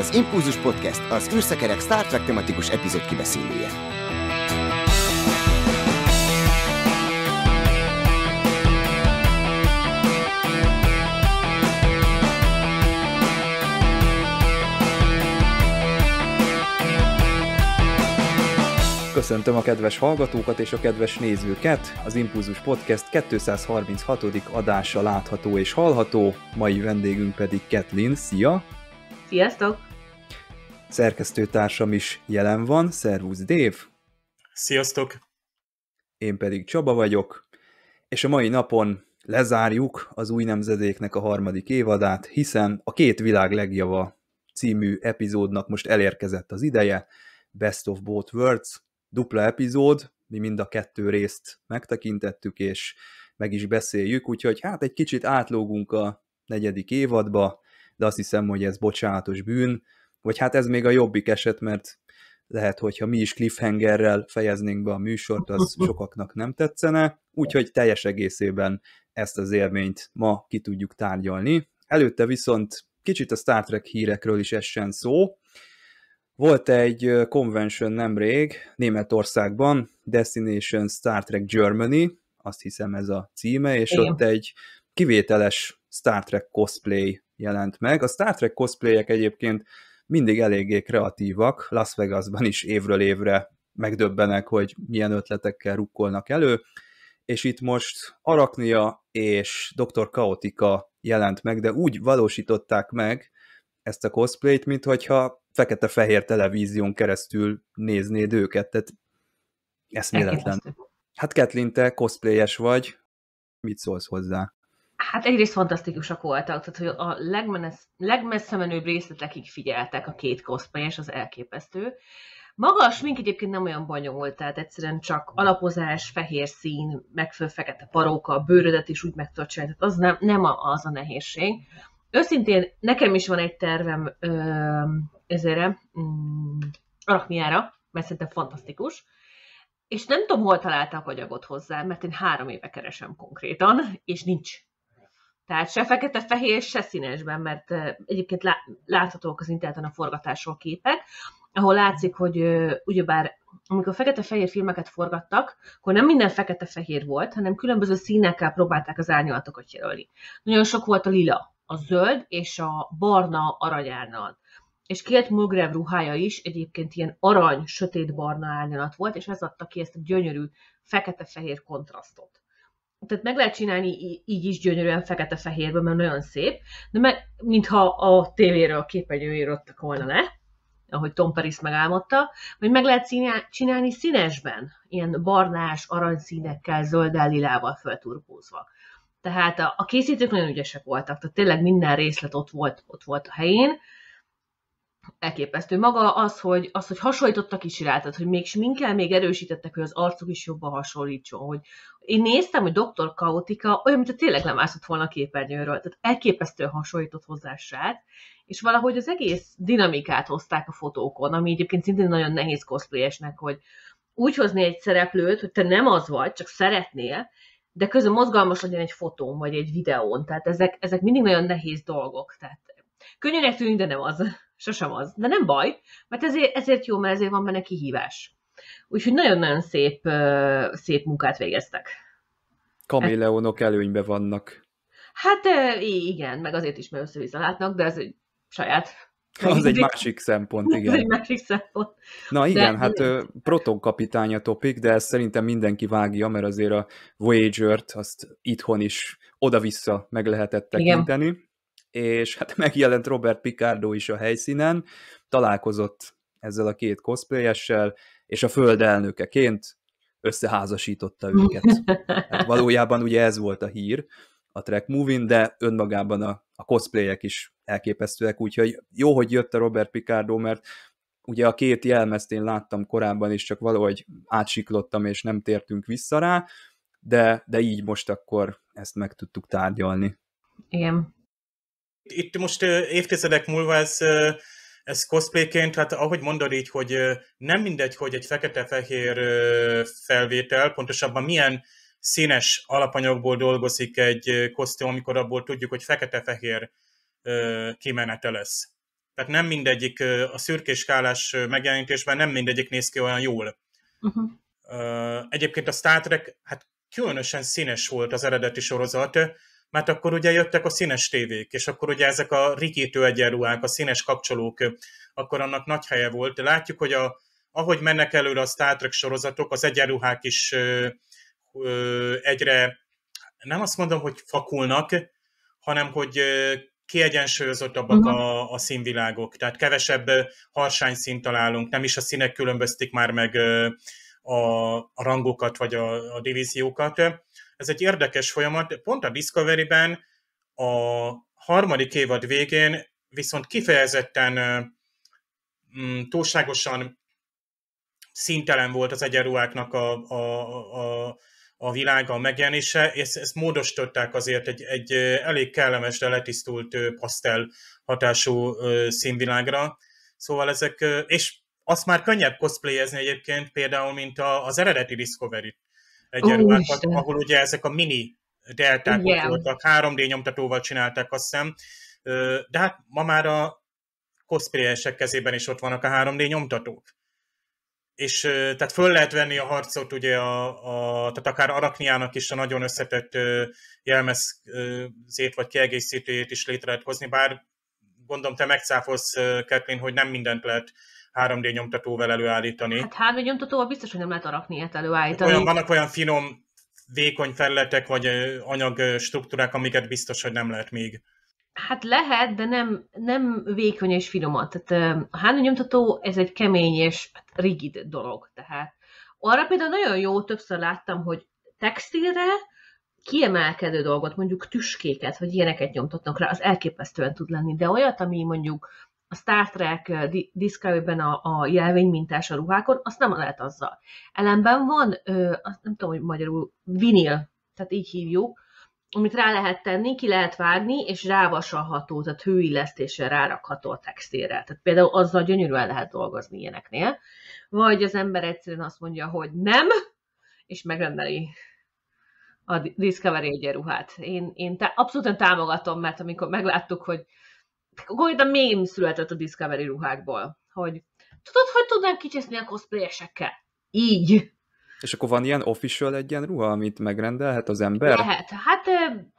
az Impulzus Podcast, az űrszekerek Star Trek tematikus epizód kibeszélője. Köszöntöm a kedves hallgatókat és a kedves nézőket! Az Impulzus Podcast 236. adása látható és hallható, mai vendégünk pedig Ketlin, szia! Sziasztok! Szerkesztőtársam is jelen van, szervusz Dév! Sziasztok! Én pedig Csaba vagyok, és a mai napon lezárjuk az új nemzedéknek a harmadik évadát, hiszen a Két világ legjava című epizódnak most elérkezett az ideje, Best of Both Worlds, dupla epizód, mi mind a kettő részt megtekintettük, és meg is beszéljük, úgyhogy hát egy kicsit átlógunk a negyedik évadba, de azt hiszem, hogy ez bocsánatos bűn, vagy hát ez még a jobbik eset, mert lehet, hogyha mi is cliffhangerrel fejeznénk be a műsort, az sokaknak nem tetszene, úgyhogy teljes egészében ezt az élményt ma ki tudjuk tárgyalni. Előtte viszont kicsit a Star Trek hírekről is essen szó. Volt egy convention nemrég Németországban, Destination Star Trek Germany, azt hiszem ez a címe, és Igen. ott egy kivételes Star Trek cosplay jelent meg. A Star Trek cosplayek egyébként mindig eléggé kreatívak, Las Vegasban is évről évre megdöbbenek, hogy milyen ötletekkel rukkolnak elő, és itt most Araknia és Dr. Kaotika jelent meg, de úgy valósították meg ezt a cosplayt, mint hogyha fekete-fehér televízión keresztül néznéd őket, tehát eszméletlen. Hát Kathleen, te cosplayes vagy, mit szólsz hozzá? Hát egyrészt fantasztikusak voltak, tehát hogy a legmessze menőbb részletekig figyeltek a két cosplay, és az elképesztő. Maga a smink egyébként nem olyan bonyolult, tehát egyszerűen csak alapozás, fehér szín, megfelelő fekete paróka, a bőrödet is úgy megtartsa, tehát az nem, nem a az a nehézség. Őszintén nekem is van egy tervem ö, ezére, mm, arakniára, mert szerintem fantasztikus, és nem tudom, hol találtak anyagot hozzá, mert én három éve keresem konkrétan, és nincs tehát se fekete-fehér, se színesben, mert egyébként láthatók az interneten a forgatásról képek, ahol látszik, hogy ugyebár amikor fekete-fehér filmeket forgattak, akkor nem minden fekete-fehér volt, hanem különböző színekkel próbálták az árnyalatokat jelölni. Nagyon sok volt a lila, a zöld és a barna aranyárnal. És két mulgrave ruhája is egyébként ilyen arany, sötét-barna árnyalat volt, és ez adta ki ezt a gyönyörű fekete-fehér kontrasztot tehát meg lehet csinálni így is gyönyörűen fekete-fehérben, mert nagyon szép, de meg, mintha a tévéről a képernyőn írottak volna le, ahogy Tom Paris megálmodta, vagy meg lehet csinálni színesben, ilyen barnás, aranyszínekkel, zöldel, lilával fölturbózva. Tehát a, a készítők nagyon ügyesek voltak, tehát tényleg minden részlet ott volt, ott volt a helyén. Elképesztő. Maga az, hogy, az, hogy hasonlítottak is rá, tehát hogy még sminkel, még erősítettek, hogy az arcuk is jobban hasonlítson, hogy, én néztem, hogy Dr. Kaotika olyan, mintha tényleg lemászott volna a képernyőről. Tehát elképesztő hasonlított hozzá srác, és valahogy az egész dinamikát hozták a fotókon, ami egyébként szintén nagyon nehéz cosplayesnek, hogy úgy hozni egy szereplőt, hogy te nem az vagy, csak szeretnél, de közben mozgalmas legyen egy fotón, vagy egy videón. Tehát ezek, ezek mindig nagyon nehéz dolgok. Tehát könnyűnek tűnik, de nem az. Sosem az. De nem baj, mert ezért, ezért jó, mert ezért van benne kihívás. Úgyhogy nagyon-nagyon szép, szép munkát végeztek. Kameleonok előnybe vannak. Hát igen, meg azért is, mert össze-vissza látnak, de ez egy saját az egy másik szempont, igen. Az egy másik szempont. Na igen, de, hát, hát Proton kapitány a topik, de ezt szerintem mindenki vágja, mert azért a Voyager-t azt itthon is oda-vissza meg lehetett tekinteni. Igen. És hát megjelent Robert Picardo is a helyszínen, találkozott ezzel a két cosplayessel, és a föld elnökeként összeházasította őket. Hát valójában ugye ez volt a hír a track moving, de önmagában a, a cosplayek is elképesztőek, úgyhogy jó, hogy jött a Robert Picardo, mert ugye a két jelmezt én láttam korábban is, csak valahogy átsiklottam, és nem tértünk vissza rá, de, de így most akkor ezt meg tudtuk tárgyalni. Igen. Itt most évtizedek múlva ez ez cosplayként, hát ahogy mondod így, hogy nem mindegy, hogy egy fekete-fehér felvétel, pontosabban milyen színes alapanyagból dolgozik egy kosztüm, amikor abból tudjuk, hogy fekete-fehér kimenete lesz. Tehát nem mindegyik, a szürkéskálás megjelenítésben nem mindegyik néz ki olyan jól. Uh-huh. Egyébként a Star Trek, hát különösen színes volt az eredeti sorozat, mert akkor ugye jöttek a színes tévék, és akkor ugye ezek a rikítő egyenruhák, a színes kapcsolók, akkor annak nagy helye volt. Látjuk, hogy a, ahogy mennek előre a Star Trek sorozatok, az egyenruhák is ö, ö, egyre, nem azt mondom, hogy fakulnak, hanem hogy kiegyensúlyozottabbak uh-huh. a, a színvilágok, tehát kevesebb harsány szín találunk, nem is a színek különböztik már meg a, a rangokat vagy a, a divíziókat ez egy érdekes folyamat, pont a Discovery-ben a harmadik évad végén viszont kifejezetten mm, túlságosan szintelen volt az egyenruháknak a, a, a, a világa, a megjelenése, és ezt módosították azért egy, egy elég kellemes, de letisztult pasztel hatású színvilágra. Szóval ezek, és azt már könnyebb cosplayezni egyébként, például, mint az eredeti Discovery-t egyenruhákat, oh, ahol ugye ezek a mini delták yeah. voltak, 3D nyomtatóval csinálták azt hiszem, de hát ma már a cosplayesek kezében is ott vannak a 3D nyomtatók. És tehát föl lehet venni a harcot, ugye, a, a, tehát akár Arakniának is a nagyon összetett jelmezét vagy kiegészítőjét is létre lehet hozni, bár gondolom te megcáfolsz, Kathleen, hogy nem mindent lehet 3D nyomtatóval előállítani. Hát 3D nyomtatóval biztos, hogy nem lehet arakni ilyet előállítani. Olyan, vannak olyan finom, vékony felletek, vagy anyagstruktúrák, amiket biztos, hogy nem lehet még Hát lehet, de nem, nem vékony és finomat. Tehát a hányi nyomtató, ez egy kemény és rigid dolog. Tehát arra például nagyon jó, többször láttam, hogy textilre kiemelkedő dolgot, mondjuk tüskéket, vagy ilyeneket nyomtatnak rá, az elképesztően tud lenni. De olyat, ami mondjuk a Star Trek eh, Discovery-ben a, a jelvény mintás a ruhákon, azt nem lehet azzal. Ellenben van, ö, azt nem tudom, hogy magyarul, vinil, tehát így hívjuk, amit rá lehet tenni, ki lehet vágni, és rávasalható, tehát hőillesztéssel rárakható a textére. Tehát például azzal gyönyörűen lehet dolgozni ilyeneknél. Vagy az ember egyszerűen azt mondja, hogy nem, és megrendeli a Discovery ruhát. Én, én tá- abszolút támogatom, mert amikor megláttuk, hogy Golda még nem született a Discovery ruhákból, hogy tudod, hogy tudnánk kicseszni a cosplayesekkel? Így. És akkor van ilyen official egy ilyen ruha, amit megrendelhet az ember? Lehet. Hát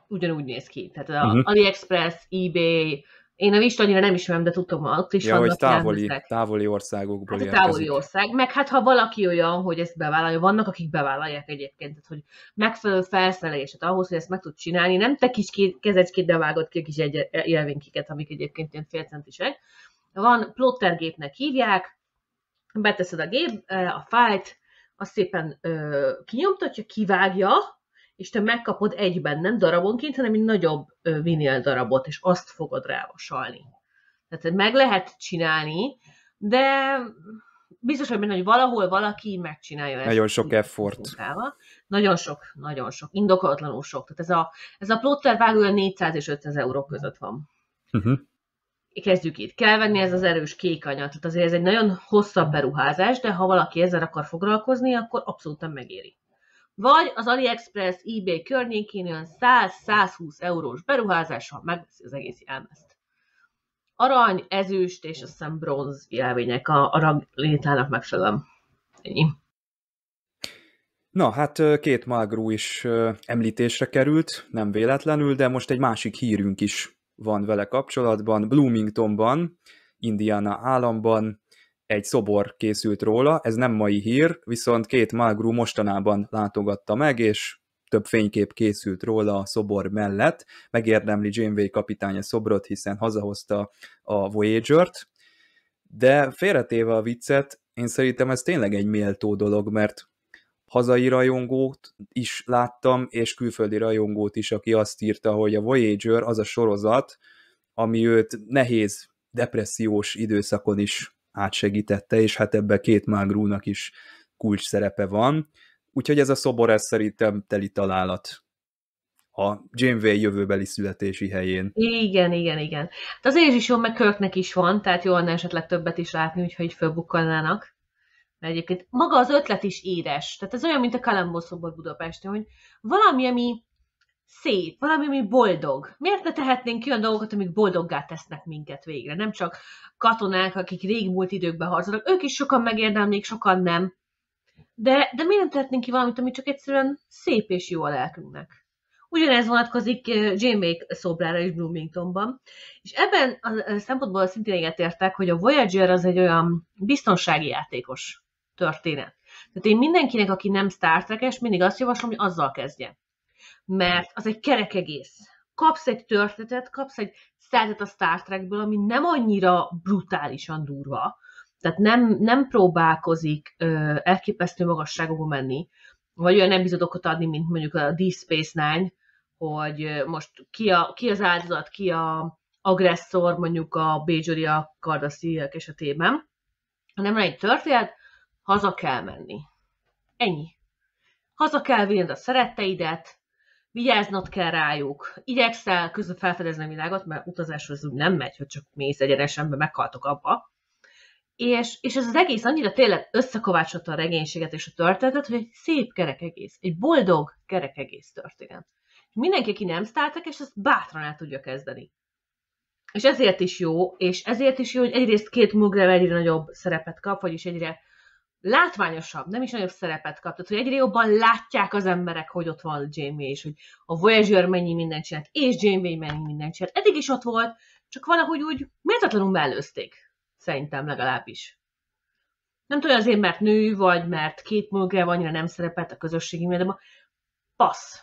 ugyanúgy néz ki. Tehát a uh-huh. AliExpress, eBay, én a list annyira nem ismerem, de tudom, ott is ja, vannak hogy távoli, távoli országokból hát távoli ország, meg hát ha valaki olyan, hogy ezt bevállalja, vannak, akik bevállalják egyébként, tehát, hogy megfelelő felszereléset ahhoz, hogy ezt meg tud csinálni, nem te kis kezecskét bevágod ki a kis élvénykiket, amik egyébként ilyen félcentisek. Van plottergépnek hívják, beteszed a gép, eh, a fájt, azt szépen ö, kinyomtatja, kivágja, és te megkapod egyben, nem darabonként, hanem egy nagyobb vinil darabot, és azt fogod rávasalni. Tehát meg lehet csinálni, de biztos, hogy benne, hogy valahol valaki megcsinálja ezt. Nagyon sok effort. Munkával. Nagyon sok, nagyon sok, indokolatlanul sok. Tehát ez a, ez a plotter vágója 400 és 500 euró között van. Uh-huh. Kezdjük itt. Kell venni ez az erős kék anyag. Tehát azért ez egy nagyon hosszabb beruházás, de ha valaki ezzel akar foglalkozni, akkor abszolút nem megéri vagy az AliExpress, eBay környékén olyan 100-120 eurós beruházással megveszi az egész jelmezt. Arany, ezüst és azt hiszem bronz jelvények a, a ranglétának megfelelően. Ennyi. Na, hát két mágrú is említésre került, nem véletlenül, de most egy másik hírünk is van vele kapcsolatban. Bloomingtonban, Indiana államban egy szobor készült róla, ez nem mai hír, viszont két mágrú mostanában látogatta meg, és több fénykép készült róla a szobor mellett. Megérdemli Janeway kapitány a szobrot, hiszen hazahozta a Voyager-t, de félretéve a viccet, én szerintem ez tényleg egy méltó dolog, mert hazai rajongót is láttam, és külföldi rajongót is, aki azt írta, hogy a Voyager az a sorozat, ami őt nehéz depressziós időszakon is átsegítette, és hát ebbe két Mágrúnak is kulcs szerepe van. Úgyhogy ez a szobor ez szerintem teli találat a Janeway jövőbeli születési helyén. Igen, igen, igen. De hát az is jó, meg Kirknek is van, tehát jó lenne esetleg többet is látni, hogyha így fölbukkannának. Mert egyébként maga az ötlet is édes. Tehát ez olyan, mint a Kalambó szobor Budapesten, hogy valami, ami szép, valami, ami boldog. Miért ne tehetnénk olyan dolgokat, amik boldoggá tesznek minket végre? Nem csak katonák, akik régmúlt időkben harcolnak, ők is sokan megérdemlik, sokan nem. De, de miért nem tehetnénk ki valamit, ami csak egyszerűen szép és jó a lelkünknek? Ugyanez vonatkozik eh, Jane szobrára is Bloomingtonban. És ebben a eh, szempontból szintén egyetértek, hogy a Voyager az egy olyan biztonsági játékos történet. Tehát én mindenkinek, aki nem Star Trek-es, mindig azt javaslom, hogy azzal kezdje mert az egy kerek egész. Kapsz egy történetet, kapsz egy szeltet a Star Trekből, ami nem annyira brutálisan durva, tehát nem, nem próbálkozik ö, elképesztő magasságokba menni, vagy olyan epizódokat adni, mint mondjuk a Deep Space Nine, hogy most ki, a, ki az áldozat, ki a agresszor, mondjuk a Bajoriak, Kardasziak esetében, hanem van egy történet, haza kell menni. Ennyi. Haza kell vinned a szeretteidet, vigyáznod kell rájuk, igyekszel közben felfedezni a világot, mert utazáshoz ez úgy nem megy, hogy csak mész egyenesen, mert meghaltok abba. És, és ez az egész annyira tényleg összekovácsolta a regénységet és a történetet, hogy egy szép kerek egész, egy boldog kerek egész történet. Mindenki, aki nem szálltak, és ezt bátran el tudja kezdeni. És ezért is jó, és ezért is jó, hogy egyrészt két mugrem egyre nagyobb szerepet kap, vagyis egyre látványosabb, nem is nagyobb szerepet kap. Tehát, hogy egyre jobban látják az emberek, hogy ott van Jamie, és hogy a Voyager mennyi mindent csinált, és Jamie mennyi mindent csinált. Eddig is ott volt, csak valahogy úgy méltatlanul mellőzték. Szerintem legalábbis. Nem tudom, azért, mert nő vagy, mert két mögre annyira nem szerepelt a közösségi médiában. Passz.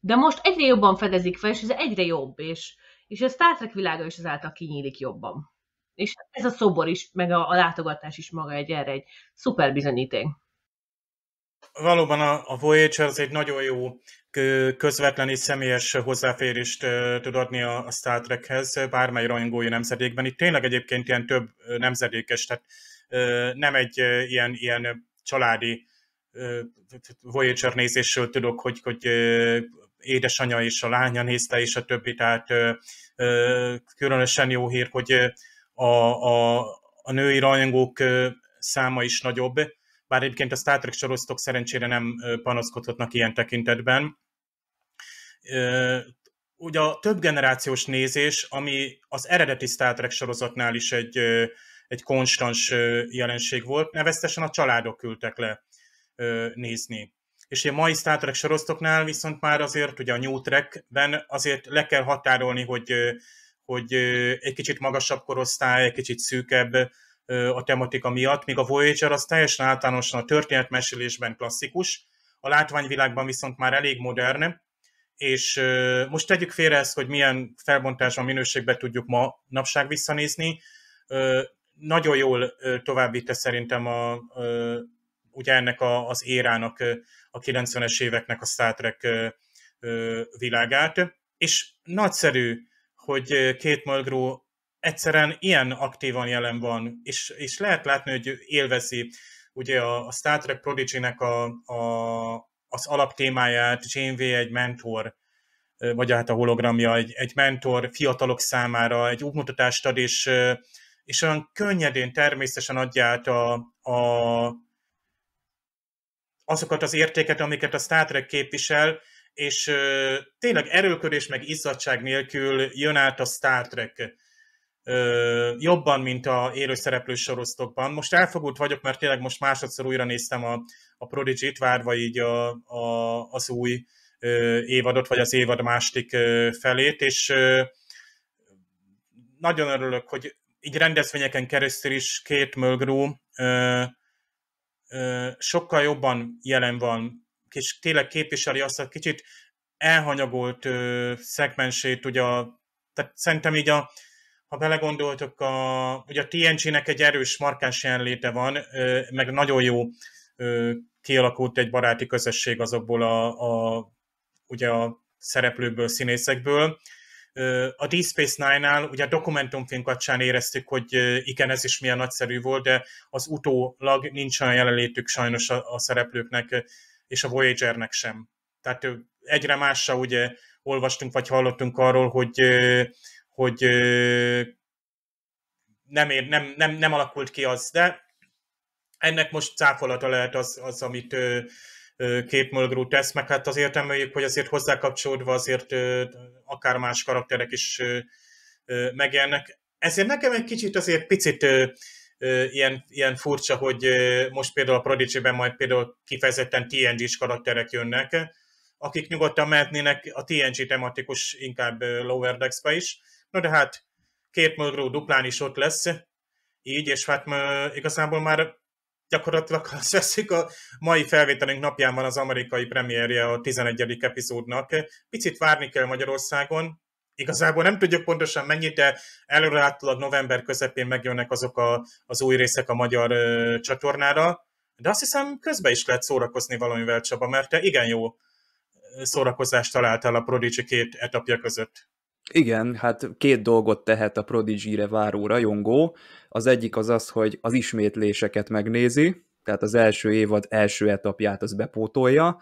De most egyre jobban fedezik fel, és ez egyre jobb, és, és a Star Trek világa is ezáltal kinyílik jobban. És ez a szobor is, meg a, a látogatás is maga egy erre egy szuper bizonyíték. Valóban a, a Voyager az egy nagyon jó közvetlen és személyes hozzáférést tud adni a, a Star Trekhez, bármely rajongói nemzedékben. Itt tényleg egyébként ilyen több nemzedékes, tehát nem egy ilyen, ilyen családi Voyager nézésről tudok, hogy, hogy édesanyja és a lánya nézte, és a többi, tehát különösen jó hír, hogy a, a, a női rajongók száma is nagyobb, bár egyébként a Star Trek sorozatok szerencsére nem panaszkodhatnak ilyen tekintetben. Ugye a több generációs nézés, ami az eredeti Star Trek sorozatnál is egy, egy konstans jelenség volt, neveztesen a családok küldtek le nézni. És a mai Star Trek sorozatoknál viszont már azért, ugye a New Trekben azért le kell határolni, hogy hogy egy kicsit magasabb korosztály, egy kicsit szűkebb a tematika miatt, míg a Voyager az teljesen általánosan a történetmesélésben klasszikus, a látványvilágban viszont már elég modern, és most tegyük félre ezt, hogy milyen felbontásban, minőségben tudjuk ma napság visszanézni. Nagyon jól továbbít szerintem a, ugye ennek a, az érának, a 90-es éveknek a Star Trek világát, és nagyszerű hogy két Mulgrew egyszerűen ilyen aktívan jelen van, és, és lehet látni, hogy élvezi ugye a, a Star Trek Prodigy-nek a, a, az alaptémáját, Janeway egy mentor, vagy hát a hologramja, egy, egy mentor fiatalok számára, egy útmutatást ad, és, és olyan könnyedén, természetesen adja át a, a, azokat az értéket, amiket a Star Trek képvisel, és tényleg erőködés meg izzadság nélkül jön át a Star Trek jobban, mint a élő szereplős sorosztokban. Most elfogult vagyok, mert tényleg most másodszor újra néztem a, a Prodigy-t, várva így a, a, az új évadot, vagy az évad másik felét, és nagyon örülök, hogy így rendezvényeken keresztül is két Mölgrú sokkal jobban jelen van és tényleg képviseli azt a kicsit elhanyagolt ö, szegmensét, ugye tehát szerintem így a, ha belegondoltok, a, ugye a TNG-nek egy erős, markáns jelenléte van, ö, meg nagyon jó ö, kialakult egy baráti közösség azokból a, a ugye a szereplőkből, színészekből. A Deep Space Nine-nál ugye a dokumentumfilm kapcsán éreztük, hogy igen, ez is milyen nagyszerű volt, de az utólag nincs olyan jelenlétük sajnos a, a szereplőknek, és a Voyagernek sem. Tehát egyre mással ugye olvastunk vagy hallottunk arról, hogy, hogy nem, ér, nem, nem, nem alakult ki az, de ennek most cáfolata lehet az, az amit Kép Mulgrew tesz, meg hát azért emeljük, hogy azért hozzákapcsolódva azért akár más karakterek is megjelennek. Ezért nekem egy kicsit azért picit ilyen, ilyen furcsa, hogy most például a prodigy majd például kifejezetten TNG-s karakterek jönnek, akik nyugodtan mehetnének a TNG tematikus inkább Lower Decks-be is. Na de hát két Mulgrew duplán is ott lesz, így, és hát igazából már gyakorlatilag azt veszik, a mai felvételünk napján van az amerikai premierje a 11. epizódnak. Picit várni kell Magyarországon, igazából nem tudjuk pontosan mennyit, de előrelátólag november közepén megjönnek azok a, az új részek a magyar ö, csatornára, de azt hiszem közben is lehet szórakozni valamivel Csaba, mert te igen jó szórakozást találtál a Prodigy két etapja között. Igen, hát két dolgot tehet a Prodigy-re váró rajongó. Az egyik az az, hogy az ismétléseket megnézi, tehát az első évad első etapját az bepótolja,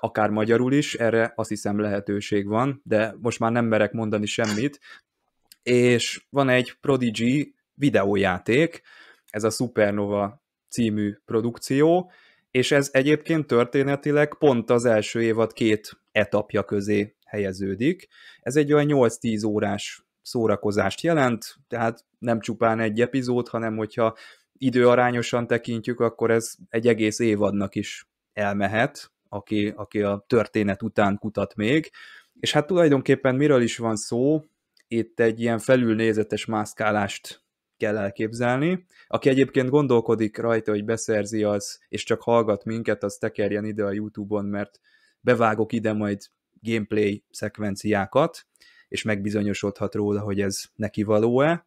akár magyarul is, erre azt hiszem lehetőség van, de most már nem merek mondani semmit. És van egy Prodigy videójáték, ez a Supernova című produkció, és ez egyébként történetileg pont az első évad két etapja közé helyeződik. Ez egy olyan 8-10 órás szórakozást jelent, tehát nem csupán egy epizód, hanem hogyha időarányosan tekintjük, akkor ez egy egész évadnak is elmehet, aki, aki a történet után kutat még. És hát tulajdonképpen miről is van szó, itt egy ilyen felülnézetes mászkálást kell elképzelni. Aki egyébként gondolkodik rajta, hogy beszerzi az, és csak hallgat minket, az tekerjen ide a YouTube-on, mert bevágok ide majd gameplay szekvenciákat, és megbizonyosodhat róla, hogy ez neki való-e.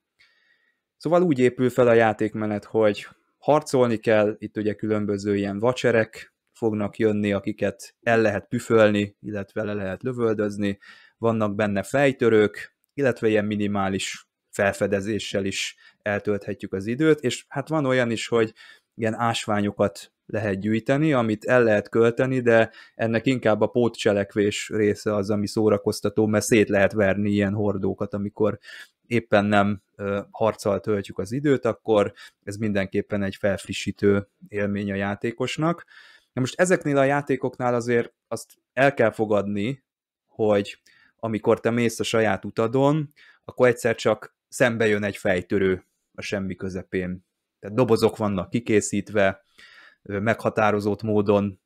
Szóval úgy épül fel a játékmenet, hogy harcolni kell, itt ugye különböző ilyen vacserek fognak jönni, akiket el lehet püfölni, illetve le lehet lövöldözni, vannak benne fejtörők, illetve ilyen minimális felfedezéssel is eltölthetjük az időt, és hát van olyan is, hogy ilyen ásványokat lehet gyűjteni, amit el lehet költeni, de ennek inkább a pótcselekvés része az, ami szórakoztató, mert szét lehet verni ilyen hordókat, amikor éppen nem harccal töltjük az időt, akkor ez mindenképpen egy felfrissítő élmény a játékosnak. Na most ezeknél a játékoknál azért azt el kell fogadni, hogy amikor te mész a saját utadon, akkor egyszer csak szembe jön egy fejtörő a semmi közepén. Tehát dobozok vannak kikészítve, meghatározott módon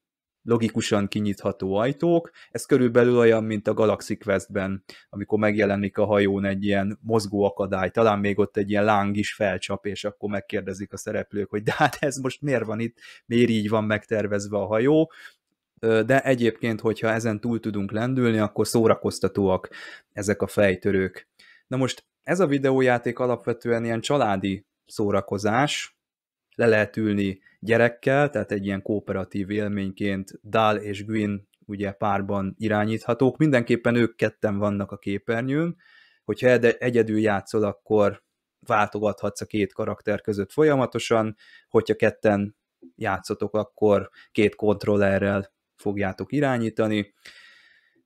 logikusan kinyitható ajtók. Ez körülbelül olyan, mint a Galaxy Questben, amikor megjelenik a hajón egy ilyen mozgó akadály, talán még ott egy ilyen láng is felcsap, és akkor megkérdezik a szereplők, hogy de hát ez most miért van itt, miért így van megtervezve a hajó, de egyébként, hogyha ezen túl tudunk lendülni, akkor szórakoztatóak ezek a fejtörők. Na most ez a videójáték alapvetően ilyen családi szórakozás, le lehet ülni gyerekkel, tehát egy ilyen kooperatív élményként Dál és Gwyn ugye párban irányíthatók, mindenképpen ők ketten vannak a képernyőn, hogyha egyedül játszol, akkor váltogathatsz a két karakter között folyamatosan, hogyha ketten játszotok, akkor két kontrollerrel fogjátok irányítani.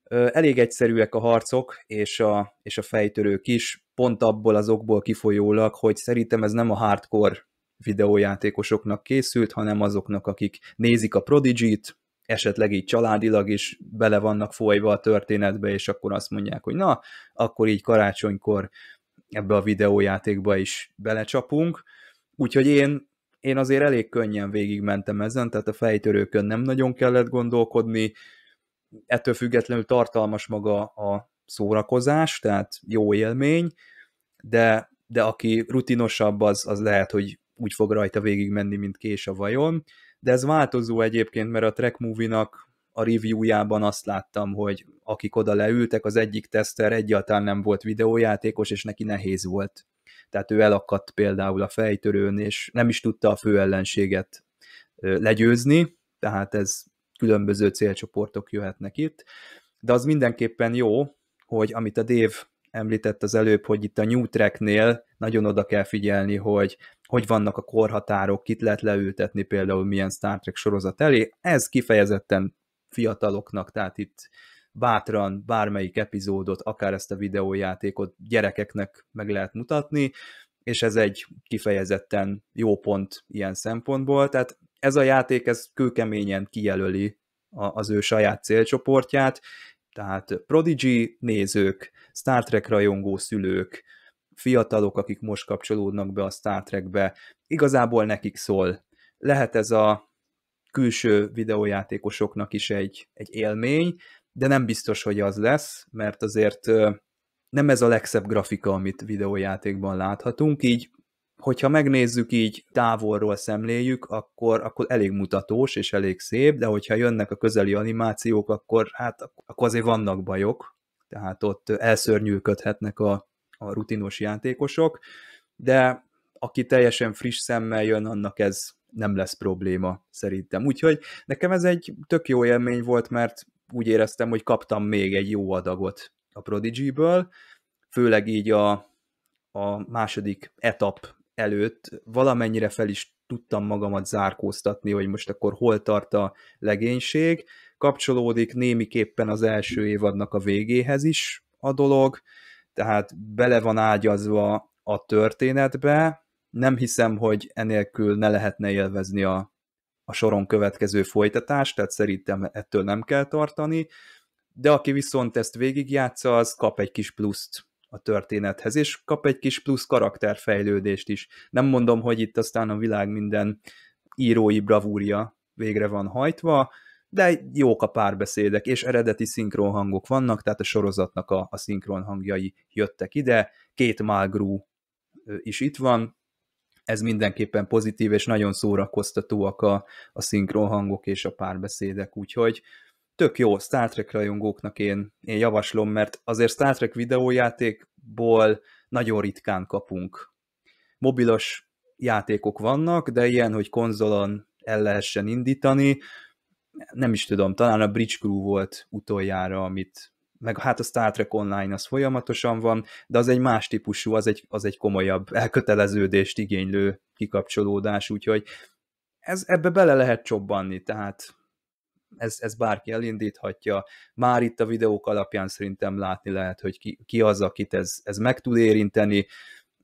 Elég egyszerűek a harcok, és a, és a fejtörők is, pont abból az okból kifolyólag, hogy szerintem ez nem a hardcore videójátékosoknak készült, hanem azoknak, akik nézik a Prodigy-t, esetleg így családilag is bele vannak folyva a történetbe, és akkor azt mondják, hogy na, akkor így karácsonykor ebbe a videójátékba is belecsapunk. Úgyhogy én, én azért elég könnyen végigmentem ezen, tehát a fejtörőkön nem nagyon kellett gondolkodni, ettől függetlenül tartalmas maga a szórakozás, tehát jó élmény, de, de aki rutinosabb, az, az lehet, hogy úgy fog rajta menni, mint kés a vajon, de ez változó egyébként, mert a Track Movie-nak a reviewjában azt láttam, hogy akik oda leültek, az egyik teszter egyáltalán nem volt videójátékos, és neki nehéz volt. Tehát ő elakadt például a fejtörőn, és nem is tudta a fő ellenséget legyőzni, tehát ez különböző célcsoportok jöhetnek itt. De az mindenképpen jó, hogy amit a Dév említett az előbb, hogy itt a new Track-nél nagyon oda kell figyelni, hogy hogy vannak a korhatárok, kit lehet leültetni például milyen Star Trek sorozat elé. Ez kifejezetten fiataloknak, tehát itt bátran bármelyik epizódot, akár ezt a videójátékot gyerekeknek meg lehet mutatni, és ez egy kifejezetten jó pont ilyen szempontból, tehát ez a játék ez kőkeményen kijelöli az ő saját célcsoportját, tehát Prodigy nézők, Star Trek rajongó szülők, fiatalok, akik most kapcsolódnak be a Star Trekbe, igazából nekik szól. Lehet ez a külső videójátékosoknak is egy, egy élmény, de nem biztos, hogy az lesz, mert azért nem ez a legszebb grafika, amit videójátékban láthatunk, így hogyha megnézzük így távolról szemléljük, akkor, akkor elég mutatós és elég szép, de hogyha jönnek a közeli animációk, akkor hát akkor azért vannak bajok, tehát ott elszörnyűködhetnek a, a rutinos játékosok, de aki teljesen friss szemmel jön, annak ez nem lesz probléma szerintem. Úgyhogy nekem ez egy tök jó élmény volt, mert úgy éreztem, hogy kaptam még egy jó adagot a Prodigy-ből, főleg így a, a második etap előtt valamennyire fel is tudtam magamat zárkóztatni, hogy most akkor hol tart a legénység. Kapcsolódik némiképpen az első évadnak a végéhez is a dolog, tehát bele van ágyazva a történetbe. Nem hiszem, hogy enélkül ne lehetne élvezni a, a soron következő folytatást, tehát szerintem ettől nem kell tartani, de aki viszont ezt végigjátsza, az kap egy kis pluszt a történethez, és kap egy kis plusz karakterfejlődést is. Nem mondom, hogy itt aztán a világ minden írói bravúrja végre van hajtva, de jók a párbeszédek, és eredeti szinkron hangok vannak, tehát a sorozatnak a, a szinkron hangjai jöttek ide, két Malgrú is itt van, ez mindenképpen pozitív, és nagyon szórakoztatóak a, a szinkron hangok és a párbeszédek, úgyhogy tök jó Star Trek rajongóknak én, én javaslom, mert azért Star Trek videójátékból nagyon ritkán kapunk. Mobilos játékok vannak, de ilyen, hogy konzolon el lehessen indítani, nem is tudom, talán a Bridge Crew volt utoljára, amit meg hát a Star Trek Online az folyamatosan van, de az egy más típusú, az egy, az egy komolyabb elköteleződést igénylő kikapcsolódás, úgyhogy ez, ebbe bele lehet csobbanni, tehát ez, ez bárki elindíthatja. Már itt a videók alapján szerintem látni lehet, hogy ki, ki az, akit ez, ez meg tud érinteni,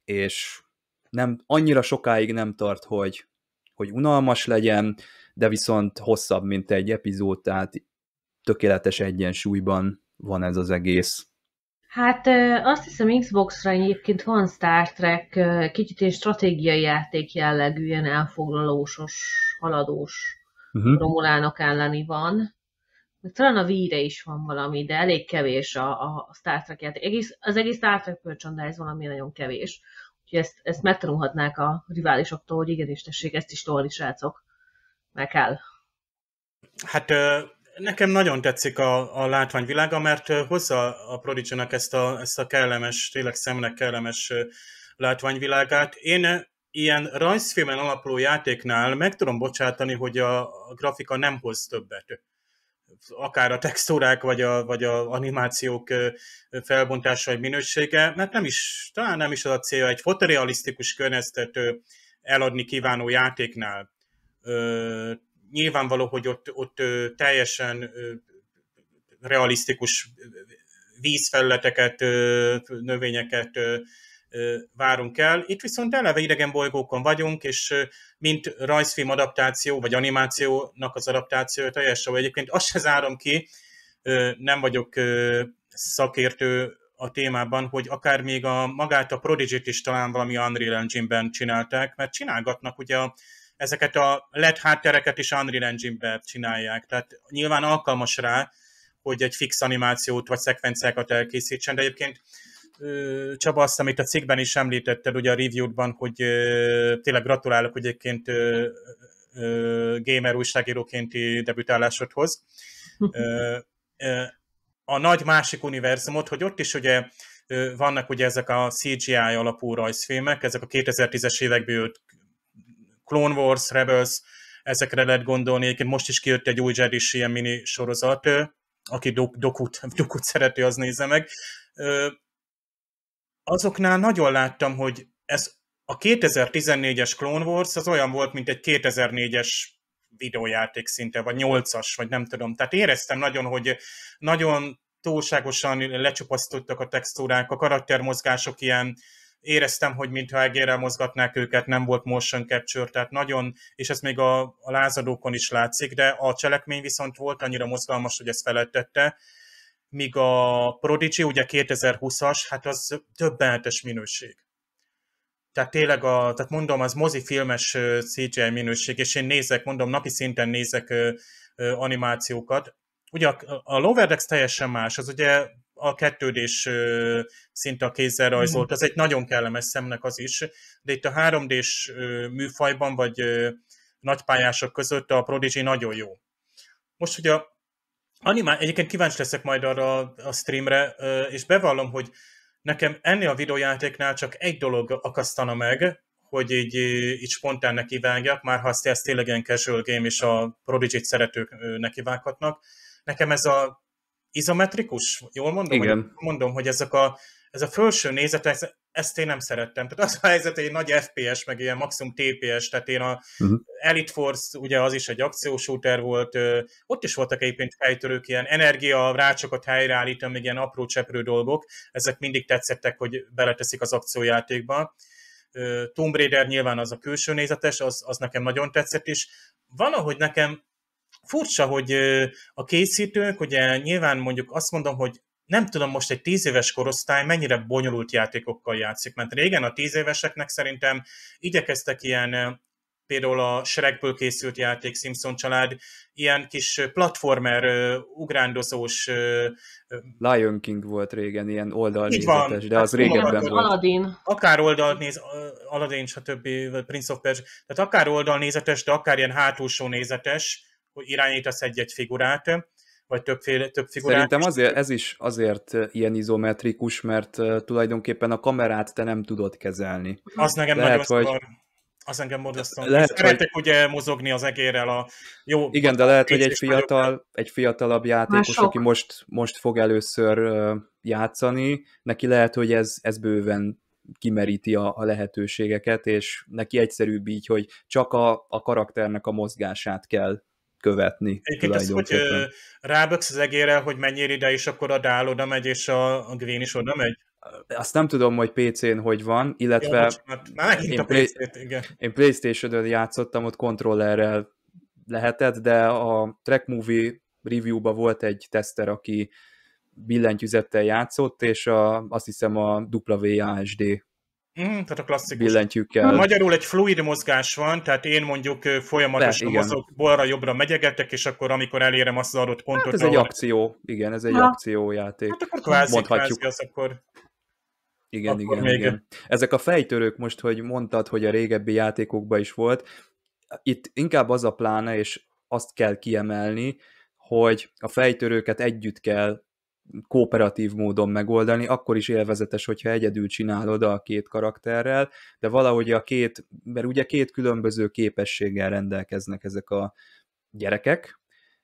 és nem, annyira sokáig nem tart, hogy, hogy unalmas legyen, de viszont hosszabb, mint egy epizód, tehát tökéletes egyensúlyban van ez az egész. Hát azt hiszem Xbox-ra egyébként van Star Trek kicsit egy stratégiai játék jellegű, ilyen elfoglalósos, haladós uh-huh. Romulának elleni van, talán a víre is van valami, de elég kevés a, a Star Trek játék. Egész, az egész Star Trek ez valami nagyon kevés. Úgyhogy ezt, ezt megtanulhatnák a riválisoktól, hogy igenis tessék, ezt is tolni, srácok. Meg kell. Hát nekem nagyon tetszik a, a látványvilága, mert hozza a prodigy ezt a, ezt a kellemes, tényleg szemnek kellemes látványvilágát. Én ilyen rajzfilmen alapuló játéknál meg tudom bocsátani, hogy a grafika nem hoz többet. Akár a textúrák, vagy a, vagy a animációk felbontása, vagy minősége, mert nem is, talán nem is az a célja egy fotorealisztikus környezetet eladni kívánó játéknál. nyilvánvaló, hogy ott, ott teljesen realisztikus vízfelületeket, növényeket, várunk el. Itt viszont eleve idegen bolygókon vagyunk, és mint rajzfilm adaptáció, vagy animációnak az adaptáció teljesen, vagy egyébként azt se zárom ki, nem vagyok szakértő a témában, hogy akár még a magát a Prodigy-t is talán valami Unreal Engine-ben csinálták, mert csinálgatnak ugye a, ezeket a LED háttereket is Unreal Engine-ben csinálják, tehát nyilván alkalmas rá, hogy egy fix animációt vagy szekvenciákat elkészítsen, de egyébként Csaba, azt hiszem, itt a cikkben is említetted, ugye a review-ban, hogy tényleg gratulálok egyébként gamer újságírókénti debütálásodhoz. A nagy másik univerzumot, hogy ott is ugye vannak ugye ezek a CGI alapú rajzfilmek, ezek a 2010-es évekből jött Clone Wars, Rebels, ezekre lehet gondolni, egyébként most is kijött egy új Jedi ilyen mini sorozat, aki dokut, dokut szereti, az nézze meg azoknál nagyon láttam, hogy ez a 2014-es Clone Wars az olyan volt, mint egy 2004-es videójáték szinte, vagy 8-as, vagy nem tudom. Tehát éreztem nagyon, hogy nagyon túlságosan lecsupasztottak a textúrák, a karaktermozgások ilyen, éreztem, hogy mintha egérrel mozgatnák őket, nem volt motion capture, tehát nagyon, és ez még a, a lázadókon is látszik, de a cselekmény viszont volt annyira mozgalmas, hogy ezt felettette, míg a Prodigy ugye 2020-as, hát az többenetes minőség. Tehát tényleg, a, tehát mondom, az mozifilmes CGI minőség, és én nézek, mondom, napi szinten nézek animációkat. Ugye a, a Decks teljesen más, az ugye a kettődés szinte a kézzel rajzolt, az egy nagyon kellemes szemnek az is, de itt a 3D-s műfajban, vagy nagypályások között a Prodigy nagyon jó. Most ugye a Animá... Egyébként kíváncsi leszek majd arra a streamre, és bevallom, hogy nekem ennél a videójátéknál csak egy dolog akasztana meg, hogy így, így spontán nekivágjak, már ha ez tényleg ilyen casual game, és a prodigy szeretők nekivághatnak. Nekem ez a izometrikus, jól mondom? Igen. Hogy mondom, hogy ezek a, ez a felső ez, ezt én nem szerettem. Tehát az a helyzet, hogy egy nagy FPS, meg ilyen maximum TPS, tehát én a uh-huh. Elite Force, ugye az is egy akciósúter volt, ott is voltak egyébként fejtörők, ilyen energia, rácsokat helyreállítani, még ilyen apró cseprő dolgok, ezek mindig tetszettek, hogy beleteszik az akciójátékba. Tomb Raider nyilván az a külső nézetes, az, az nekem nagyon tetszett is. Van, ahogy nekem furcsa, hogy a készítők, ugye nyilván mondjuk azt mondom, hogy nem tudom most egy tíz éves korosztály mennyire bonyolult játékokkal játszik, mert régen a tíz éveseknek szerintem igyekeztek ilyen például a Shrekből készült játék Simpson család, ilyen kis platformer, ugrándozós... Lion King volt régen, ilyen oldalnézetes, de az hát régebben Aladdin. volt. Aladdin. Akár oldalnéz, néz, Aladdin, stb. Prince of Persia, tehát akár oldalnézetes, de akár ilyen hátulsó nézetes, hogy irányítasz egy-egy figurát vagy többféle, több figurát. Szerintem azért, ez is azért ilyen izometrikus, mert tulajdonképpen a kamerát te nem tudod kezelni. Az nekem Lehet, nagyon hogy... Az engem borzasztóan. Lehet, Szeretek hogy... ugye mozogni az egérrel a jó... Igen, de lehet, hogy egy fiatal, vagyok. egy fiatalabb játékos, aki most, most fog először játszani, neki lehet, hogy ez, ez bőven kimeríti a, a lehetőségeket, és neki egyszerűbb így, hogy csak a, a karakternek a mozgását kell követni. Egyébként az, hogy ráböksz az egére, hogy mennyire ide, és akkor a Dál oda megy, és a, a Green is oda megy? Azt nem tudom, hogy PC-n hogy van, illetve ja, bocsánat, én, a play, igen. én Playstation-ön játszottam, ott kontrollerrel lehetett, de a Track Movie review-ba volt egy teszter, aki billentyűzettel játszott, és a, azt hiszem a WASD Mm, tehát a klasszikus. Billentyűkkel. Hát magyarul egy fluid mozgás van, tehát én mondjuk folyamatosan Le, mozog, balra-jobbra megyegetek, és akkor amikor elérem azt az adott pontot... Hát ez ahol... egy akció, igen, ez egy ha. akciójáték. Hát akkor kvázi, Mondhatjuk. kvázi az akkor... Igen, akkor igen, még... igen. Ezek a fejtörők most, hogy mondtad, hogy a régebbi játékokban is volt, itt inkább az a pláne, és azt kell kiemelni, hogy a fejtörőket együtt kell kooperatív módon megoldani, akkor is élvezetes, hogyha egyedül csinálod a két karakterrel, de valahogy a két, mert ugye két különböző képességgel rendelkeznek ezek a gyerekek,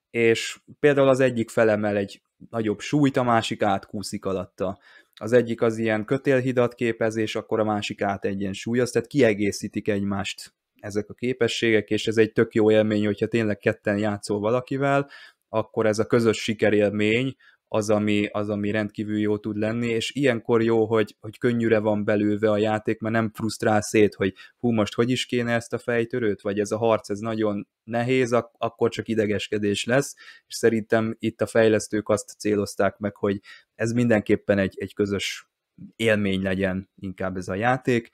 és például az egyik felemel egy nagyobb súlyt, a másik átkúszik alatta. Az egyik az ilyen kötélhidat képezés, akkor a másik át egyensúlyoz, tehát kiegészítik egymást ezek a képességek, és ez egy tök jó élmény, hogyha tényleg ketten játszol valakivel, akkor ez a közös sikerélmény, az, ami, az, ami rendkívül jó tud lenni, és ilyenkor jó, hogy, hogy könnyűre van belőve a játék, mert nem frusztrál szét, hogy hú, most hogy is kéne ezt a fejtörőt, vagy ez a harc, ez nagyon nehéz, ak- akkor csak idegeskedés lesz, és szerintem itt a fejlesztők azt célozták meg, hogy ez mindenképpen egy, egy közös élmény legyen inkább ez a játék.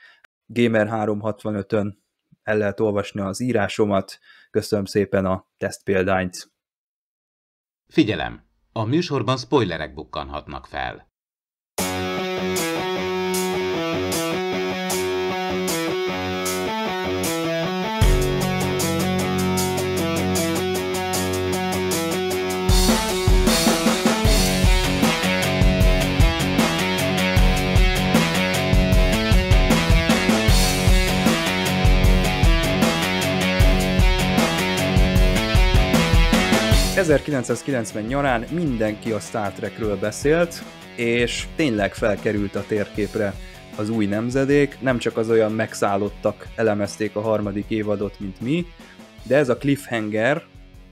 Gamer 365-ön el lehet olvasni az írásomat, köszönöm szépen a tesztpéldányt. Figyelem! A műsorban spoilerek bukkanhatnak fel. 1990 nyarán mindenki a Star Trekről beszélt, és tényleg felkerült a térképre az új nemzedék, nem csak az olyan megszállottak elemezték a harmadik évadot, mint mi, de ez a cliffhanger,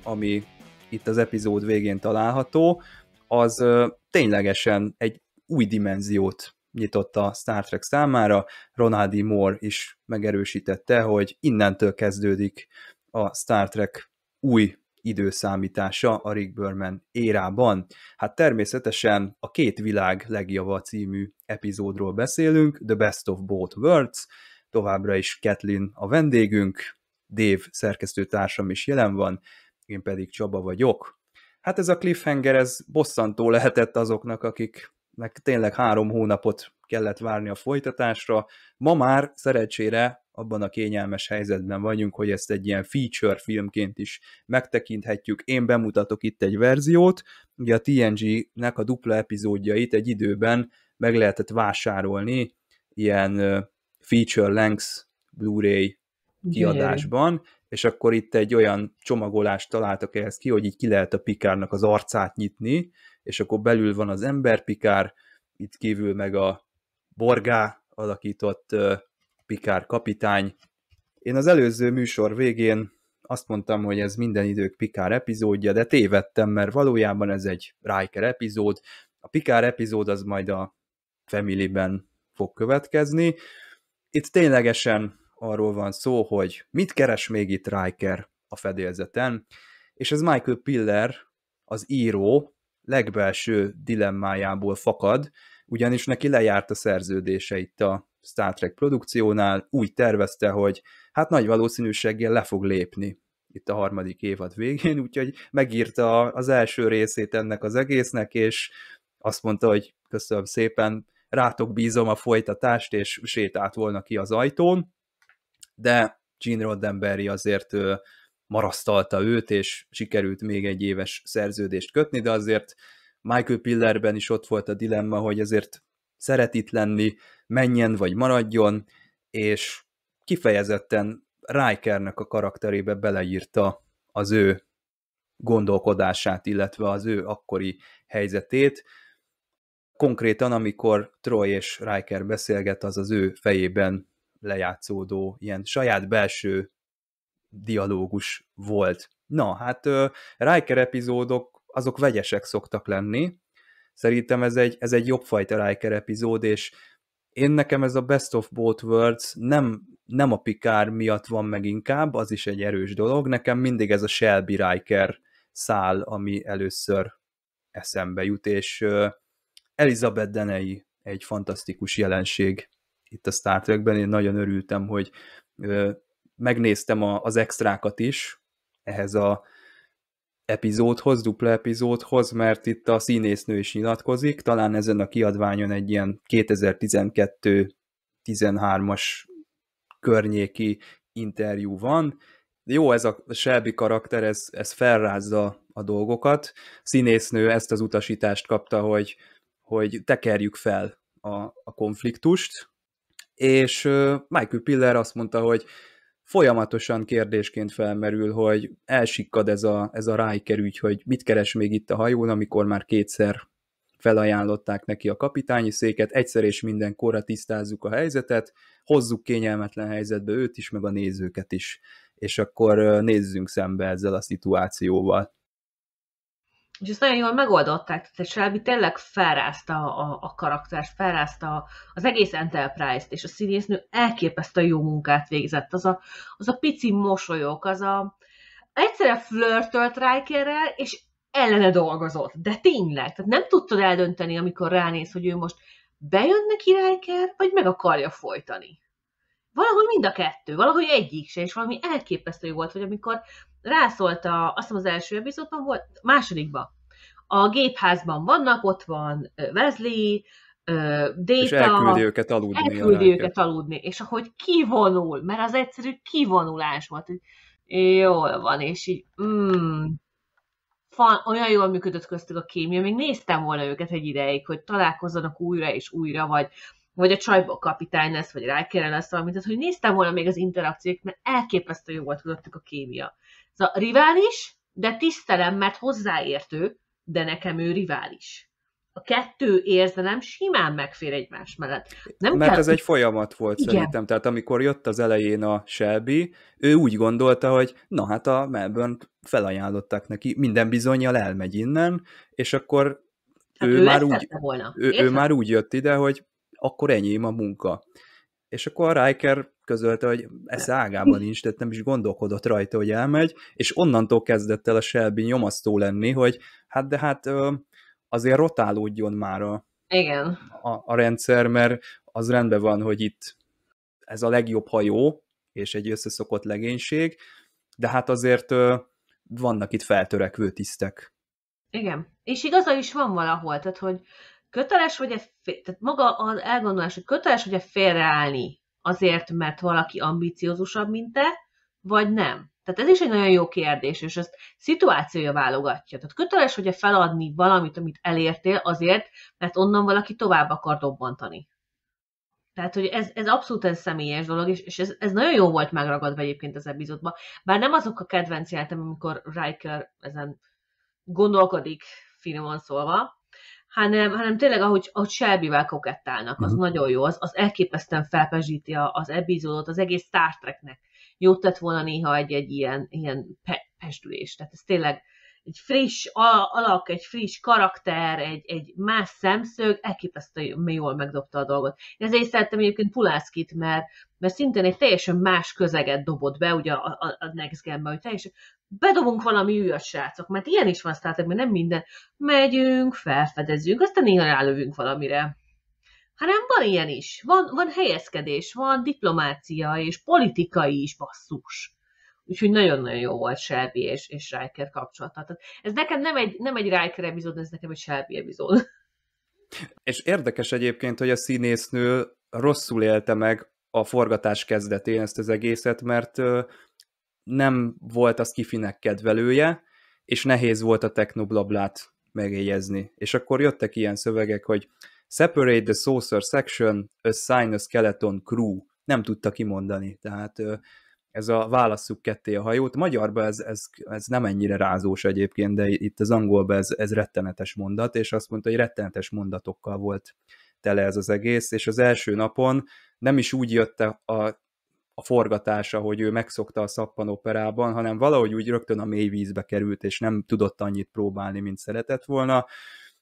ami itt az epizód végén található, az ténylegesen egy új dimenziót nyitott a Star Trek számára. D. E. Moore is megerősítette, hogy innentől kezdődik a Star Trek új időszámítása a Rick Berman érában. Hát természetesen a Két világ legjava című epizódról beszélünk, The Best of Both Worlds, továbbra is Kathleen a vendégünk, Dave szerkesztőtársam is jelen van, én pedig Csaba vagyok. Hát ez a cliffhanger, ez bosszantó lehetett azoknak, akik meg tényleg három hónapot kellett várni a folytatásra. Ma már szerencsére abban a kényelmes helyzetben vagyunk, hogy ezt egy ilyen feature filmként is megtekinthetjük. Én bemutatok itt egy verziót, ugye a TNG-nek a dupla epizódjait egy időben meg lehetett vásárolni ilyen feature length Blu-ray kiadásban, és akkor itt egy olyan csomagolást találtak ehhez ki, hogy így ki lehet a pikárnak az arcát nyitni, és akkor belül van az ember pikár, itt kívül meg a Borgá alakított Pikár kapitány. Én az előző műsor végén azt mondtam, hogy ez minden idők Pikár epizódja, de tévedtem, mert valójában ez egy Riker epizód. A Pikár epizód az majd a Family-ben fog következni. Itt ténylegesen arról van szó, hogy mit keres még itt Riker a fedélzeten, és ez Michael Piller, az író legbelső dilemmájából fakad, ugyanis neki lejárt a szerződése itt a Star Trek produkciónál, úgy tervezte, hogy hát nagy valószínűséggel le fog lépni itt a harmadik évad végén, úgyhogy megírta az első részét ennek az egésznek, és azt mondta, hogy köszönöm szépen, rátok bízom a folytatást, és sétált volna ki az ajtón, de Gene Roddenberry azért marasztalta őt, és sikerült még egy éves szerződést kötni, de azért Michael Pillerben is ott volt a dilemma, hogy ezért szeret itt lenni, menjen vagy maradjon, és kifejezetten Rikernek a karakterébe beleírta az ő gondolkodását, illetve az ő akkori helyzetét. Konkrétan, amikor Troy és Riker beszélget, az az ő fejében lejátszódó ilyen saját belső dialógus volt. Na, hát Riker epizódok azok vegyesek szoktak lenni. Szerintem ez egy, ez egy fajta Riker epizód, és én nekem ez a Best of Both Worlds nem, nem a Pikár miatt van meg inkább, az is egy erős dolog, nekem mindig ez a Shelby Riker szál, ami először eszembe jut, és Elizabeth Denei egy fantasztikus jelenség itt a Star Trekben, én nagyon örültem, hogy megnéztem az extrákat is ehhez a epizódhoz, dupla epizódhoz, mert itt a színésznő is nyilatkozik, talán ezen a kiadványon egy ilyen 2012-13-as környéki interjú van. Jó, ez a Shelby karakter, ez, ez felrázza a dolgokat. Színésznő ezt az utasítást kapta, hogy, hogy tekerjük fel a, a konfliktust, és Michael Piller azt mondta, hogy folyamatosan kérdésként felmerül, hogy elsikkad ez a, ez a Riker ügy, hogy mit keres még itt a hajón, amikor már kétszer felajánlották neki a kapitányi széket, egyszer és mindenkorra tisztázzuk a helyzetet, hozzuk kényelmetlen helyzetbe őt is, meg a nézőket is, és akkor nézzünk szembe ezzel a szituációval és ezt nagyon jól megoldották, tehát Shelby tényleg felrázta a, a karaktert, felrázta az egész Enterprise-t, és a színésznő elképesztő jó munkát végzett. Az a, az a pici mosolyok, az a egyszerre flörtölt Rikerrel, és ellene dolgozott. De tényleg, tehát nem tudtad eldönteni, amikor ránéz, hogy ő most bejön neki Riker, vagy meg akarja folytani. Valahol mind a kettő, valahogy egyik se, és valami elképesztő volt, hogy amikor rászólt a, azt hiszem az első epizódban volt, másodikban, a gépházban vannak, ott van Wesley, Déta, és elküldi őket aludni. Elküldi őket aludni, és ahogy kivonul, mert az egyszerű kivonulás volt, hogy jól van, és így mm, fan, olyan jól működött köztük a kémia, még néztem volna őket egy ideig, hogy találkozzanak újra és újra, vagy vagy a csajból kapitány lesz, vagy Riker lesz valamit, tehát hogy néztem volna még az interakciót, mert elképesztő jó volt közöttük a kémia. Ez a rivális, de tisztelem, mert hozzáértő, de nekem ő rivális. A kettő érzelem simán megfér egymás mellett. Nem Mert kell... ez egy folyamat volt Igen. szerintem, tehát amikor jött az elején a Shelby, ő úgy gondolta, hogy na hát a melbourne felajánlották neki, minden bizonyal elmegy innen, és akkor hát ő, ő, már úgy, volna. Ő, ő már úgy jött ide, hogy akkor enyém a munka. És akkor a Riker közölte, hogy ez ágában nincs, tehát nem is gondolkodott rajta, hogy elmegy, és onnantól kezdett el a Shelby nyomasztó lenni, hogy hát de hát azért rotálódjon már a, Igen. a, a rendszer, mert az rendben van, hogy itt ez a legjobb hajó, és egy összeszokott legénység, de hát azért vannak itt feltörekvő tisztek. Igen, és igaza is van valahol, tehát hogy köteles vagy-e, tehát maga az elgondolás, hogy köteles vagy-e félreállni azért, mert valaki ambiciózusabb, mint te, vagy nem? Tehát ez is egy nagyon jó kérdés, és ezt szituációja válogatja. Tehát köteles vagy-e feladni valamit, amit elértél azért, mert onnan valaki tovább akar dobbantani. Tehát, hogy ez, ez abszolút ez személyes dolog, és, és ez, ez nagyon jó volt megragadva egyébként az epizódban. Bár nem azok a kedvenc jeltem, amikor Riker ezen gondolkodik, finoman szólva, hanem, hanem tényleg, ahogy, ahogy Shelby-vel kokettálnak, az uh-huh. nagyon jó, az, az elképesztően felpezsíti az epizódot, az egész Star Treknek jót tett volna néha egy, egy ilyen, ilyen pe- pesdülés. Tehát ez tényleg egy friss alak, egy friss karakter, egy, egy más szemszög, elképesztően jól megdobta a dolgot. Ezért szerettem egyébként Pulászkit, mert, mert szintén egy teljesen más közeget dobott be, ugye a, a, a Next Gen-be, hogy teljesen bedobunk valami újat, srácok, mert ilyen is van Star mert nem minden. Megyünk, felfedezünk, aztán néha rálövünk valamire. Hanem hát van ilyen is. Van, van helyezkedés, van diplomácia és politika is, basszus. Úgyhogy nagyon-nagyon jó volt Shelby és, és Riker kapcsolata. Tehát ez nekem nem egy, nem egy Riker epizód, ez nekem egy Shelby epizód. És érdekes egyébként, hogy a színésznő rosszul élte meg a forgatás kezdetén ezt az egészet, mert nem volt az kifinek kedvelője, és nehéz volt a technoblablát megjegyezni. És akkor jöttek ilyen szövegek, hogy separate the saucer section, assign a skeleton crew. Nem tudta kimondani, tehát ez a válasszuk ketté a hajót. Magyarban ez, ez, ez nem ennyire rázós egyébként, de itt az angolban ez, ez rettenetes mondat, és azt mondta, hogy rettenetes mondatokkal volt tele ez az egész, és az első napon nem is úgy jött a, a forgatása, hogy ő megszokta a szappanoperában, hanem valahogy úgy rögtön a mély vízbe került, és nem tudott annyit próbálni, mint szeretett volna,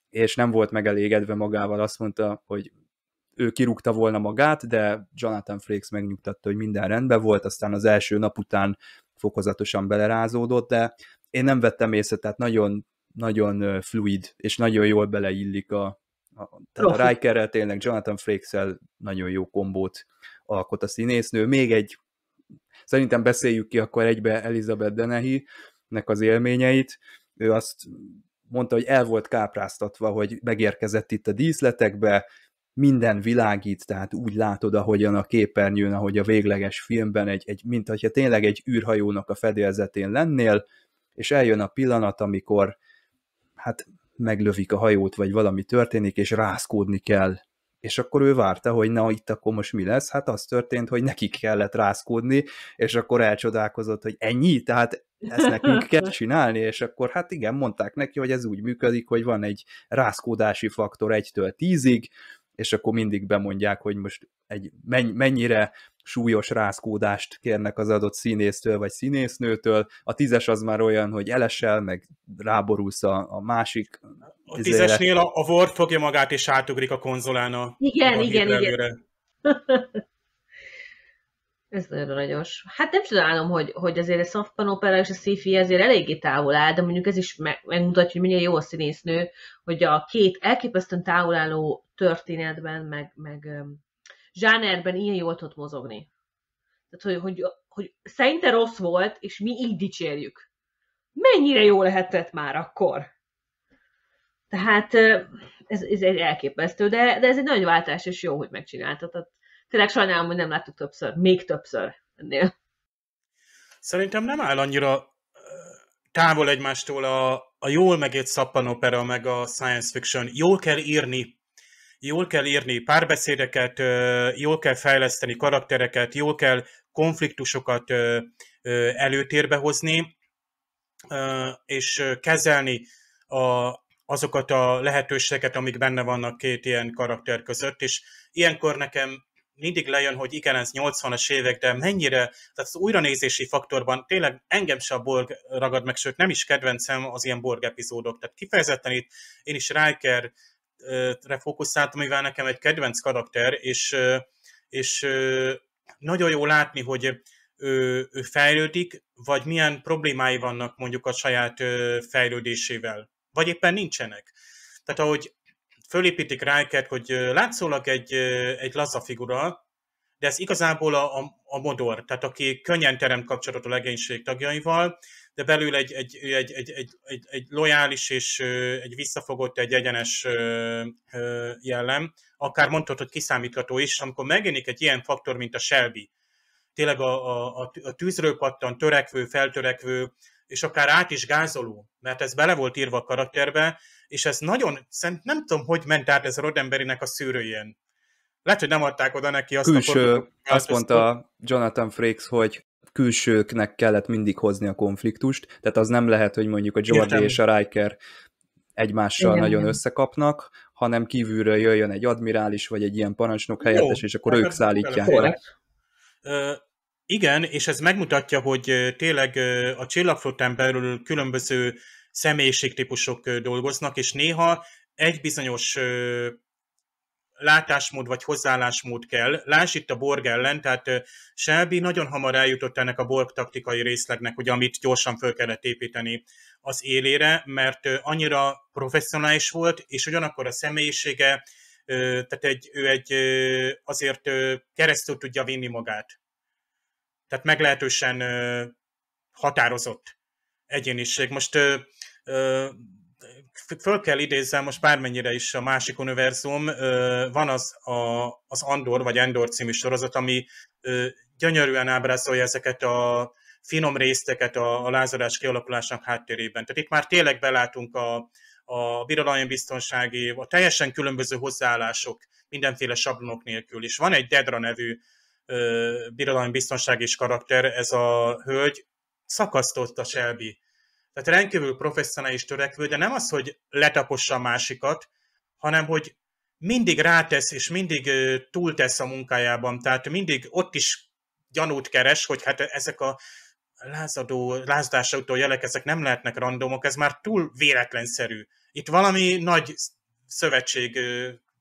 és nem volt megelégedve magával, azt mondta, hogy ő kirúgta volna magát, de Jonathan Frakes megnyugtatta, hogy minden rendben volt, aztán az első nap után fokozatosan belerázódott, de én nem vettem észre, tehát nagyon, nagyon fluid, és nagyon jól beleillik a, a tehát a Rikerrel tényleg Jonathan frakes nagyon jó kombót alkot a színésznő. Még egy, szerintem beszéljük ki akkor egybe Elizabeth Denehi, nek az élményeit. Ő azt mondta, hogy el volt kápráztatva, hogy megérkezett itt a díszletekbe, minden világít, tehát úgy látod, ahogyan a képernyőn, ahogy a végleges filmben, egy, egy, mint hogyha tényleg egy űrhajónak a fedélzetén lennél, és eljön a pillanat, amikor hát meglövik a hajót, vagy valami történik, és rászkódni kell. És akkor ő várta, hogy na itt akkor most mi lesz? Hát az történt, hogy nekik kellett rászkódni, és akkor elcsodálkozott, hogy ennyi? Tehát ezt nekünk kell csinálni, és akkor hát igen, mondták neki, hogy ez úgy működik, hogy van egy rászkódási faktor 1-től 10-ig, és akkor mindig bemondják, hogy most egy, mennyire súlyos rázkódást kérnek az adott színésztől vagy színésznőtől. A tízes az már olyan, hogy elesel, meg ráborulsz a, a másik. A tízesnél a, a Word fogja magát és átugrik a konzolán a Igen, a igen, igen. Ez nagyon aranyos. Hát nem csodálom, hogy, hogy azért a szafpan opera és a sci azért eléggé távol áll, de mondjuk ez is megmutatja, hogy milyen jó a színésznő, hogy a két elképesztően távol álló történetben, meg, meg um, zsánerben ilyen jól tud mozogni. Tehát, hogy, hogy, hogy szerinte rossz volt, és mi így dicsérjük. Mennyire jó lehetett már akkor? Tehát ez, ez egy elképesztő, de, de ez egy nagy váltás, és jó, hogy megcsináltatott tényleg sajnálom, hogy nem láttuk többször, még többször ennél. Szerintem nem áll annyira távol egymástól a, a jól megért szappanopera, meg a science fiction. Jól kell írni, jól kell írni párbeszédeket, jól kell fejleszteni karaktereket, jól kell konfliktusokat előtérbe hozni, és kezelni a, azokat a lehetőségeket, amik benne vannak két ilyen karakter között, és ilyenkor nekem mindig lejön, hogy igen, ez 80-as évek, de mennyire, tehát az újranézési faktorban tényleg engem se a Borg ragad meg, sőt nem is kedvencem az ilyen Borg epizódok. Tehát kifejezetten itt én is Rikerre re fókuszáltam, mivel nekem egy kedvenc karakter, és, és nagyon jó látni, hogy ő, ő fejlődik, vagy milyen problémái vannak mondjuk a saját fejlődésével, vagy éppen nincsenek. Tehát ahogy fölépítik riker hogy látszólag egy, egy laza figura, de ez igazából a, a, a modor, tehát aki könnyen terem kapcsolatot a legénység tagjaival, de belül egy, egy, egy, egy, egy, egy, egy lojális és egy visszafogott, egy egyenes jellem, akár mondhatod kiszámítható is, amikor megjelenik egy ilyen faktor, mint a Shelby, tényleg a, a, a tűzről pattan, törekvő, feltörekvő, és akár át is gázoló, mert ez bele volt írva a karakterbe, és ez nagyon, szerint nem tudom, hogy ment át ez a Rodemberinek a szűrőjén. Lehet, hogy nem adták oda neki azt Külső, a azt mondta Jonathan Frakes, hogy külsőknek kellett mindig hozni a konfliktust, tehát az nem lehet, hogy mondjuk a Jordi Értem. és a Riker egymással igen, nagyon igen. összekapnak, hanem kívülről jöjjön egy admirális, vagy egy ilyen parancsnok helyettes, Jó, és akkor hát ők szállítják. Korrekt. Igen, és ez megmutatja, hogy tényleg a csillagflottán belül különböző uh, személyiségtípusok dolgoznak, és néha egy bizonyos látásmód vagy hozzáállásmód kell. Láss itt a Borg ellen, tehát Shelby nagyon hamar eljutott ennek a Borg taktikai részlegnek, ugye, amit gyorsan föl kellett építeni az élére, mert annyira professzionális volt, és ugyanakkor a személyisége, tehát egy, ő egy azért keresztül tudja vinni magát. Tehát meglehetősen határozott egyéniség. Most föl kell idézzem most bármennyire is a másik univerzum, van az a, az Andor vagy Endor című sorozat, ami gyönyörűen ábrázolja ezeket a finom részteket a, a lázadás kialakulásnak háttérében. Tehát itt már tényleg belátunk a, a biztonsági, a teljesen különböző hozzáállások, mindenféle sablonok nélkül is. Van egy Dedra nevű birodalmi biztonsági karakter, ez a hölgy szakasztott a Shelby tehát rendkívül professzionális törekvő, de nem az, hogy letapossa a másikat, hanem hogy mindig rátesz és mindig túltesz a munkájában. Tehát mindig ott is gyanút keres, hogy hát ezek a lázadó, lázdása utó jelek, ezek nem lehetnek randomok, ez már túl véletlenszerű. Itt valami nagy szövetség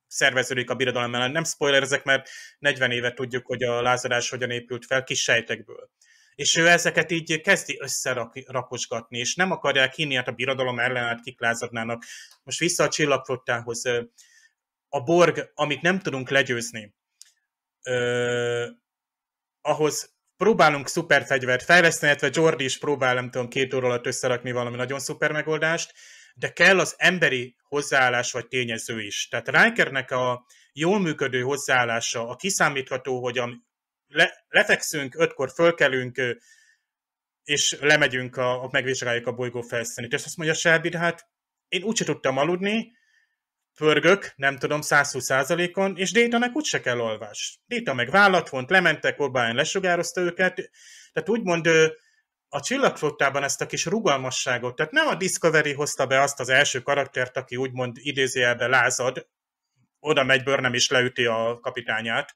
szerveződik a birodalom ellen. Nem ezek, mert 40 éve tudjuk, hogy a lázadás hogyan épült fel kis sejtekből és ő ezeket így kezdi összerakosgatni, és nem akarják hinni, hát a birodalom ellenállt kiklázadnának. Most vissza a csillagflottához. A Borg, amit nem tudunk legyőzni, eh, ahhoz próbálunk szuperfegyvert fejleszteni, illetve Jordi is próbál, nem tudom, két óra alatt összerakni valami nagyon szuper megoldást, de kell az emberi hozzáállás vagy tényező is. Tehát Rikernek a jól működő hozzáállása, a kiszámítható, hogy a le, lefekszünk, ötkor fölkelünk, és lemegyünk, a, a megvizsgáljuk a bolygó felszínét. És azt mondja Selby, hát én úgyse tudtam aludni, pörgök, nem tudom, 120%-on, és Détanek úgyse kell alvás. Déta meg vállat vont, lementek, Orbán lesugározta őket, tehát úgymond a csillagflottában ezt a kis rugalmasságot, tehát nem a Discovery hozta be azt az első karaktert, aki úgymond idézőjelbe lázad, oda megy bőr nem is leüti a kapitányát,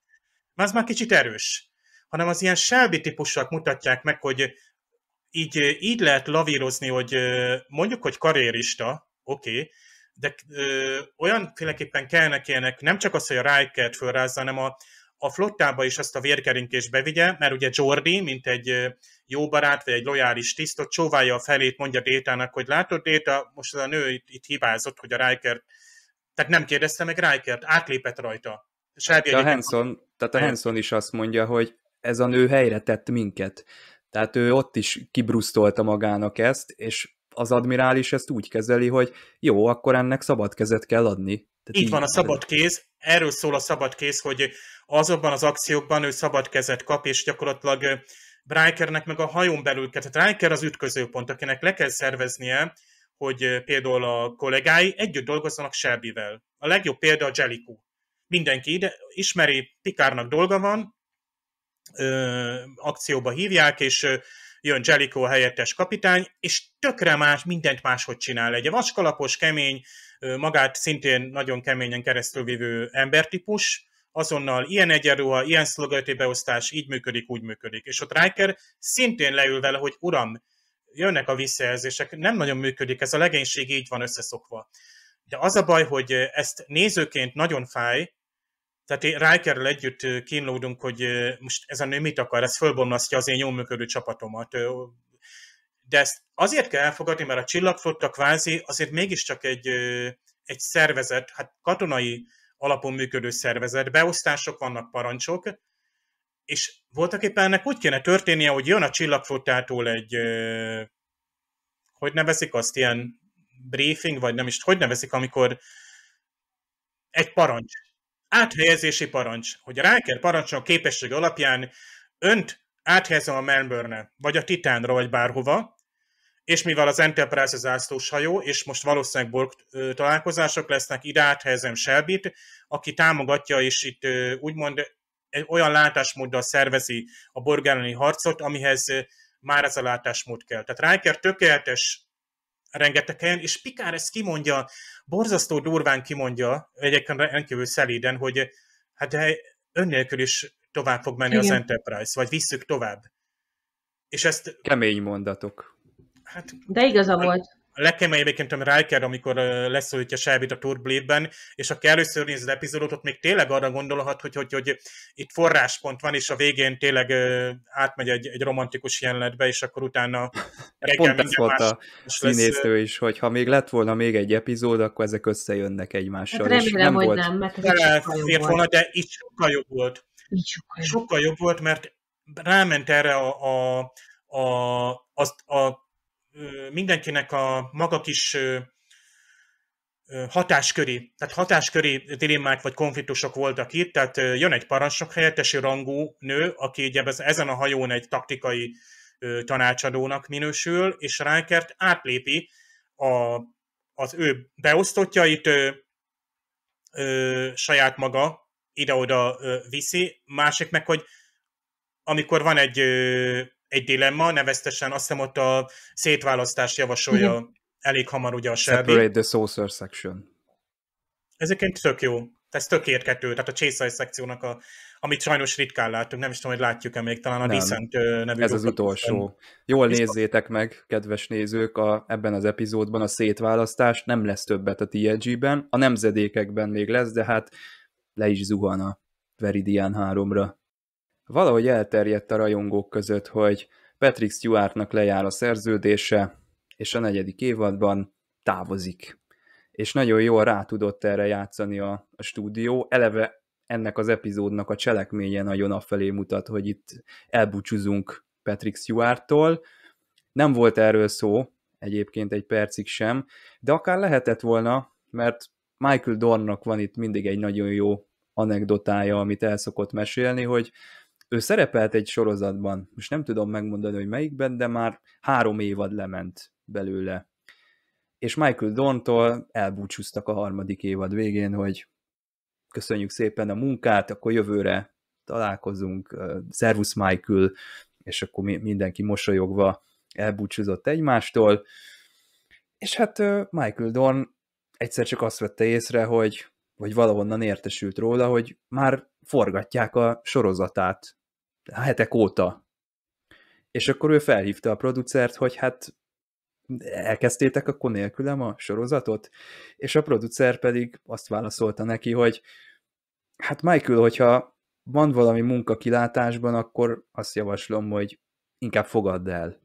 az már kicsit erős, hanem az ilyen Shelby típusok mutatják meg, hogy így, így lehet lavírozni, hogy mondjuk, hogy karrierista, oké, okay, de ö, kell neki ennek, nem csak az, hogy a Rikert fölrázza, hanem a, a flottába is azt a vérkeringést bevigye, mert ugye Jordi, mint egy jó barát, vagy egy lojális ott csóválja a felét, mondja Détának, hogy látod Déta, most az a nő itt, itt hibázott, hogy a Rikert, tehát nem kérdezte meg Rikert, átlépett rajta. Sárgi hát a Hanson, tehát a Hanson is azt mondja, hogy ez a nő helyre tett minket. Tehát ő ott is kibrusztolta magának ezt, és az admirális ezt úgy kezeli, hogy jó, akkor ennek szabad kezet kell adni. Tehát Itt így van a szabad kéz, erről szól a szabad kéz, hogy azokban az akciókban ő szabad kezet kap, és gyakorlatilag Brikernek meg a hajón belül Tehát Riker az ütközőpont, akinek le kell szerveznie, hogy például a kollégái együtt dolgozzanak Shelbyvel. A legjobb példa a Jellicoe mindenki ide ismeri, Pikárnak dolga van, ö, akcióba hívják, és ö, jön Jellico a helyettes kapitány, és tökre más, mindent máshogy csinál. Egy vaskalapos, kemény, ö, magát szintén nagyon keményen keresztülvívő embertípus, azonnal ilyen egyenruha, ilyen szlogerti beosztás, így működik, úgy működik. És ott Riker szintén leül vele, hogy uram, jönnek a visszajelzések, nem nagyon működik, ez a legénység így van összeszokva. De az a baj, hogy ezt nézőként nagyon fáj, tehát én Rikerrel együtt kínlódunk, hogy most ez a nő mit akar, ez fölbomlasztja az én jól működő csapatomat. De ezt azért kell elfogadni, mert a csillagflotta kvázi azért mégiscsak egy, egy szervezet, hát katonai alapon működő szervezet, beosztások vannak, parancsok, és voltak éppen ennek úgy kéne történnie, hogy jön a csillagflottától egy, hogy nevezik azt, ilyen briefing, vagy nem is, hogy nevezik, amikor egy parancs, áthelyezési parancs, hogy a Riker a képessége alapján önt áthelyezem a melbourne vagy a Titánra, vagy bárhova, és mivel az Enterprise zászlós hajó, és most valószínűleg Borg találkozások lesznek, ide áthelyezem shelby aki támogatja, és itt úgymond egy olyan látásmóddal szervezi a Borg elleni harcot, amihez már ez a látásmód kell. Tehát Riker tökéletes rengeteg helyen, és Pikár ezt kimondja, borzasztó durván kimondja, egyébként rendkívül szelíden, hogy hát ön nélkül is tovább fog menni Igen. az Enterprise, vagy visszük tovább. És ezt... Kemény mondatok. Hát, De igaza volt a legkeményebb egyébként, a Riker, amikor leszólítja Shelby-t a Turblade-ben, és aki először néz az epizódot, ott még tényleg arra gondolhat, hogy, hogy, hogy itt forráspont van, és a végén tényleg átmegy egy, egy romantikus jelenetbe, és akkor utána hát reggel Pont ez volt a színésztő lesz. is, hogy ha még lett volna még egy epizód, akkor ezek összejönnek egymással. Hát remélem, nem hogy volt, nem, mert ez volna, de itt sokkal jobb volt. Így sokkal jobb. sokkal jobb volt, mert ráment erre a, a, a, a, a mindenkinek a maga kis hatásköri, tehát hatásköri dilemmák vagy konfliktusok voltak itt, tehát jön egy parancsnok helyettesi rangú nő, aki ugye ezen a hajón egy taktikai tanácsadónak minősül, és Rákert átlépi a, az ő beosztottjait ő ő, saját maga ide-oda viszi, másik meg, hogy amikor van egy egy dilemma, neveztesen azt hiszem ott a szétválasztás javasolja mm-hmm. elég hamar ugye a Shelby. Separate the saucer section. Ezeként tök jó. Ez tök érkető, Tehát a csészai szekciónak, a, amit sajnos ritkán látunk, nem is tudom, hogy látjuk-e még, talán a Decent nevű. Ez az utolsó. Jól nézzétek meg, kedves nézők, a, ebben az epizódban a szétválasztás nem lesz többet a tng ben a nemzedékekben még lesz, de hát le is zuhana Veridian 3-ra valahogy elterjedt a rajongók között, hogy Patrick Stewartnak lejár a szerződése, és a negyedik évadban távozik. És nagyon jól rá tudott erre játszani a, a stúdió. Eleve ennek az epizódnak a cselekménye nagyon afelé mutat, hogy itt elbúcsúzunk Patrick Stewarttól. Nem volt erről szó egyébként egy percig sem, de akár lehetett volna, mert Michael Dornnak van itt mindig egy nagyon jó anekdotája, amit el szokott mesélni, hogy ő szerepelt egy sorozatban, most nem tudom megmondani, hogy melyikben, de már három évad lement belőle. És Michael Dorntól elbúcsúztak a harmadik évad végén, hogy köszönjük szépen a munkát, akkor jövőre találkozunk, szervusz Michael, és akkor mindenki mosolyogva elbúcsúzott egymástól, és hát Michael Dorn egyszer csak azt vette észre, hogy vagy valahonnan értesült róla, hogy már forgatják a sorozatát hetek óta. És akkor ő felhívta a producert, hogy hát elkezdtétek akkor nélkülem a sorozatot? És a producer pedig azt válaszolta neki, hogy hát Michael, hogyha van valami munka kilátásban, akkor azt javaslom, hogy inkább fogadd el.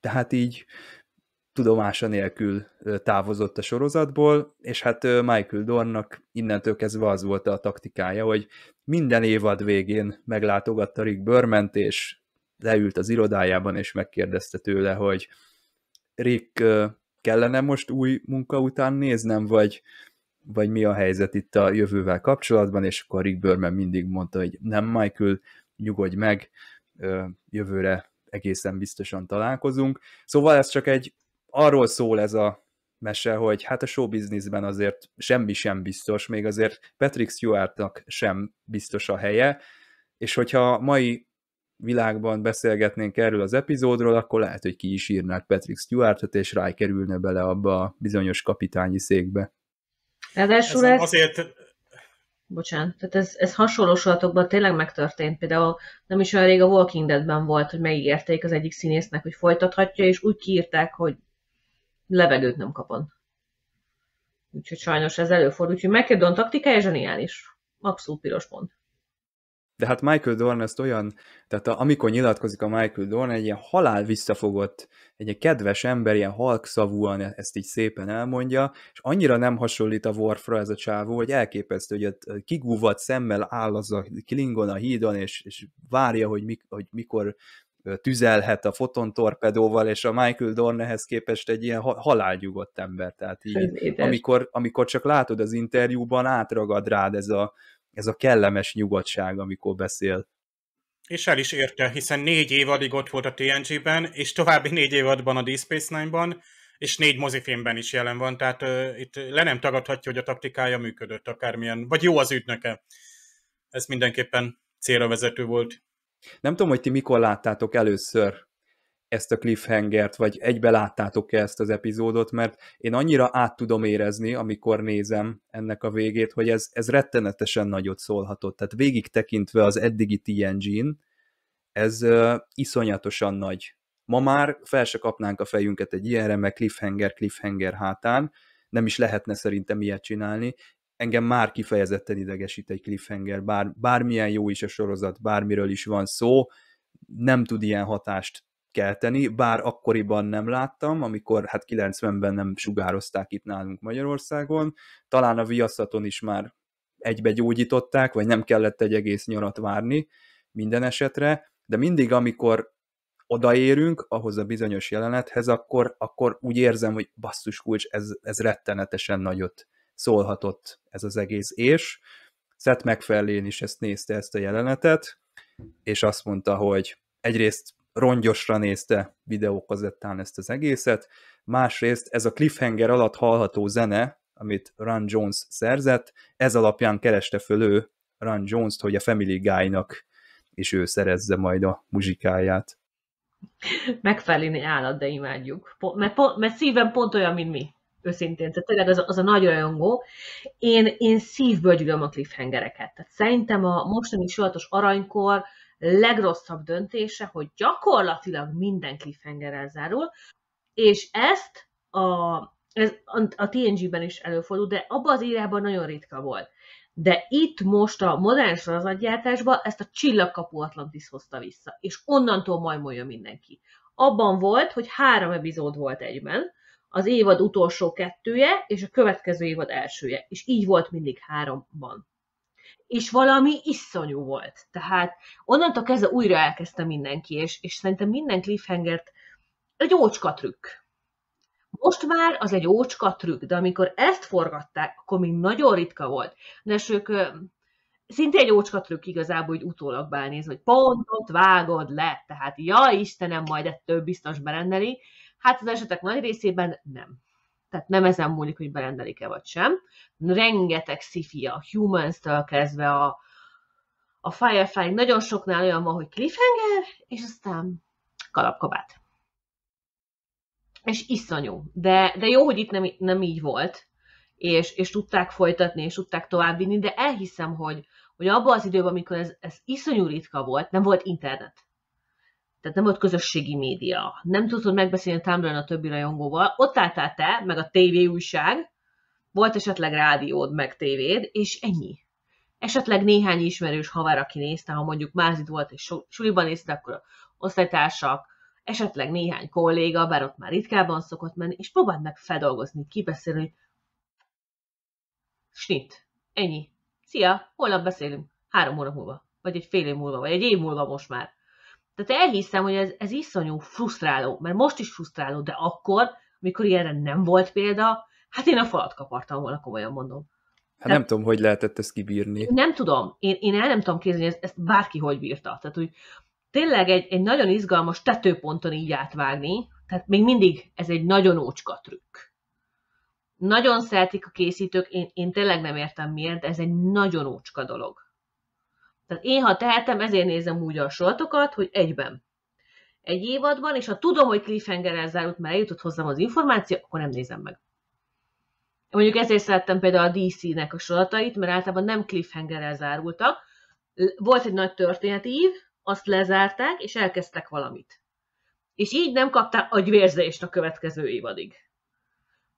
Tehát így tudomása nélkül távozott a sorozatból, és hát Michael Dornnak innentől kezdve az volt a taktikája, hogy minden évad végén meglátogatta Rick Börment, és leült az irodájában, és megkérdezte tőle, hogy Rick, kellene most új munka után néznem, vagy, vagy mi a helyzet itt a jövővel kapcsolatban, és akkor Rick Börment mindig mondta, hogy nem, Michael, nyugodj meg, jövőre egészen biztosan találkozunk. Szóval ez csak egy arról szól ez a mese, hogy hát a show businessben azért semmi sem biztos, még azért Patrick Stewartnak sem biztos a helye, és hogyha mai világban beszélgetnénk erről az epizódról, akkor lehet, hogy ki is írnák Patrick Stewartot, és rákerülne bele abba a bizonyos kapitányi székbe. Ráadásul ez... Azért... Bocsánat, tehát ez, ez hasonló sorozatokban tényleg megtörtént. Például nem is olyan rég a Walking Deadben volt, hogy megígérték az egyik színésznek, hogy folytathatja, és úgy kiírták, hogy levegőt nem kapod. Úgyhogy sajnos ez előfordul. Úgyhogy Dorn taktikája zseniális. Abszolút piros pont. De hát Michael Dorn ezt olyan, tehát a, amikor nyilatkozik a Michael Dorn, egy ilyen halál visszafogott, egy ilyen kedves ember, ilyen halkszavúan ezt így szépen elmondja, és annyira nem hasonlít a Warfra ez a csávó, hogy elképesztő, hogy ott kigúvat szemmel áll az a Klingon a hídon, és, és várja, hogy, mik, hogy mikor tüzelhet a fotontorpedóval, és a Michael Dornehez képest egy ilyen halálnyugodt ember. Tehát így, amikor, amikor csak látod az interjúban, átragad rád ez a, ez a kellemes nyugodtság, amikor beszél. És el is érte, hiszen négy év évadig ott volt a TNG-ben, és további négy év adban a Deep Space Nine-ban, és négy mozifilmben is jelen van, tehát uh, itt le nem tagadhatja, hogy a taktikája működött akármilyen, vagy jó az ügynöke. Ez mindenképpen célra vezető volt. Nem tudom, hogy ti mikor láttátok először ezt a cliffhangert, vagy egybe láttátok-e ezt az epizódot, mert én annyira át tudom érezni, amikor nézem ennek a végét, hogy ez, ez rettenetesen nagyot szólhatott. Tehát végig tekintve az eddigi TNG-n, ez uh, iszonyatosan nagy. Ma már fel se kapnánk a fejünket egy ilyenre, mert cliffhanger, cliffhanger hátán, nem is lehetne szerintem ilyet csinálni, engem már kifejezetten idegesít egy cliffhanger, bár, bármilyen jó is a sorozat, bármiről is van szó, nem tud ilyen hatást kelteni, bár akkoriban nem láttam, amikor hát 90-ben nem sugározták itt nálunk Magyarországon, talán a viaszaton is már egybe gyógyították, vagy nem kellett egy egész nyarat várni minden esetre, de mindig, amikor odaérünk ahhoz a bizonyos jelenethez, akkor, akkor úgy érzem, hogy basszus kulcs, ez, ez rettenetesen nagyot szólhatott ez az egész, és Seth MacFarlane is ezt nézte, ezt a jelenetet, és azt mondta, hogy egyrészt rongyosra nézte videókazettán ezt az egészet, másrészt ez a cliffhanger alatt hallható zene, amit Ron Jones szerzett, ez alapján kereste föl ő Ron Jones-t, hogy a Family Guy-nak és ő szerezze majd a muzsikáját. Megfelelni állat, de imádjuk. mert, pont, mert szívem pont olyan, mint mi. Őszintén, tehát tényleg az, az a nagy rajongó. Én, én szívből gyűlöm a cliffhangereket. Tehát szerintem a mostani sohatos aranykor legrosszabb döntése, hogy gyakorlatilag minden cliffhangerrel zárul, és ezt a, ez a TNG-ben is előfordul, de abban az írában nagyon ritka volt. De itt most a modern sorozatgyártásban ezt a csillagkapu Atlantis hozta vissza, és onnantól majmolja mindenki. Abban volt, hogy három epizód volt egyben, az évad utolsó kettője, és a következő évad elsője. És így volt mindig háromban. És valami iszonyú volt. Tehát onnantól kezdve újra elkezdte mindenki, és, és szerintem minden cliffhangert egy ócska trükk. Most már az egy ócska trükk, de amikor ezt forgatták, akkor még nagyon ritka volt. De ők szinte egy ócska trükk igazából, hogy utólag bánéz, hogy pontot vágod le, tehát ja Istenem, majd ettől biztos berendeli, Hát az esetek nagy részében nem. Tehát nem ezen múlik, hogy berendelik-e vagy sem. Rengeteg sci a Humans-től kezdve a, a Firefly, nagyon soknál olyan van, hogy cliffhanger, és aztán kalapkabát. És iszonyú. De, de jó, hogy itt nem, nem így volt, és, és tudták folytatni, és tudták továbbvinni, de elhiszem, hogy, hogy abban az időben, amikor ez, ez iszonyú ritka volt, nem volt internet tehát nem volt közösségi média, nem tudtad megbeszélni a tumblr a többi rajongóval, ott álltál te, meg a TV újság, volt esetleg rádiód, meg tévéd, és ennyi. Esetleg néhány ismerős haver, aki nézte, ha mondjuk mázid volt, és suliban nézte, akkor a osztálytársak, esetleg néhány kolléga, bár ott már ritkábban szokott menni, és próbáld meg feldolgozni, kibeszélni, snit, ennyi. Szia, holnap beszélünk. Három óra múlva, vagy egy fél év múlva, vagy egy év múlva most már tehát elhiszem, hogy ez, ez iszonyú frusztráló, mert most is frusztráló, de akkor, amikor ilyenre nem volt példa, hát én a falat kapartam volna, komolyan mondom. Hát Tehát, nem tudom, hogy lehetett ezt kibírni. Nem tudom, én, én el nem tudom képzelni, ezt, ezt bárki hogy bírta. Tehát úgy tényleg egy, egy nagyon izgalmas tetőponton így átvágni, tehát még mindig ez egy nagyon ócska trükk. Nagyon szeretik a készítők, én, én tényleg nem értem miért, de ez egy nagyon ócska dolog. Tehát én, ha tehetem, ezért nézem úgy a sortokat, hogy egyben. Egy évadban, és ha tudom, hogy cliffhanger zárult, mert eljutott hozzám az információ, akkor nem nézem meg. Mondjuk ezért szerettem például a DC-nek a sorozatait, mert általában nem cliffhanger zárultak. Volt egy nagy történetív, azt lezárták, és elkezdtek valamit. És így nem kaptál agyvérzést a következő évadig.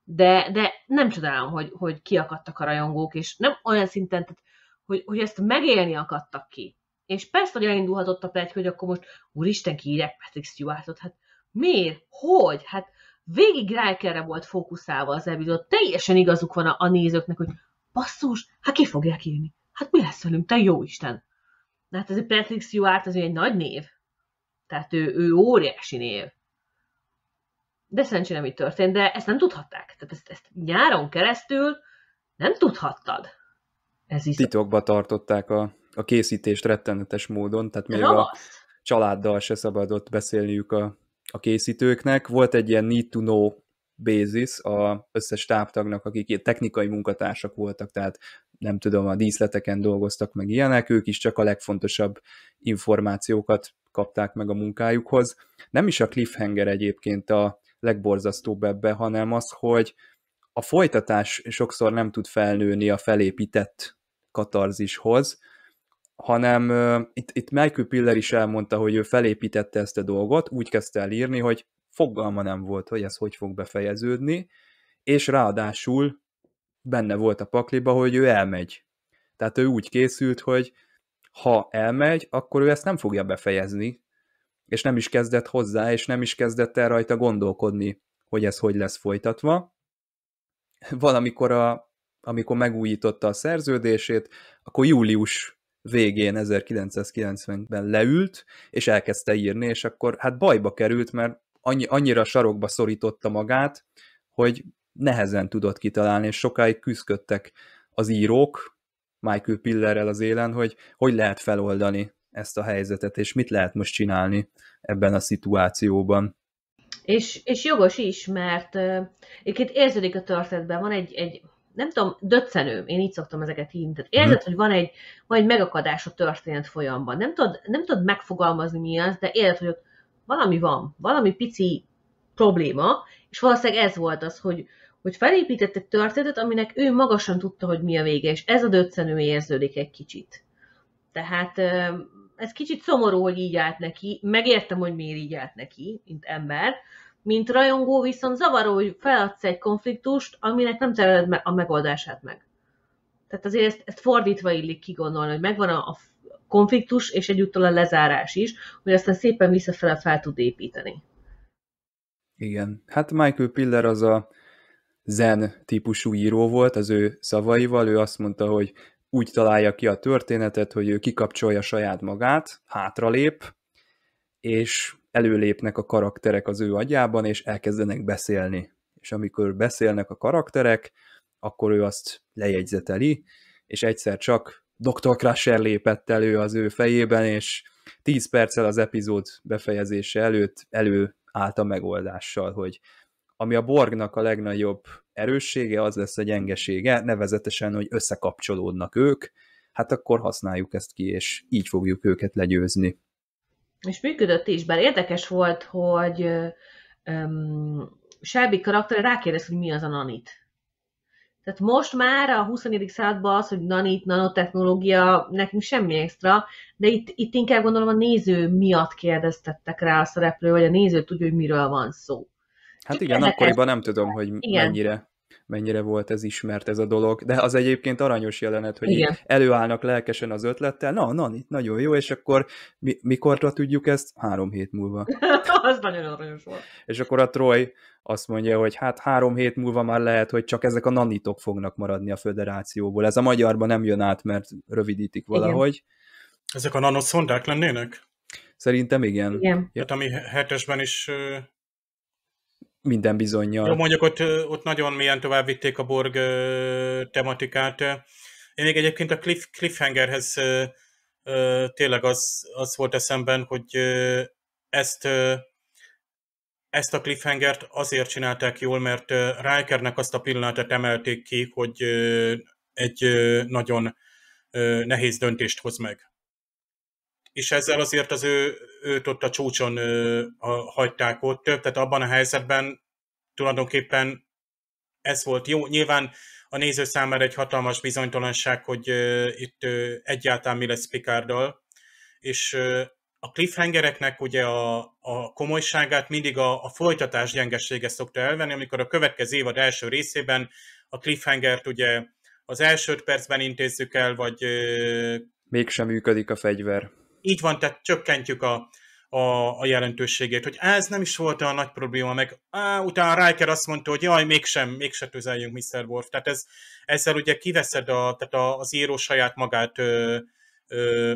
De, de nem csodálom, hogy, hogy kiakadtak a rajongók, és nem olyan szinten, tehát hogy, hogy ezt megélni akadtak ki. És persze, hogy elindulhatott a pegy, hogy akkor most úristen kiírek Patrick Stewartot, hát miért? Hogy? Hát végig Rikerre volt fókuszálva az epizód, teljesen igazuk van a, a nézőknek, hogy basszus, hát ki fogják írni? Hát mi lesz velünk, te jó Isten! De hát a Patrick Stewart azért egy nagy név. Tehát ő, ő óriási név. De szerencsére mi történt, de ezt nem tudhatták. Tehát ezt, ezt nyáron keresztül nem tudhattad. Ez is... Titokba tartották a, a készítést rettenetes módon, tehát még a családdal se szabadott beszélniük a, a készítőknek. Volt egy ilyen need to know basis a összes táptagnak, akik technikai munkatársak voltak, tehát nem tudom, a díszleteken dolgoztak meg ilyenek, ők is csak a legfontosabb információkat kapták meg a munkájukhoz. Nem is a cliffhanger egyébként a legborzasztóbb ebbe, hanem az, hogy a folytatás sokszor nem tud felnőni a felépített katarzishoz, hanem uh, itt, itt Michael Piller is elmondta, hogy ő felépítette ezt a dolgot, úgy kezdte el írni, hogy fogalma nem volt, hogy ez hogy fog befejeződni, és ráadásul benne volt a pakliba, hogy ő elmegy. Tehát ő úgy készült, hogy ha elmegy, akkor ő ezt nem fogja befejezni, és nem is kezdett hozzá, és nem is kezdett el rajta gondolkodni, hogy ez hogy lesz folytatva. Valamikor a amikor megújította a szerződését, akkor július végén 1990-ben leült, és elkezdte írni, és akkor hát bajba került, mert annyi, annyira sarokba szorította magát, hogy nehezen tudott kitalálni, és sokáig küzdöttek az írók, Michael Pillerrel az élen, hogy hogy lehet feloldani ezt a helyzetet, és mit lehet most csinálni ebben a szituációban. És, és jogos is, mert uh, egyébként érződik a történetben, van egy, egy nem tudom, döccenőm, én így szoktam ezeket hívni. Tehát érzed, mm. hogy van egy, van egy megakadás a történet folyamban. Nem tudod, nem tudod megfogalmazni mi az, de érzed, hogy ott valami van, valami pici probléma, és valószínűleg ez volt az, hogy, hogy felépített egy történetet, aminek ő magasan tudta, hogy mi a vége, és ez a döccenő érződik egy kicsit. Tehát ez kicsit szomorú, hogy így állt neki, megértem, hogy miért így állt neki, mint ember, mint rajongó viszont zavaró, hogy feladsz egy konfliktust, aminek nem találod a megoldását meg. Tehát azért ezt, ezt fordítva illik kigondolni, hogy megvan a, a konfliktus, és egyúttal a lezárás is, hogy aztán szépen visszafele fel tud építeni. Igen. Hát Michael Piller az a zen típusú író volt az ő szavaival, ő azt mondta, hogy úgy találja ki a történetet, hogy ő kikapcsolja saját magát, hátralép, és előlépnek a karakterek az ő agyában, és elkezdenek beszélni. És amikor beszélnek a karakterek, akkor ő azt lejegyzeteli, és egyszer csak Dr. Crusher lépett elő az ő fejében, és 10 perccel az epizód befejezése előtt előállt a megoldással, hogy ami a Borgnak a legnagyobb erőssége, az lesz a gyengesége, nevezetesen, hogy összekapcsolódnak ők, hát akkor használjuk ezt ki, és így fogjuk őket legyőzni és működött is, bár érdekes volt, hogy um, Shelby karakter rákérdez, hogy mi az a nanit. Tehát most már a 20. században az, hogy nanit, nanotechnológia, nekünk semmi extra, de itt, itt inkább gondolom a néző miatt kérdeztettek rá a szereplő, vagy a néző tudja, hogy miről van szó. Hát Csak igen, akkoriban nem tudom, hogy igen. mennyire mennyire volt ez ismert ez a dolog, de az egyébként aranyos jelenet, hogy Igen. előállnak lelkesen az ötlettel, na, na, nagyon jó, és akkor mi, mikorra tudjuk ezt? Három hét múlva. az nagyon aranyos volt. És akkor a Troy azt mondja, hogy hát három hét múlva már lehet, hogy csak ezek a nanitok fognak maradni a föderációból. Ez a magyarban nem jön át, mert rövidítik valahogy. Igen. Ezek a nanoszondák lennének? Szerintem igen. igen. Hát ami hetesben is minden bizonyja. Jó, mondjuk ott, ott nagyon milyen tovább vitték a Borg tematikát. Én még egyébként a cliff, cliffhangerhez tényleg az, az volt eszemben, hogy ezt ezt a cliffhangert azért csinálták jól, mert Rikernek azt a pillanatot emelték ki, hogy egy nagyon nehéz döntést hoz meg és ezzel azért az ő, őt ott a csúcson ő, a, hagyták ott több, tehát abban a helyzetben tulajdonképpen ez volt jó. Nyilván a néző számára egy hatalmas bizonytalanság, hogy ő, itt ő, egyáltalán mi lesz Picarddal, és ő, a cliffhangereknek ugye a, a komolyságát mindig a, a folytatás gyengessége szokta elvenni, amikor a következő évad első részében a cliffhangert ugye az első percben intézzük el, vagy... Mégsem működik a fegyver így van, tehát csökkentjük a, a, a jelentőségét, hogy ez nem is volt olyan nagy probléma, meg á, utána Riker azt mondta, hogy jaj, mégsem, mégsem tüzeljünk Mr. Worf, tehát ez, ezzel ugye kiveszed a, tehát a, az író saját magát ö, ö,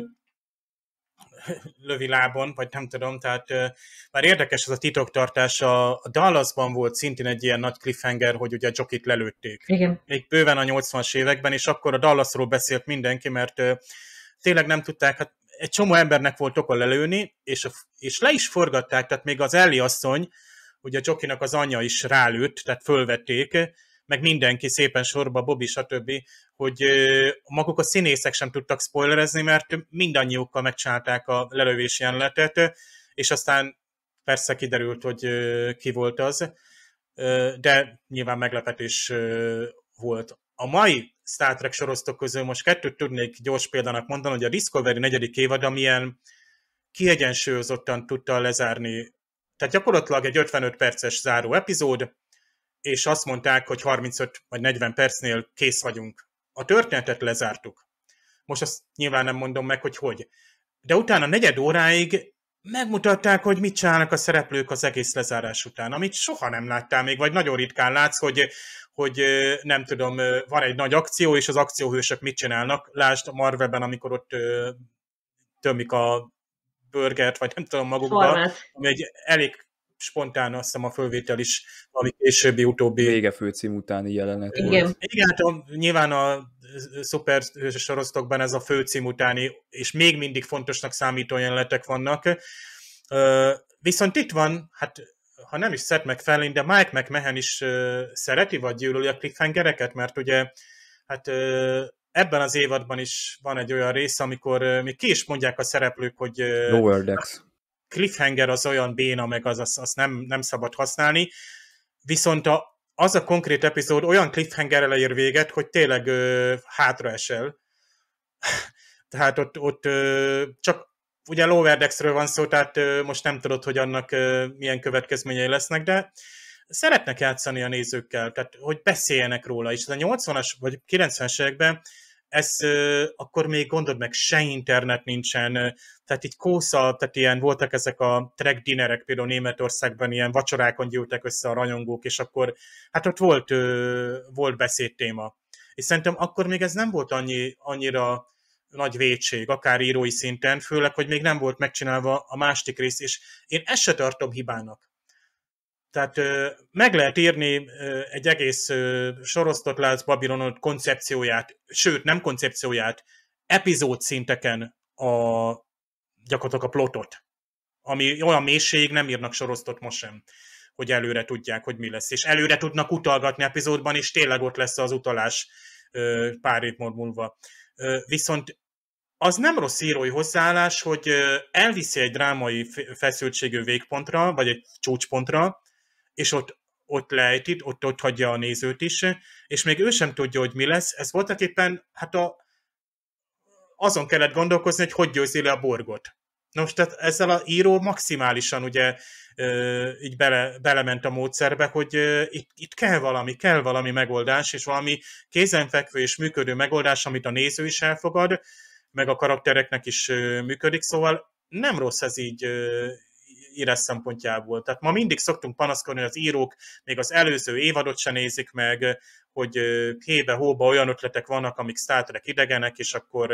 lövi lábon, vagy nem tudom, tehát ö, már érdekes ez a titoktartás, a Dallasban volt szintén egy ilyen nagy cliffhanger, hogy ugye a Jokit lelőtték. Igen. Még bőven a 80-as években, és akkor a Dallasról beszélt mindenki, mert ö, tényleg nem tudták, hát egy csomó embernek volt oka lelőni, és, a, és le is forgatták, tehát még az Ellie asszony, ugye a csokinak az anyja is rálőtt, tehát fölvették, meg mindenki szépen sorba, Bobby, stb., hogy maguk a színészek sem tudtak spoilerezni, mert mindannyiukkal megcsinálták a lelövés jelenetet, és aztán persze kiderült, hogy ki volt az, de nyilván meglepetés volt a mai Star Trek sorosztok közül most kettőt tudnék gyors példának mondani, hogy a Discovery negyedik évad, amilyen kiegyensúlyozottan tudta lezárni. Tehát gyakorlatilag egy 55 perces záró epizód, és azt mondták, hogy 35 vagy 40 percnél kész vagyunk. A történetet lezártuk. Most azt nyilván nem mondom meg, hogy hogy. De utána negyed óráig megmutatták, hogy mit csinálnak a szereplők az egész lezárás után, amit soha nem láttál még, vagy nagyon ritkán látsz, hogy hogy nem tudom, van egy nagy akció, és az akcióhősök mit csinálnak. Lásd a Marvelben, amikor ott tömik a burgert, vagy nem tudom magukba, Formát. ami egy elég spontán azt hiszem a fölvétel is, ami későbbi, utóbbi... Vége főcím utáni jelenet Igen. volt. Igen, hát nyilván a szuper sorozatokban ez a főcím utáni, és még mindig fontosnak számító jelenetek vannak. Viszont itt van, hát ha nem is Seth MacFarlane, de Mike McMahon is szereti vagy gyűlöli a cliffhangereket, mert ugye hát ebben az évadban is van egy olyan rész, amikor még ki is mondják a szereplők, hogy Lower Decks. cliffhanger az olyan béna, meg az, az, az nem, nem szabad használni, viszont a, az a konkrét epizód olyan cliffhangerrel ér véget, hogy tényleg ö, hátraesel. Tehát ott, ott csak ugye Lowerdexről van szó, tehát most nem tudod, hogy annak milyen következményei lesznek, de szeretnek játszani a nézőkkel, tehát hogy beszéljenek róla, és a 80-as vagy 90-es években ez akkor még gondold meg, se internet nincsen, tehát így kósza, tehát ilyen voltak ezek a track dinerek, például Németországban ilyen vacsorákon gyűltek össze a rajongók, és akkor hát ott volt, volt beszédtéma. És szerintem akkor még ez nem volt annyi, annyira nagy vétség, akár írói szinten, főleg, hogy még nem volt megcsinálva a másik rész, és én ezt se tartom hibának. Tehát ö, meg lehet írni ö, egy egész ö, sorosztott látsz Babilonot koncepcióját, sőt, nem koncepcióját, epizód szinteken a, gyakorlatilag a plotot, ami olyan mélység, nem írnak sorosztott most sem, hogy előre tudják, hogy mi lesz. És előre tudnak utalgatni epizódban, és tényleg ott lesz az utalás pár év múlva. Viszont az nem rossz írói hozzáállás, hogy elviszi egy drámai feszültségű végpontra, vagy egy csúcspontra, és ott, ott lejtít, ott, ott hagyja a nézőt is, és még ő sem tudja, hogy mi lesz. Ez voltaképpen, éppen, hát a, azon kellett gondolkozni, hogy hogy győzi le a borgot. Na most tehát ezzel a író maximálisan ugye így bele, belement a módszerbe, hogy itt, itt kell valami, kell valami megoldás, és valami kézenfekvő és működő megoldás, amit a néző is elfogad, meg a karaktereknek is működik, szóval nem rossz ez így írás szempontjából. Tehát ma mindig szoktunk panaszkodni, hogy az írók még az előző évadot se nézik meg, hogy hébe-hóba olyan ötletek vannak, amik Star Trek idegenek, és akkor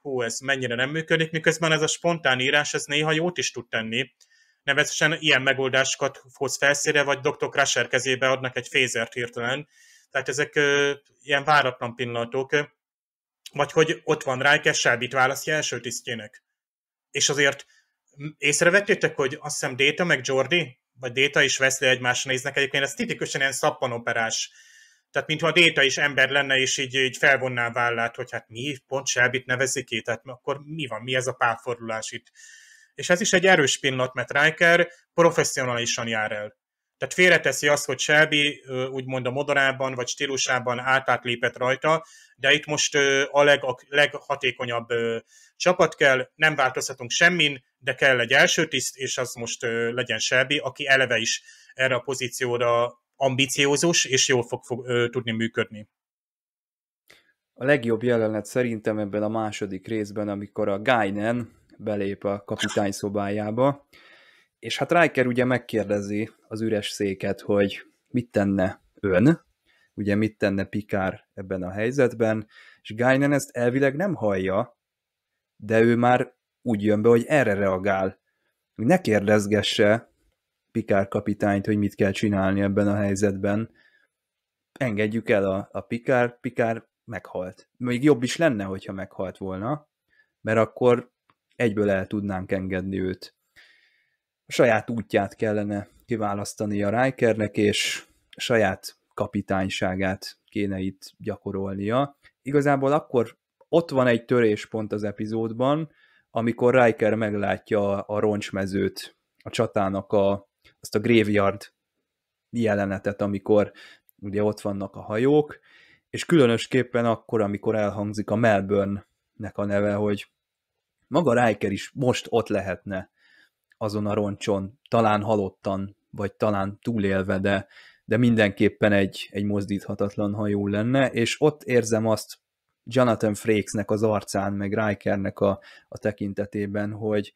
hú, ez mennyire nem működik, miközben ez a spontán írás, ez néha jót is tud tenni. Nevezetesen ilyen megoldásokat hoz felszére, vagy Dr. Crusher kezébe adnak egy fézert hirtelen. Tehát ezek ö, ilyen váratlan pillanatok. Vagy hogy ott van Riker, Shelby-t választja első tisztjének. És azért észrevettétek, hogy azt hiszem Déta meg Jordi, vagy Déta és Wesley egymásra néznek, egyébként ez tipikusan ilyen szappanoperás tehát mintha a Déta is ember lenne, és így, így felvonná a vállát, hogy hát mi, pont Selbit nevezik ki, tehát akkor mi van, mi ez a párfordulás itt. És ez is egy erős pillanat, mert Riker professzionálisan jár el. Tehát félreteszi azt, hogy Shelby úgymond a modorában vagy stílusában átátlépett rajta, de itt most a, leg, a leghatékonyabb csapat kell, nem változtatunk semmin, de kell egy első tiszt, és az most legyen Shelby, aki eleve is erre a pozícióra ambiciózus, és jól fog, fog ö, tudni működni. A legjobb jelenet szerintem ebben a második részben, amikor a Gainen belép a kapitány szobájába, és hát Riker ugye megkérdezi az üres széket, hogy mit tenne ön, ugye mit tenne Pikár ebben a helyzetben, és Gainen ezt elvileg nem hallja, de ő már úgy jön be, hogy erre reagál. Ne kérdezgesse, Pikár kapitányt, hogy mit kell csinálni ebben a helyzetben. Engedjük el a, a Pikár, Pikár meghalt. Még jobb is lenne, hogyha meghalt volna, mert akkor egyből el tudnánk engedni őt. A saját útját kellene kiválasztani a Rikernek, és a saját kapitányságát kéne itt gyakorolnia. Igazából akkor ott van egy töréspont az epizódban, amikor Riker meglátja a roncsmezőt a csatának a, azt a graveyard jelenetet, amikor ugye ott vannak a hajók, és különösképpen akkor, amikor elhangzik a Melbourne-nek a neve, hogy maga Riker is most ott lehetne azon a roncson, talán halottan, vagy talán túlélve, de, de mindenképpen egy, egy mozdíthatatlan hajó lenne, és ott érzem azt Jonathan Frakesnek az arcán, meg Rikernek a, a tekintetében, hogy,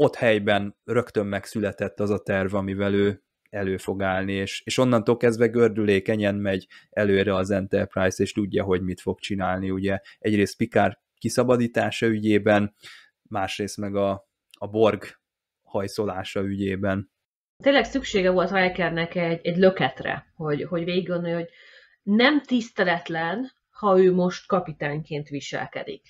ott helyben rögtön megszületett az a terv, amivel ő elő fog állni, és, és onnantól kezdve gördülékenyen megy előre az Enterprise, és tudja, hogy mit fog csinálni, ugye egyrészt Pikár kiszabadítása ügyében, másrészt meg a, a Borg hajszolása ügyében. Tényleg szüksége volt Rikernek egy, egy löketre, hogy, hogy végiggondolja, hogy nem tiszteletlen, ha ő most kapitánként viselkedik.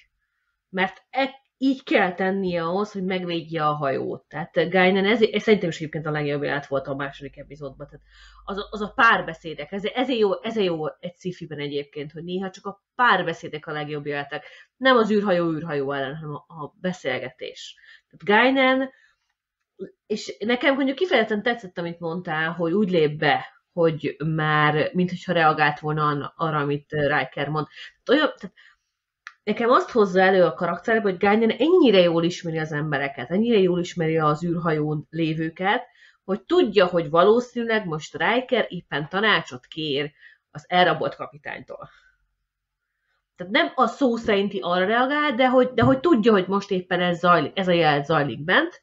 Mert e, így kell tennie ahhoz, hogy megvédje a hajót. Tehát eh, Gájnen, ez, ez szerintem is egyébként a legjobb élet volt a második epizódban. Tehát az, az a párbeszédek, ez, ez, jó, ez jó egy szifiben egyébként, hogy néha csak a párbeszédek a legjobb életek. Nem az űrhajó űrhajó ellen, hanem a, a beszélgetés. Tehát Gájnen, és nekem mondjuk kifejezetten tetszett, amit mondtál, hogy úgy lép be, hogy már, mintha reagált volna arra, amit Riker mond. Tehát Olyan, tehát nekem azt hozza elő a karakterbe, hogy Gányan ennyire jól ismeri az embereket, ennyire jól ismeri az űrhajón lévőket, hogy tudja, hogy valószínűleg most Riker éppen tanácsot kér az elrabolt kapitánytól. Tehát nem a szó szerinti arra reagál, de hogy, de hogy tudja, hogy most éppen ez, zajlik, ez a jelet zajlik bent,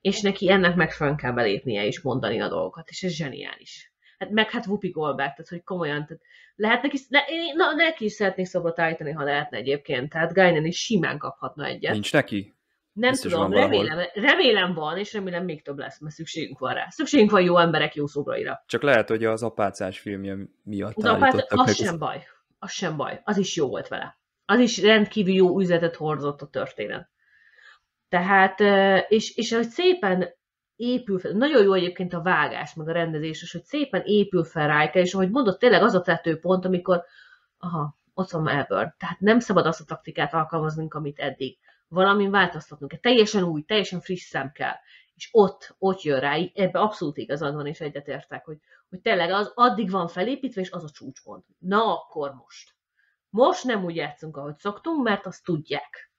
és neki ennek megfelelően kell belépnie és mondani a dolgokat, és ez zseniális hát meg hát Whoopi Goldberg, tehát hogy komolyan, tehát lehet neki, ne, én, na, neki is szeretnék szobrot állítani, ha lehetne egyébként, tehát Guinan is simán kaphatna egyet. Nincs neki? Nem Biztos tudom, remélem, remélem van, és remélem még több lesz, mert szükségünk van rá. Szükségünk van jó emberek jó szobraira. Csak lehet, hogy az apácás filmje miatt az apácás, az meg sem az... baj, az sem baj, az is jó volt vele. Az is rendkívül jó üzletet hordozott a történet. Tehát, és, és hogy szépen épül fel, nagyon jó egyébként a vágás, meg a rendezés, és hogy szépen épül fel Riker, és ahogy mondott, tényleg az a tetőpont, amikor, aha, ott van Melbourne. Tehát nem szabad azt a taktikát alkalmaznunk, amit eddig. Valamint változtatnunk kell. Teljesen új, teljesen friss szem kell. És ott, ott jön rá, ebbe abszolút igazad van, és egyetértek, hogy, hogy tényleg az addig van felépítve, és az a csúcspont. Na akkor most. Most nem úgy játszunk, ahogy szoktunk, mert azt tudják.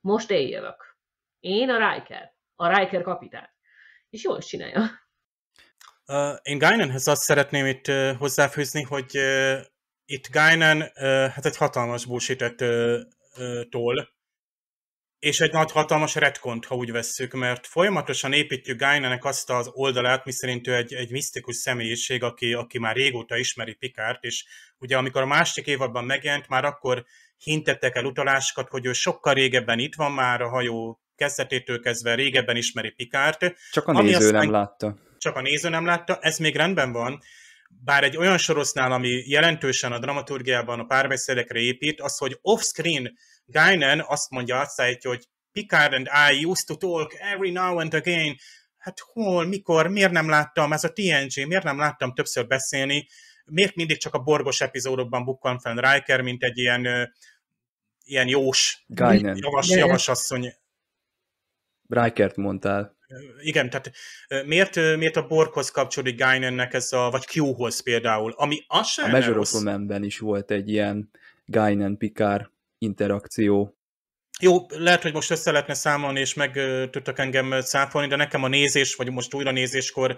Most én jövök. Én a Riker. A Riker kapitány és jól csinálja. Uh, én Gainenhez azt szeretném itt uh, hozzáfűzni, hogy uh, itt Gainen uh, hát egy hatalmas búsített uh, uh, tól, és egy nagy hatalmas retkont, ha úgy vesszük, mert folyamatosan építjük Gainenek azt az oldalát, miszerint ő egy, egy misztikus személyiség, aki, aki már régóta ismeri Pikárt, és ugye amikor a másik évadban megjelent, már akkor hintettek el utalásokat, hogy ő sokkal régebben itt van már a hajó kezdetétől kezdve régebben ismeri Pikárt. Csak a néző aztán... nem látta. Csak a néző nem látta, ez még rendben van, bár egy olyan sorosznál, ami jelentősen a dramaturgiában a párbeszédekre épít, az, hogy off-screen Guinan azt mondja, azt, hogy Picard and I used to talk every now and again. Hát hol, mikor, miért nem láttam, ez a TNG, miért nem láttam többször beszélni, miért mindig csak a borgos epizódokban bukkan fel Riker, mint egy ilyen, ilyen jós, Guinan. javas, javasasszony. Rikert mondtál. Igen, tehát miért, miért a borkhoz kapcsolódik Gainennek ez a, vagy Q-hoz például, ami az sem A Measure of is volt egy ilyen Gainen-Pikár interakció. Jó, lehet, hogy most össze lehetne számolni, és meg tudtak engem cáfolni, de nekem a nézés, vagy most újra nézéskor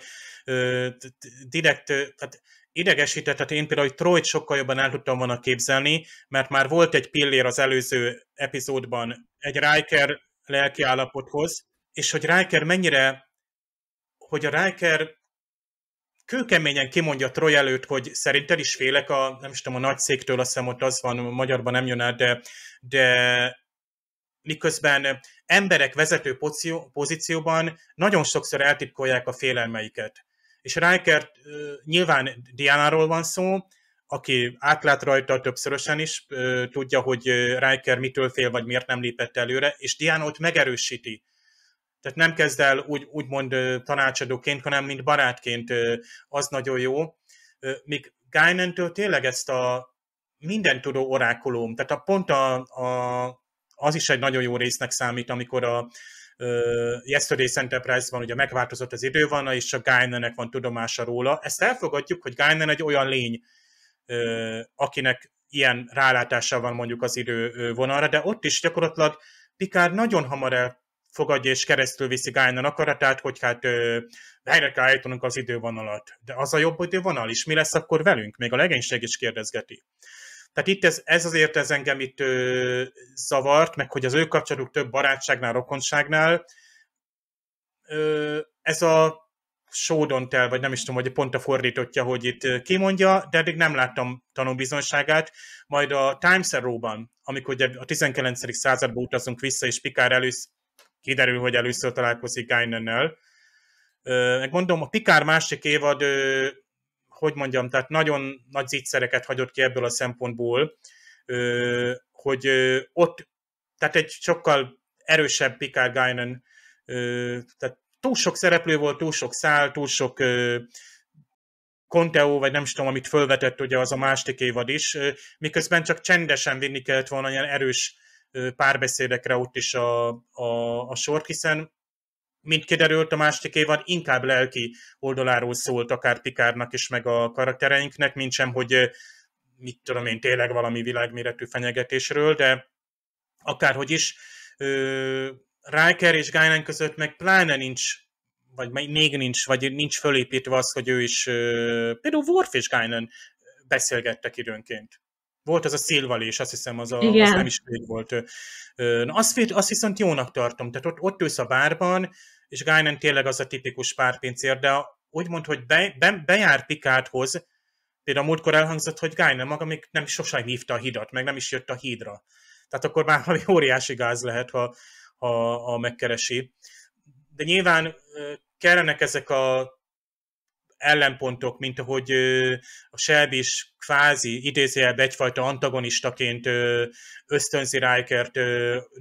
direkt, tehát idegesített, tehát én például, hogy Troyt sokkal jobban el tudtam volna képzelni, mert már volt egy pillér az előző epizódban, egy Riker lelki állapothoz, és hogy Riker mennyire, hogy a Riker kőkeményen kimondja Troy előtt, hogy szerinted is félek a, nem is tudom, a nagy széktől, azt hiszem ott az van, magyarban nem jön el, de, de miközben emberek vezető pozícióban nagyon sokszor eltitkolják a félelmeiket. És Riker nyilván Diánáról van szó, aki átlát rajta többszörösen is, tudja, hogy Riker mitől fél, vagy miért nem lépett előre, és Diánót megerősíti. Tehát nem kezd el úgy, úgymond tanácsadóként, hanem mint barátként, az nagyon jó. Míg Guinantől tényleg ezt a minden tudó orákulum, tehát a, pont a, a, az is egy nagyon jó résznek számít, amikor a, uh, Yesterday's enterprise van, ugye megváltozott az van, és a Guinan-nek van tudomása róla. Ezt elfogadjuk, hogy Guinan egy olyan lény, akinek ilyen rálátása van mondjuk az idő vonalra, de ott is gyakorlatilag Pikár nagyon hamar el fogadja és keresztül viszi Gájnan akaratát, hogy hát helyre kell állítanunk az idővonalat. De az a jobb idővonal is, mi lesz akkor velünk? Még a legénység is kérdezgeti. Tehát itt ez, ez azért ez engem itt ö, zavart, meg hogy az ő kapcsolatuk több barátságnál, rokonságnál. Ö, ez a sódontel, vagy nem is tudom, hogy pont a fordítottja, hogy itt kimondja, de eddig nem láttam tanúbizonságát. Majd a Times Arrow-ban, amikor ugye a 19. századba utazunk vissza, és Pikár elősz, kiderül, hogy először találkozik Guinannel. Megmondom, a Pikár másik évad, hogy mondjam, tehát nagyon nagy zicsereket hagyott ki ebből a szempontból, hogy ott, tehát egy sokkal erősebb Pikár Guinan, tehát túl sok szereplő volt, túl sok szál, túl sok ö, vagy nem is tudom, amit fölvetett ugye az a másik évad is, ö, miközben csak csendesen vinni kellett volna ilyen erős ö, párbeszédekre ott is a, a, a sort, hiszen mint kiderült, a másik évad inkább lelki oldaláról szólt akár Pikárnak is, meg a karaktereinknek, mint sem, hogy mit tudom én, tényleg valami világméretű fenyegetésről, de akárhogy is, Riker és Guinan között meg pláne nincs, vagy még nincs, vagy nincs fölépítve az, hogy ő is, például Worf és Guinan beszélgettek időnként. Volt az a szilvalés, azt hiszem, az, a, az nem is rég volt. Na, azt, azt viszont jónak tartom. Tehát ott, ott ülsz a bárban, és Guinan tényleg az a tipikus párpincér, de úgymond, hogy be, be, bejár Pikáthoz, például a múltkor elhangzott, hogy Guinan maga még nem sosem hívta a hidat, meg nem is jött a hídra. Tehát akkor már valami óriási gáz lehet, ha, a, a megkeresi. De nyilván kellenek ezek a ellenpontok, mint ahogy a Shelby is kvázi idézőjelbe egyfajta antagonistaként ösztönzi Rikert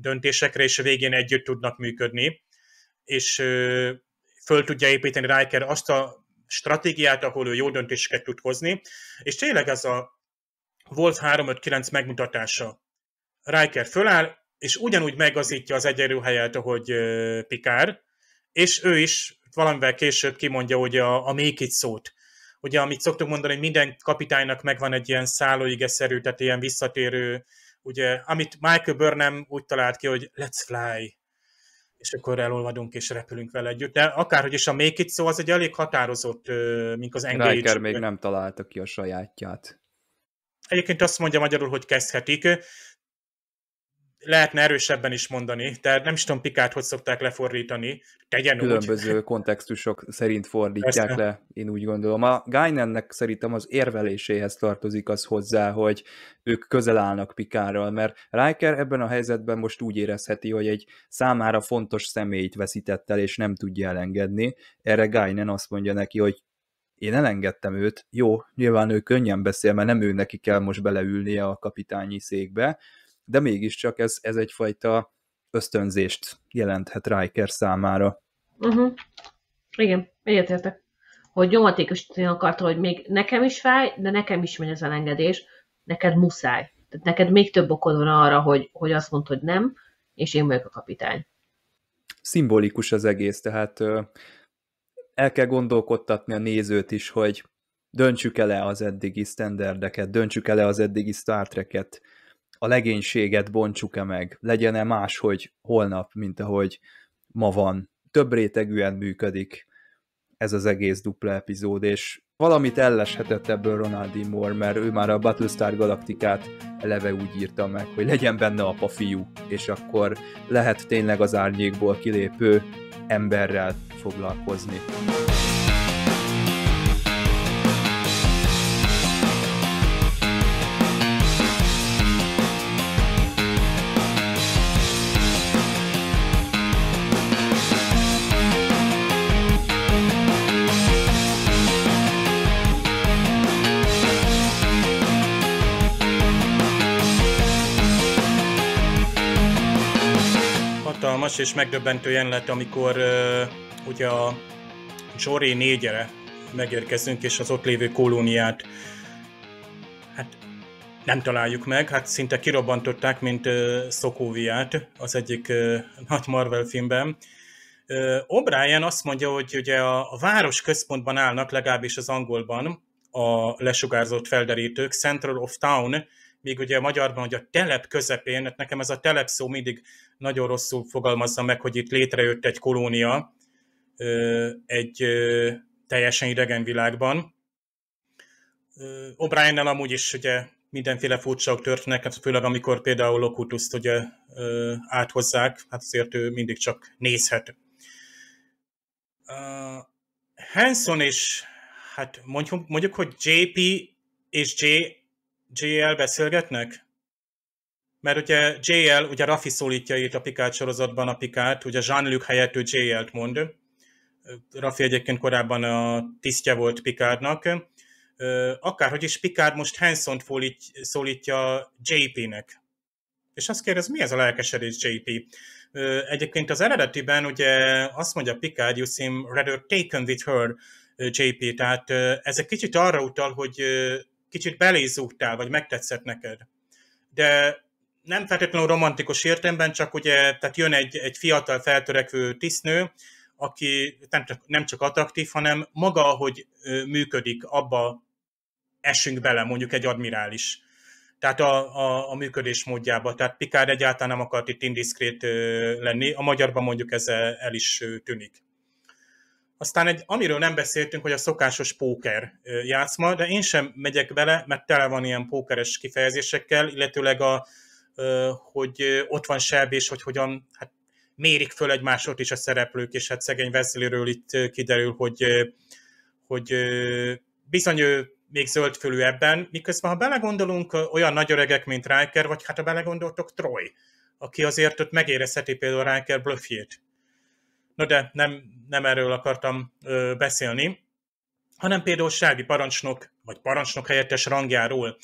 döntésekre, és a végén együtt tudnak működni, és föl tudja építeni Riker azt a stratégiát, ahol ő jó döntéseket tud hozni, és tényleg ez a Wolf 359 megmutatása. Riker föláll, és ugyanúgy megazítja az helyet, ahogy Pikár, és ő is valamivel később kimondja hogy a, a make it szót. Ugye, amit szoktuk mondani, hogy minden kapitánynak megvan egy ilyen szállóigeszerű, tehát ilyen visszatérő, ugye, amit Michael Burnham úgy talált ki, hogy let's fly, és akkor elolvadunk és repülünk vele együtt. De akárhogy is a Make It szó, az egy elég határozott, mint az engage. Riker még nem találta ki a sajátját. Egyébként azt mondja magyarul, hogy kezdhetik lehetne erősebben is mondani, tehát nem is tudom Pikát, hogy szokták lefordítani, tegyen Különböző úgy. kontextusok szerint fordítják Persze. le, én úgy gondolom. A Gainennek szerintem az érveléséhez tartozik az hozzá, hogy ők közel állnak Pikárral, mert Riker ebben a helyzetben most úgy érezheti, hogy egy számára fontos személyt veszített el, és nem tudja elengedni. Erre Gainen azt mondja neki, hogy én elengedtem őt, jó, nyilván ő könnyen beszél, mert nem ő neki kell most beleülnie a kapitányi székbe, de mégiscsak ez, ez egyfajta ösztönzést jelenthet Riker számára. Uh-huh. Igen, egyetértek. Hogy nyomatékosítani akarta, hogy még nekem is fáj, de nekem is megy az elengedés, neked muszáj. Tehát neked még több okod van arra, hogy, hogy azt mondd, hogy nem, és én vagyok a kapitány. Szimbolikus az egész, tehát el kell gondolkodtatni a nézőt is, hogy döntsük el az eddigi sztenderdeket, döntsük el az eddigi Star Trek-et, a legénységet bontsuk-e meg, legyen-e máshogy holnap, mint ahogy ma van. Több rétegűen működik ez az egész dupla epizód, és valamit elleshetett ebből Ronaldi Moore, mert ő már a Battlestar Galaktikát eleve úgy írta meg, hogy legyen benne apa fiú, és akkor lehet tényleg az árnyékból kilépő emberrel foglalkozni. izgalmas és megdöbbentő jelenet, amikor uh, ugye a Jory négyere megérkezünk, és az ott lévő kolóniát hát nem találjuk meg, hát szinte kirobbantották, mint uh, Szokóviát az egyik uh, nagy Marvel filmben. Uh, O'Brien azt mondja, hogy ugye a, a város központban állnak, legalábbis az angolban, a lesugárzott felderítők, Central of Town, még ugye a magyarban, hogy a telep közepén, hát nekem ez a telep szó mindig nagyon rosszul fogalmazza meg, hogy itt létrejött egy kolónia egy teljesen idegen világban. Obrien O'Brien-nel amúgy is ugye mindenféle furcsaok történnek, hát főleg amikor például Locutuszt ugye áthozzák, hát azért ő mindig csak nézhet. Hanson és hát mondjuk, mondjuk hogy JP és J, JL beszélgetnek? mert ugye JL, ugye Rafi szólítja itt a Pikát sorozatban a Pikát, ugye Jean-Luc helyett ő JL-t mond. Rafi egyébként korábban a tisztje volt Pikárnak. Akárhogy is Pikár most Hanson-t szólítja JP-nek. És azt kérdez, mi ez a lelkesedés JP? Egyébként az eredetiben ugye azt mondja Pikár, you seem rather taken with her, JP, tehát ez egy kicsit arra utal, hogy kicsit belézúgtál, vagy megtetszett neked. De nem feltétlenül romantikus értelemben, csak ugye, tehát jön egy, egy fiatal feltörekvő tisznő, aki nem csak, nem csak attraktív, hanem maga, hogy működik, abba esünk bele, mondjuk egy admirális. Tehát a, a, a működés módjába. Tehát Pikár egyáltalán nem akart itt indiszkrét lenni. A magyarban mondjuk ez el is tűnik. Aztán egy, amiről nem beszéltünk, hogy a szokásos póker játszma, de én sem megyek bele, mert tele van ilyen pókeres kifejezésekkel, illetőleg a, hogy ott van Shelby, és hogy hogyan hát mérik föl egymásot is a szereplők, és hát szegény Wesleyről itt kiderül, hogy, hogy bizony ő még zöldfülű ebben, miközben ha belegondolunk olyan nagy öregek, mint Riker, vagy hát ha belegondoltok Troy, aki azért ott megérezheti például Riker bluffjét, No de nem, nem erről akartam ö, beszélni, hanem például Sági parancsnok, vagy parancsnok helyettes rangjáról.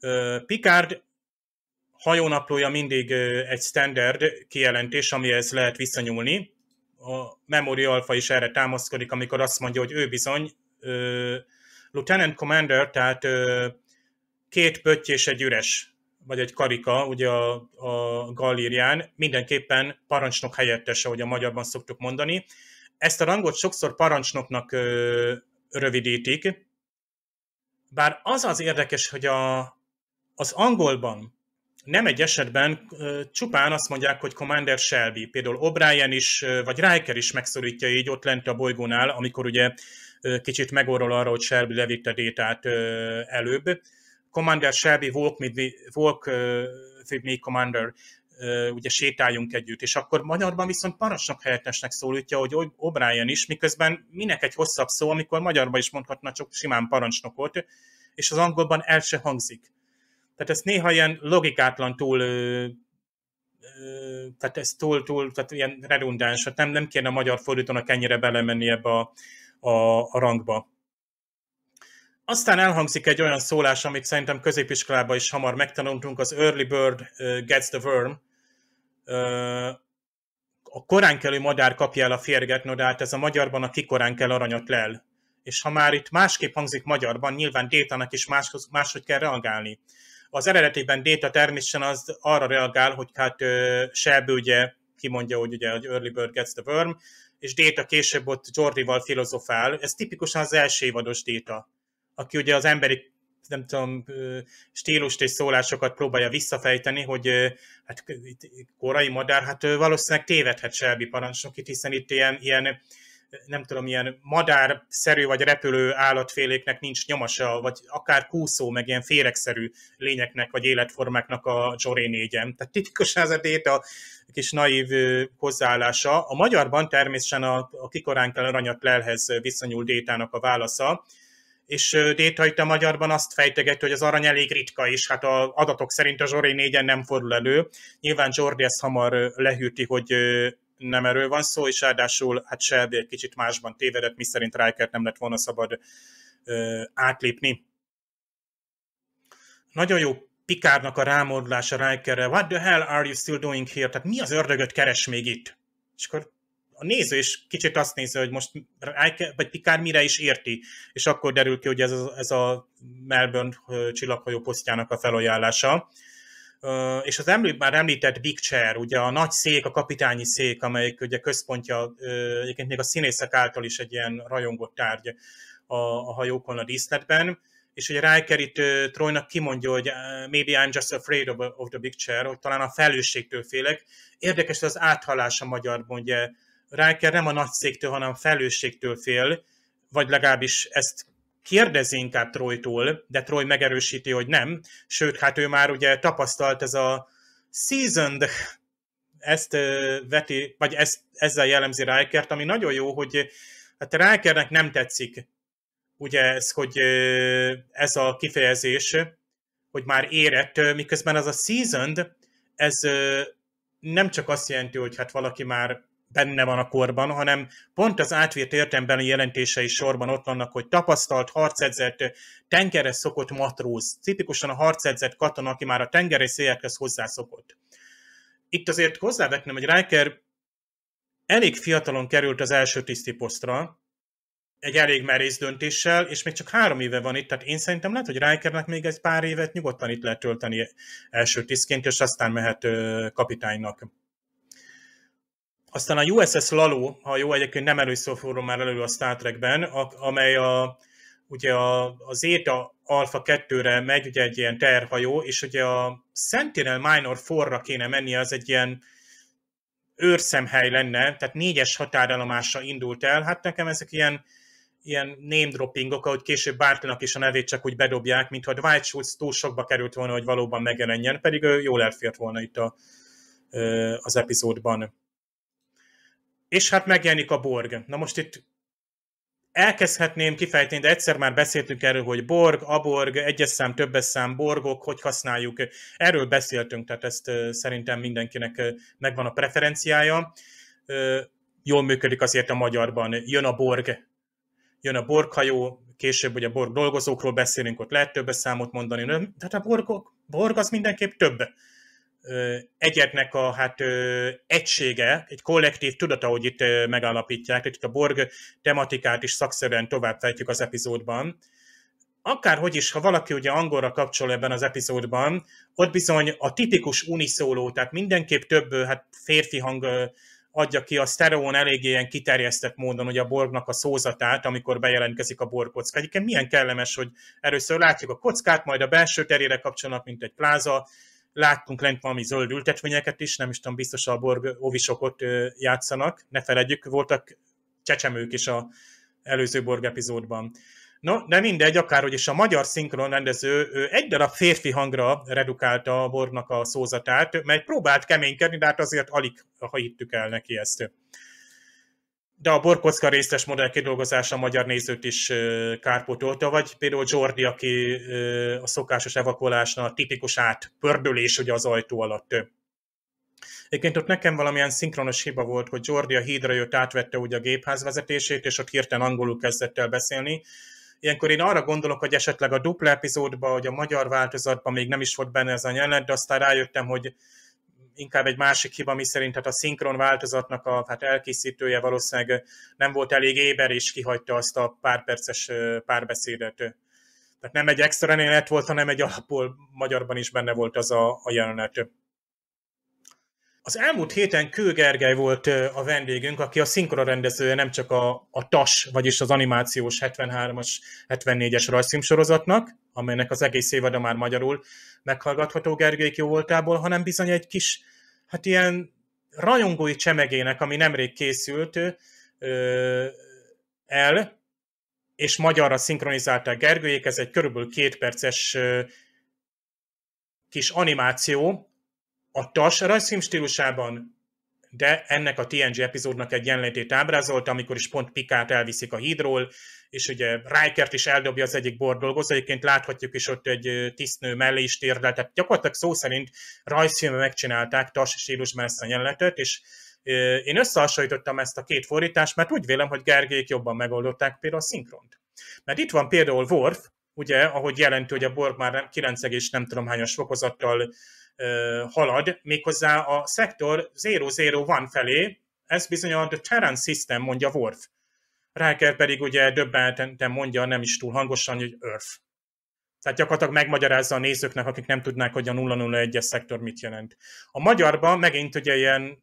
Ö, Picard hajónaplója mindig egy standard kijelentés, amihez lehet visszanyúlni. A Memory Alpha is erre támaszkodik, amikor azt mondja, hogy ő bizony ö, Lieutenant Commander, tehát ö, két pötty és egy üres, vagy egy karika, ugye a, a galérián, mindenképpen parancsnok helyettese, ahogy a magyarban szoktuk mondani. Ezt a rangot sokszor parancsnoknak ö, rövidítik, bár az az érdekes, hogy a, az angolban nem egy esetben csupán azt mondják, hogy Commander Shelby, például O'Brien is, vagy Riker is megszorítja így ott lent a bolygónál, amikor ugye kicsit megorol arra, hogy Shelby levitte Détát előbb. Commander Shelby, walk, with me, walk with me, Commander, ugye sétáljunk együtt, és akkor magyarban viszont parancsnok helyettesnek szólítja, hogy O'Brien is, miközben minek egy hosszabb szó, amikor magyarban is mondhatna csak simán parancsnokot, és az angolban el se hangzik tehát ez néha ilyen logikátlan túl ö, ö, tehát ez túl, túl, tehát ilyen redundáns, hát nem, nem kéne a magyar fordítónak ennyire belemenni ebbe a, a, a rangba. Aztán elhangzik egy olyan szólás, amit szerintem középiskolában is hamar megtanultunk, az early bird gets the worm. A koránkelő madár kapja el a férget, no de hát ez a magyarban a kell aranyat lel. És ha már itt másképp hangzik magyarban, nyilván Détának is más, máshogy kell reagálni. Az eredetiben Data természetesen az arra reagál, hogy hát Seb ugye kimondja, hogy ugye hogy early bird gets the worm, és Data később ott Jordival filozofál. Ez tipikusan az első évados Data, aki ugye az emberi nem tudom, stílust és szólásokat próbálja visszafejteni, hogy hát korai madár, hát valószínűleg tévedhet Shelby parancsnokit, hiszen itt ilyen, ilyen nem tudom, ilyen madárszerű vagy repülő állatféléknek nincs nyomasa, vagy akár kúszó, meg ilyen féregszerű lényeknek vagy életformáknak a Zsoré négyen. Tehát tipikusan ez a déta kis naív hozzáállása. A magyarban természetesen a, a kikoránk el aranyat lelhez viszonyul détának a válasza, és Déta itt a magyarban azt fejteget, hogy az arany elég ritka is, hát a adatok szerint a Zsoré négyen nem fordul elő. Nyilván Jordi ezt hamar lehűti, hogy nem erről van szó, és ráadásul hát Shelby egy kicsit másban tévedett, miszerint Rikert nem lett volna szabad ö, átlépni. Nagyon jó Pikárnak a rámordulása Rikerre, what the hell are you still doing here? Tehát mi az ördögöt keres még itt? És akkor a néző is kicsit azt nézi, hogy most Riker, vagy Pikár mire is érti, és akkor derül ki, hogy ez a, ez a Melbourne csillaghajó posztjának a felajánlása és az említ, már említett Big Chair, ugye a nagy szék, a kapitányi szék, amelyik ugye központja egyébként még a színészek által is egy ilyen rajongott tárgy a, a hajókon, a díszletben, és ugye Riker itt Troynak kimondja, hogy maybe I'm just afraid of, of the big chair, hogy talán a felelősségtől félek. Érdekes az áthallás a magyar, mondja Riker nem a nagy széktől, hanem a felelősségtől fél, vagy legalábbis ezt kérdezi inkább Troytól, de Troy megerősíti, hogy nem, sőt, hát ő már ugye tapasztalt ez a seasoned ezt veti, vagy ezt, ezzel jellemzi Rikert, ami nagyon jó, hogy hát Rikernek nem tetszik ugye ez, hogy ez a kifejezés, hogy már érett, miközben az a seasoned, ez nem csak azt jelenti, hogy hát valaki már benne van a korban, hanem pont az átvért értemben jelentései sorban ott vannak, hogy tapasztalt, harcedzett, tengeres szokott matróz, tipikusan a harcedzett katona, aki már a tengeri széjekhez hozzászokott. Itt azért hozzávetném, hogy Riker elég fiatalon került az első tiszti posztra, egy elég merész döntéssel, és még csak három éve van itt, tehát én szerintem lehet, hogy Rikernek még egy pár évet nyugodtan itt lehet tölteni első tisztként, és aztán mehet kapitánynak. Aztán a USS Lalo, ha jó egyébként nem először forró már elő a Star Trekben, amely a, ugye a, a Zeta Alpha 2-re megy, ugye egy ilyen terhajó, és ugye a Sentinel Minor 4-ra kéne menni, az egy ilyen őrszemhely lenne, tehát négyes határállomásra indult el. Hát nekem ezek ilyen, ilyen name droppingok, ahogy később Bartlenak is a nevét csak úgy bedobják, mintha Dwight Schultz túl sokba került volna, hogy valóban megjelenjen, pedig ő jól elfért volna itt a, az epizódban és hát megjelenik a Borg. Na most itt elkezdhetném kifejteni, de egyszer már beszéltünk erről, hogy Borg, Aborg, egyes szám, többes szám, Borgok, hogy használjuk. Erről beszéltünk, tehát ezt szerintem mindenkinek megvan a preferenciája. Jól működik azért a magyarban. Jön a Borg, jön a Borghajó, később ugye Borg dolgozókról beszélünk, ott lehet többes számot mondani. Tehát a Borgok, Borg az mindenképp több egyetnek a hát, egysége, egy kollektív tudata, ahogy itt megállapítják, itt a Borg tematikát is szakszerűen továbbfejtjük az epizódban. Akárhogy is, ha valaki ugye angolra kapcsol ebben az epizódban, ott bizony a tipikus uniszóló, tehát mindenképp több hát férfi hang adja ki a sztereón eléggé ilyen kiterjesztett módon ugye a borgnak a szózatát, amikor bejelentkezik a borkocka. Egyébként milyen kellemes, hogy először látjuk a kockát, majd a belső terére kapcsolnak, mint egy pláza, láttunk lent valami zöld ültetvényeket is, nem is tudom, biztos a borg ovisokot játszanak, ne feledjük, voltak csecsemők is a előző borg epizódban. No, de mindegy, akárhogy is a magyar szinkron rendező ő egy darab férfi hangra redukálta a bornak a szózatát, mert próbált keménykedni, de hát azért alig ha hittük el neki ezt de a borkocka részes modell kidolgozása a magyar nézőt is kárpótolta, vagy például Jordi, aki a szokásos evakuálásnál tipikus átpördülés ugye az ajtó alatt. Egyébként ott nekem valamilyen szinkronos hiba volt, hogy Jordi a hídra jött, átvette ugye a gépház vezetését, és ott hirtelen angolul kezdett el beszélni. Ilyenkor én arra gondolok, hogy esetleg a dupla epizódban, hogy a magyar változatban még nem is volt benne ez a jelenet, de aztán rájöttem, hogy inkább egy másik hiba, mi szerint hát a szinkron változatnak a hát elkészítője valószínűleg nem volt elég éber, és kihagyta azt a párperces párbeszédet. Tehát nem egy extra jelenet volt, hanem egy alapból magyarban is benne volt az a, a jelenet. Az elmúlt héten Kő Gergely volt a vendégünk, aki a szinkora rendezője nem csak a, a TAS, vagyis az animációs 73-as, 74-es rajzfilmsorozatnak, amelynek az egész évada már magyarul meghallgatható Gergelyik jó voltából, hanem bizony egy kis, hát ilyen rajongói csemegének, ami nemrég készült ö, el, és magyarra szinkronizálták Gergőjék, ez egy körülbelül két perces kis animáció, a TAS rajzfilm stílusában, de ennek a TNG epizódnak egy jelenlétét ábrázolta, amikor is pont Pikát elviszik a hídról, és ugye Rikert is eldobja az egyik bor dolgozó, egyébként láthatjuk is ott egy tisztnő mellé is térdel, tehát gyakorlatilag szó szerint rajzfilme megcsinálták TAS stílusban ezt a jelenletet, és én összehasonlítottam ezt a két fordítást, mert úgy vélem, hogy Gergék jobban megoldották például a szinkront. Mert itt van például Worf, ugye, ahogy jelenti, hogy a Borg már 9, és nem tudom hányas fokozattal halad, méghozzá a szektor 001 felé, ez bizony a The Terran System, mondja Worf. Riker pedig ugye döbbeneten mondja, nem is túl hangosan, hogy Earth. Tehát gyakorlatilag megmagyarázza a nézőknek, akik nem tudnák, hogy a 001-es szektor mit jelent. A magyarban megint ugye ilyen,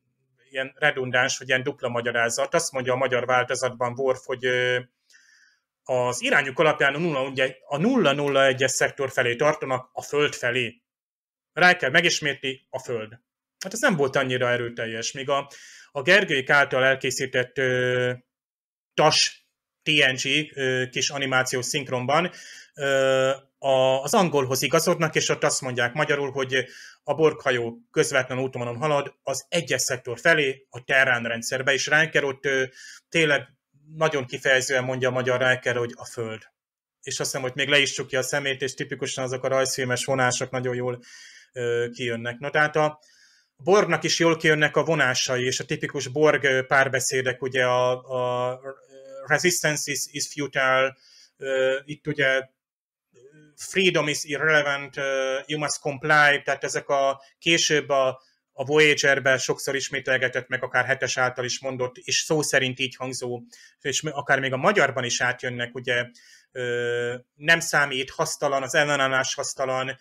ilyen redundáns, vagy ilyen dupla magyarázat. Azt mondja a magyar változatban Worf, hogy az irányuk alapján a 001-es szektor felé tartanak, a Föld felé. Rá kell megismétli a Föld. Hát ez nem volt annyira erőteljes. Még a, a Gergőik által elkészített ö, TAS TNG ö, kis animációs szinkronban ö, a, az angolhoz igazodnak, és ott azt mondják magyarul, hogy a borkhajó közvetlen útvonalon halad az egyes szektor felé, a Terrán rendszerbe, és Riker ott ö, tényleg nagyon kifejezően mondja a magyar Riker, hogy a Föld. És azt hiszem, hogy még le is csukja a szemét, és tipikusan azok a rajzfilmes vonások nagyon jól kijönnek. Na tehát a Borgnak is jól kijönnek a vonásai, és a tipikus Borg párbeszédek, ugye a, a resistance is, is futile, itt ugye freedom is irrelevant, you must comply, tehát ezek a később a, a Voyager-ben sokszor ismételgetett, meg akár hetes által is mondott, és szó szerint így hangzó, és akár még a magyarban is átjönnek, ugye nem számít, hasztalan, az ellenállás hasztalan,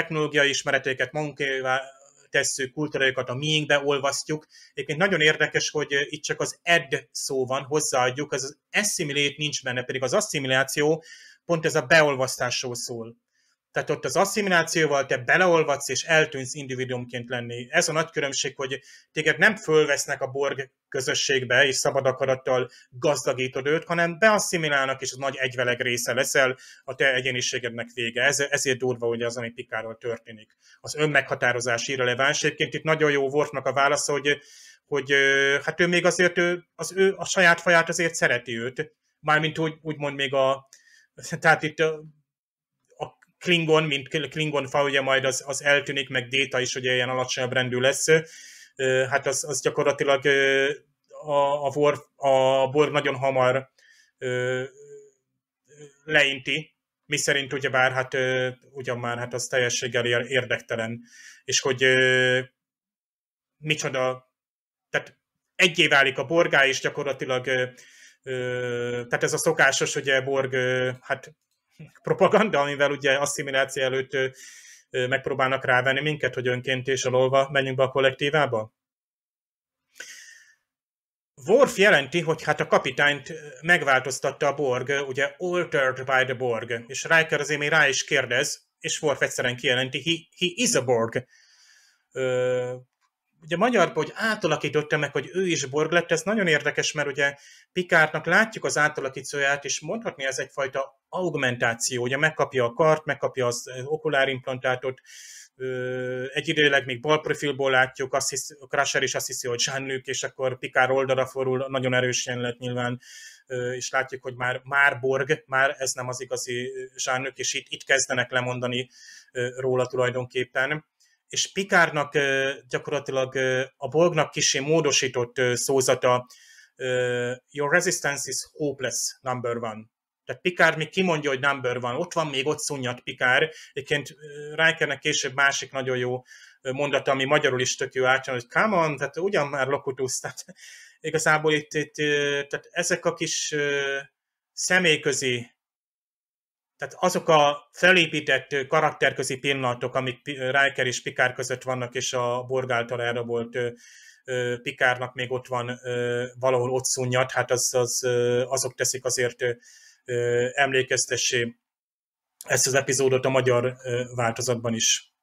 technológiai ismereteiket magunkévá tesszük, kultúrájukat a miénkbe olvasztjuk. Egyébként nagyon érdekes, hogy itt csak az ed szó van, hozzáadjuk, ez az assimilét nincs benne, pedig az asszimiláció pont ez a beolvasztásról szól. Tehát ott az asszimilációval te beleolvadsz és eltűnsz individuumként lenni. Ez a nagy különbség, hogy téged nem fölvesznek a Borg közösségbe, és szabad akarattal gazdagítod őt, hanem beasszimilálnak, és az nagy egyveleg része leszel a te egyéniségednek vége. Ez, ezért durva ugye az, ami Pikáról történik. Az önmeghatározás irreleváns. Egyébként itt nagyon jó voltnak a válasz, hogy, hogy hát ő még azért ő, az ő a saját faját azért szereti őt. Mármint úgy, úgymond még a tehát itt Klingon, mint Klingon fa, ugye majd az, az eltűnik, meg Déta is ugye ilyen alacsonyabb rendű lesz, hát az, az gyakorlatilag a, a, bor a bor nagyon hamar leinti, mi szerint bár, hát ugyan már hát az teljességgel érdektelen, és hogy micsoda, tehát egyé válik a borgá, és gyakorlatilag tehát ez a szokásos, ugye Borg hát propaganda, amivel ugye asszimiláció előtt megpróbálnak rávenni minket, hogy önként és alolva menjünk be a kollektívába? Worf jelenti, hogy hát a kapitányt megváltoztatta a Borg, ugye altered by the Borg, és Riker azért még rá is kérdez, és Worf egyszerűen kijelenti, he, he is a Borg. Ö, ugye magyarban, hogy átalakította meg, hogy ő is Borg lett, ez nagyon érdekes, mert ugye Pikártnak látjuk az átalakítóját, és mondhatni ez egyfajta augmentáció, ugye megkapja a kart, megkapja az okulárimplantátot, időleg még bal profilból látjuk, azt hisz, Crusher is azt hiszi, hogy Jean-Luc, és akkor Pikár oldalra forul, nagyon erős jelenet nyilván, és látjuk, hogy már, már Borg, már ez nem az igazi Jean-Luc, és itt, itt kezdenek lemondani róla tulajdonképpen és Pikárnak gyakorlatilag a Borgnak kicsi módosított szózata Your resistance is hopeless, number one. Tehát Pikár még kimondja, hogy number van, ott van, még ott szunnyat Pikár. Egyébként Rikernek később másik nagyon jó mondata, ami magyarul is tök jó átjön, hogy come on, tehát ugyan már lokutusz. Tehát igazából itt, itt tehát ezek a kis személyközi tehát azok a felépített karakterközi pillanatok, amik Riker és Pikár között vannak, és a Borg által elrabolt Pikárnak még ott van valahol ott szunnyat, hát az, az, azok teszik azért emlékeztessé ezt az epizódot a magyar változatban is.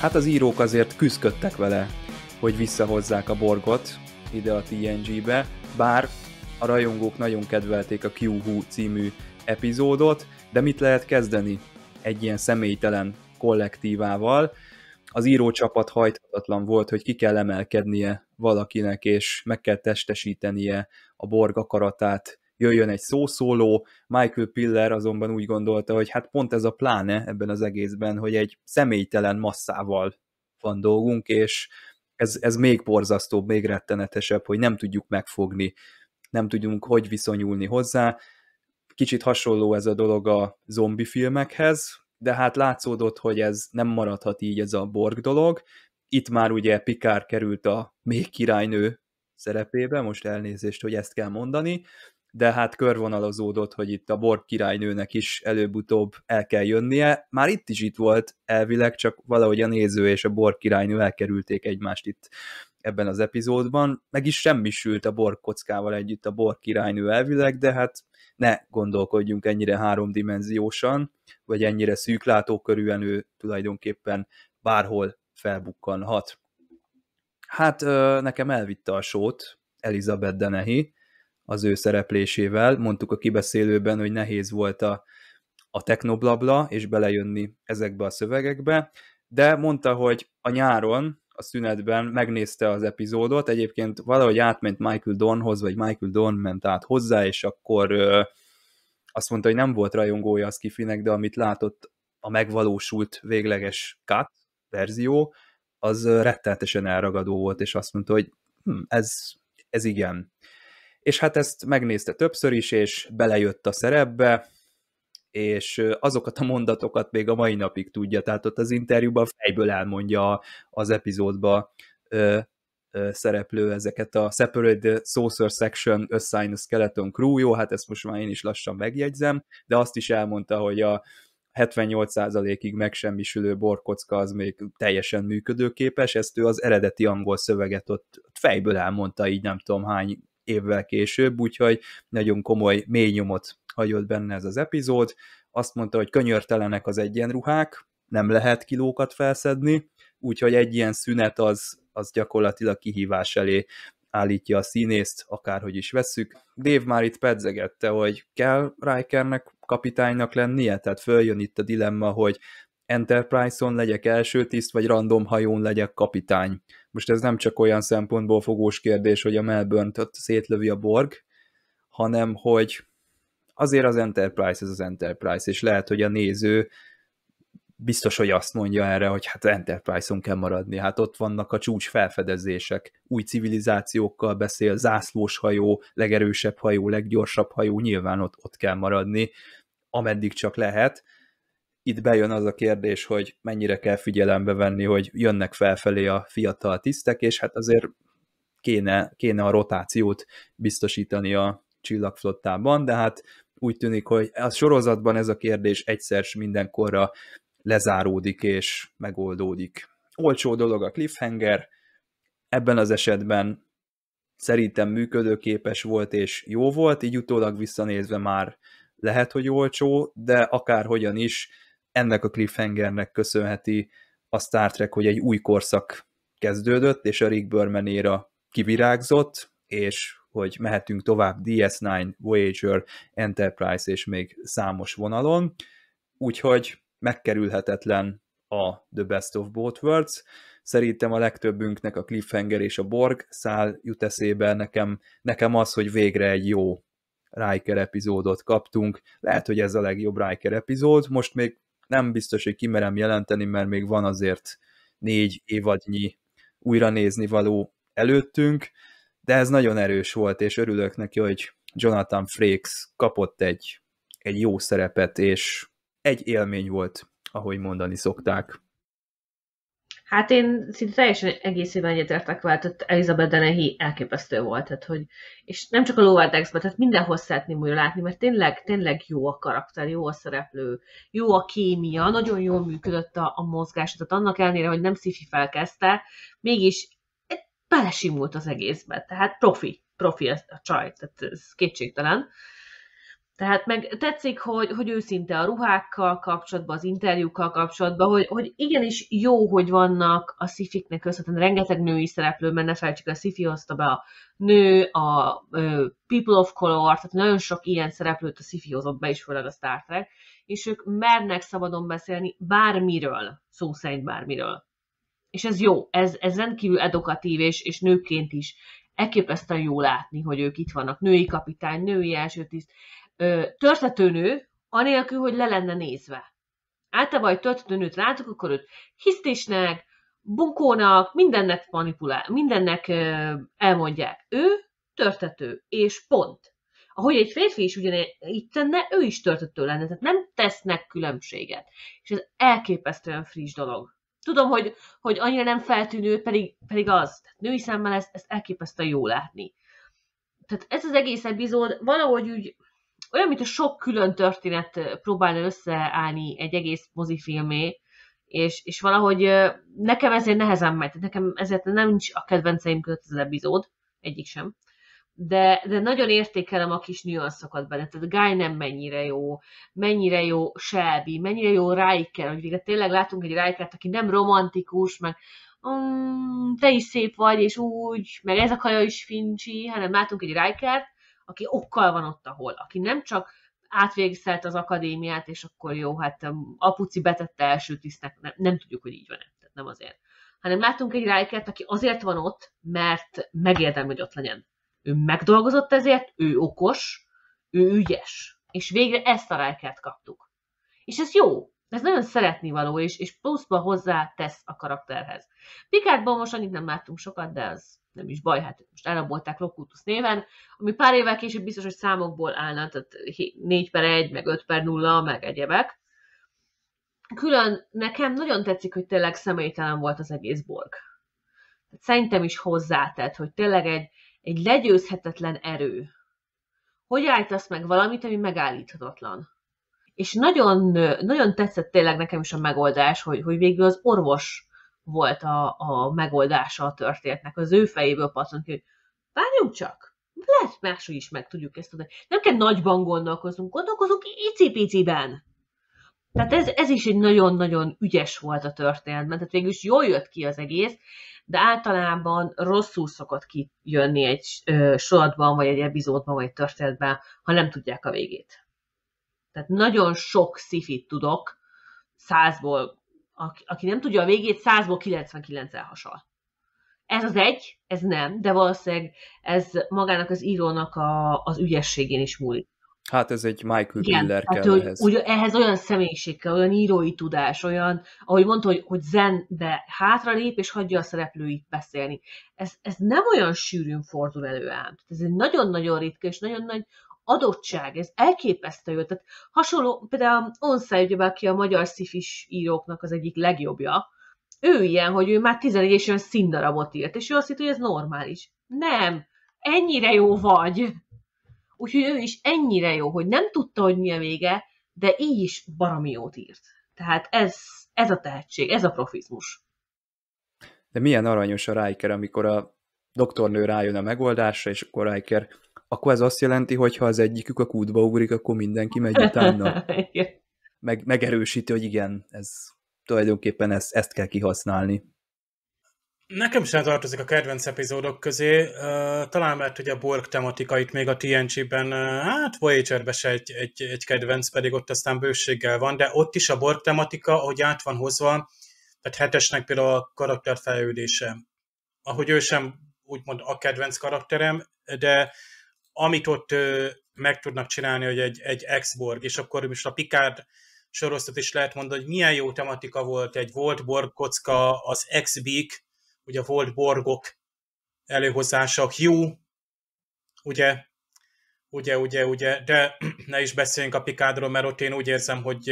hát az írók azért küzdködtek vele, hogy visszahozzák a Borgot ide a TNG-be, bár a rajongók nagyon kedvelték a QHU című epizódot, de mit lehet kezdeni egy ilyen személytelen kollektívával? Az írócsapat hajthatatlan volt, hogy ki kell emelkednie valakinek, és meg kell testesítenie a Borg akaratát jöjjön egy szószóló, Michael Piller azonban úgy gondolta, hogy hát pont ez a pláne ebben az egészben, hogy egy személytelen masszával van dolgunk, és ez, ez még borzasztóbb, még rettenetesebb, hogy nem tudjuk megfogni, nem tudjuk hogy viszonyulni hozzá. Kicsit hasonló ez a dolog a zombi filmekhez, de hát látszódott, hogy ez nem maradhat így ez a Borg dolog. Itt már ugye Pikár került a még királynő szerepébe, most elnézést, hogy ezt kell mondani, de hát körvonalazódott, hogy itt a Borg királynőnek is előbb-utóbb el kell jönnie. Már itt is itt volt elvileg, csak valahogy a néző és a Borg királynő elkerülték egymást itt ebben az epizódban. Meg is semmisült a Borg kockával együtt a Borg királynő elvileg, de hát ne gondolkodjunk ennyire háromdimenziósan, vagy ennyire szűklátókörűen ő tulajdonképpen bárhol felbukkanhat. Hát nekem elvitte a sót Elizabeth Denehi, az ő szereplésével. Mondtuk a kibeszélőben, hogy nehéz volt a, a technoblabla, és belejönni ezekbe a szövegekbe, de mondta, hogy a nyáron, a szünetben megnézte az epizódot, egyébként valahogy átment Michael Donhoz, vagy Michael Don ment át hozzá, és akkor ö, azt mondta, hogy nem volt rajongója az kifinek, de amit látott a megvalósult végleges cut verzió, az rettenetesen elragadó volt, és azt mondta, hogy hm, ez, ez igen. És hát ezt megnézte többször is, és belejött a szerepbe, és azokat a mondatokat még a mai napig tudja, tehát ott az interjúban fejből elmondja az epizódba ö, ö, szereplő ezeket a Separate Saucer Section Assign a Skeleton Crew, jó, hát ezt most már én is lassan megjegyzem, de azt is elmondta, hogy a 78%-ig megsemmisülő borkocka az még teljesen működőképes, ezt ő az eredeti angol szöveget ott fejből elmondta, így nem tudom hány évvel később, úgyhogy nagyon komoly mély nyomot hagyott benne ez az epizód. Azt mondta, hogy könyörtelenek az egyenruhák, nem lehet kilókat felszedni, úgyhogy egy ilyen szünet az, az gyakorlatilag kihívás elé állítja a színészt, akárhogy is vesszük. Dave már itt pedzegette, hogy kell Rikernek kapitánynak lennie, tehát följön itt a dilemma, hogy Enterprise-on legyek első tiszt, vagy random hajón legyek kapitány. Most ez nem csak olyan szempontból fogós kérdés, hogy a Melbourne-t szétlövi a Borg, hanem hogy azért az Enterprise ez az Enterprise, és lehet, hogy a néző biztos, hogy azt mondja erre, hogy hát Enterprise-on kell maradni, hát ott vannak a csúcs felfedezések, új civilizációkkal beszél, zászlós hajó, legerősebb hajó, leggyorsabb hajó, nyilván ott, ott kell maradni, ameddig csak lehet, itt bejön az a kérdés, hogy mennyire kell figyelembe venni, hogy jönnek felfelé a fiatal tisztek, és hát azért kéne, kéne a rotációt biztosítani a csillagflottában, de hát úgy tűnik, hogy a sorozatban ez a kérdés egyszer mindenkorra lezáródik és megoldódik. Olcsó dolog a cliffhanger, ebben az esetben szerintem működőképes volt és jó volt, így utólag visszanézve már lehet, hogy olcsó, de akárhogyan is ennek a cliffhangernek köszönheti a Star Trek, hogy egy új korszak kezdődött, és a Rick Berman éra kivirágzott, és hogy mehetünk tovább DS9, Voyager, Enterprise és még számos vonalon, úgyhogy megkerülhetetlen a The Best of Both Worlds. Szerintem a legtöbbünknek a cliffhanger és a Borg szál jut eszébe, nekem, nekem az, hogy végre egy jó Riker epizódot kaptunk. Lehet, hogy ez a legjobb Riker epizód, most még nem biztos, hogy kimerem jelenteni, mert még van azért négy évadnyi újra nézni való előttünk, de ez nagyon erős volt, és örülök neki, hogy Jonathan Frakes kapott egy, egy jó szerepet, és egy élmény volt, ahogy mondani szokták. Hát én szinte teljesen egész évben egyetértek vele, tehát Elizabeth Denehi elképesztő volt, tehát hogy, és nem csak a Lower decks tehát mindenhol szeretném újra látni, mert tényleg, tényleg jó a karakter, jó a szereplő, jó a kémia, nagyon jól működött a, a mozgás, tehát annak ellenére, hogy nem szifi felkezdte, mégis belesimult az egészbe, tehát profi, profi a a csaj, tehát ez kétségtelen. Tehát meg tetszik, hogy, hogy őszinte a ruhákkal kapcsolatban, az interjúkkal kapcsolatban, hogy, hogy igenis jó, hogy vannak a szifiknek köszönhetően rengeteg női szereplő, mert ne felejtsük, a szifi hozta be a nő, a people of color, tehát nagyon sok ilyen szereplőt a szifi hozott be is, főleg a Star Trek, és ők mernek szabadon beszélni bármiről, szó szerint bármiről. És ez jó, ez, ez rendkívül edukatív, és, és nőként is elképesztően jó látni, hogy ők itt vannak. Női kapitány, női elsőtiszt, törtetőnő, anélkül, hogy le lenne nézve. Általában egy törtetőnőt látok, akkor őt hisztisnek, bunkónak, mindennek manipulál, mindennek elmondják. Ő törtető, és pont. Ahogy egy férfi is ugyanígy tenne, ő is törtető lenne, tehát nem tesznek különbséget. És ez elképesztően friss dolog. Tudom, hogy, hogy annyira nem feltűnő, pedig, pedig az. Tehát női szemmel ezt, ezt elképesztően jó látni. Tehát ez az egész epizód valahogy úgy olyan, mint a sok külön történet próbálna összeállni egy egész mozifilmé, és, és valahogy nekem ezért nehezen megy, nekem ezért nem nincs a kedvenceim között az epizód, egyik sem, de, de nagyon értékelem a kis nüanszokat benne, tehát Guy nem mennyire jó, mennyire jó Shelby, mennyire jó Riker, hogy végre tényleg látunk egy Rikert, aki nem romantikus, meg um, te is szép vagy, és úgy, meg ez a kaja is fincsi, hanem látunk egy Rikert, aki okkal van ott, ahol, aki nem csak átvégzett az akadémiát, és akkor jó, hát apuci betette első tisztnek, nem, nem tudjuk, hogy így van-e, tehát nem azért. Hanem látunk egy rájkert, aki azért van ott, mert megérdemli, hogy ott legyen. Ő megdolgozott ezért, ő okos, ő ügyes. És végre ezt a rájkert kaptuk. És ez jó, ez nagyon szeretni való, és, és pluszba hozzá tesz a karakterhez. Pikátban most annyit nem láttunk sokat, de az nem is baj, hát most elrabolták Locutus néven, ami pár évvel később biztos, hogy számokból állna, tehát 4 per 1, meg 5 per 0, meg egyebek. Külön nekem nagyon tetszik, hogy tényleg személytelen volt az egész borg. szerintem is hozzátett, hogy tényleg egy, egy legyőzhetetlen erő. Hogy állítasz meg valamit, ami megállíthatatlan? És nagyon, nagyon tetszett tényleg nekem is a megoldás, hogy, hogy végül az orvos volt a, a megoldása a történetnek. Az ő fejéből pattant ki, hogy várjunk csak, lehet máshogy is meg tudjuk ezt tudni. Nem kell nagyban gondolkoznunk, gondolkozunk icipiciben. Tehát ez, ez is egy nagyon-nagyon ügyes volt a történetben, tehát végül is jól jött ki az egész, de általában rosszul szokott kijönni egy sorban, vagy egy epizódban, vagy egy történetben, ha nem tudják a végét. Tehát nagyon sok szifit tudok, százból aki, aki nem tudja a végét, 100-ból 99 hasal. Ez az egy, ez nem, de valószínűleg ez magának az írónak a, az ügyességén is múlik. Hát ez egy Michael Igen, Miller hát, kell hogy, ehhez. Ugye, ehhez olyan személyiség kell, olyan írói tudás, olyan, ahogy mondta, hogy, hogy zenbe hátralép, és hagyja a szereplőit beszélni. Ez, ez nem olyan sűrűn fordul elő ám. Ez egy nagyon-nagyon ritka, és nagyon nagy adottság, ez elképesztő jó. Tehát hasonló, például Onszáj, ugye aki a magyar szifis íróknak az egyik legjobbja, ő ilyen, hogy ő már 14 és olyan színdarabot írt, és ő azt hitt, hogy ez normális. Nem, ennyire jó vagy. Úgyhogy ő is ennyire jó, hogy nem tudta, hogy mi a vége, de így is baromi jót írt. Tehát ez, ez a tehetség, ez a profizmus. De milyen aranyos a Riker, amikor a doktornő rájön a megoldásra, és akkor Riker akkor ez azt jelenti, hogy ha az egyikük a kútba ugrik, akkor mindenki megy utána. Meg, megerősíti, hogy igen, ez tulajdonképpen ezt, ezt kell kihasználni. Nekem sem tartozik a kedvenc epizódok közé, uh, talán mert hogy a Borg tematikait még a TNG-ben, uh, hát Voyager-ben se egy, egy, egy kedvenc, pedig ott aztán bőséggel van, de ott is a Borg tematika, ahogy át van hozva, tehát hetesnek például a karakterfejlődése. Ahogy ő sem úgymond a kedvenc karakterem, de amit ott meg tudnak csinálni, hogy egy, egy ex-borg, és akkor most a Picard sorosztat is lehet mondani, hogy milyen jó tematika volt egy volt borg kocka, az ex big ugye volt borgok előhozása, jó, ugye, ugye, ugye, ugye, de ne is beszéljünk a Picardról, mert ott én úgy érzem, hogy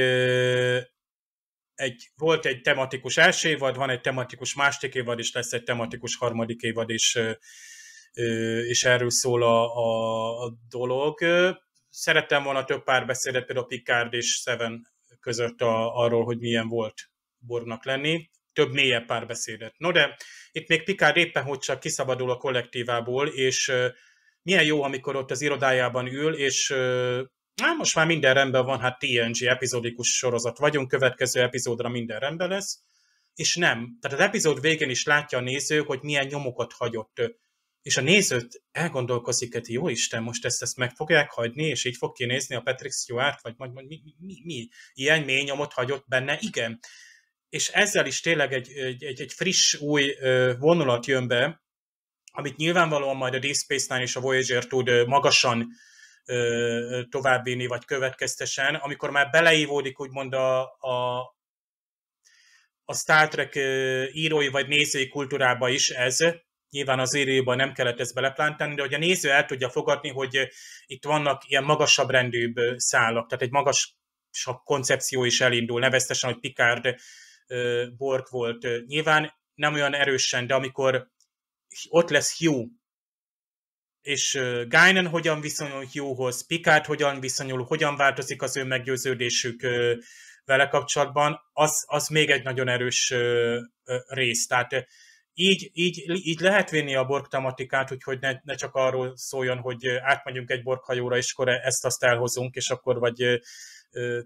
egy, volt egy tematikus első évad, van egy tematikus második évad, és lesz egy tematikus harmadik évad, és és erről szól a, a, a dolog. Szerettem volna több párbeszédet például Picard és Seven között a, arról, hogy milyen volt Borgnak lenni, több mélyebb párbeszédet. No de itt még Picard éppen hogy csak kiszabadul a kollektívából, és milyen jó, amikor ott az irodájában ül, és Na, most már minden rendben van, hát TNG epizódikus sorozat vagyunk, következő epizódra minden rendben lesz, és nem. Tehát az epizód végén is látja a néző, hogy milyen nyomokat hagyott és a nézőt elgondolkozik, hogy jó Isten, most ezt, ezt meg fogják hagyni, és így fog kinézni a Patrick Stewart, vagy majd, majd mi, mi, mi, ilyen mély nyomot hagyott benne, igen. És ezzel is tényleg egy, egy, egy, egy friss, új vonulat jön be, amit nyilvánvalóan majd a Deep Space Nine és a Voyager tud magasan továbbvinni, vagy következtesen, amikor már beleívódik úgymond a, a, a Star Trek írói vagy nézői kultúrába is ez, Nyilván az élőjében nem kellett ezt beleplántani, de hogy a néző el tudja fogadni, hogy itt vannak ilyen magasabb rendűbb szálak, tehát egy magasabb koncepció is elindul, neveztesen, hogy Picard Borg volt. Nyilván nem olyan erősen, de amikor ott lesz Hugh, és Guinan hogyan viszonyul Hughhoz, Picard hogyan viszonyul, hogyan változik az ő meggyőződésük vele kapcsolatban, az, az még egy nagyon erős rész. Tehát így, így, így lehet vinni a bork tematikát, úgyhogy ne, ne csak arról szóljon, hogy átmegyünk egy borkhajóra, és akkor ezt-azt elhozunk, és akkor vagy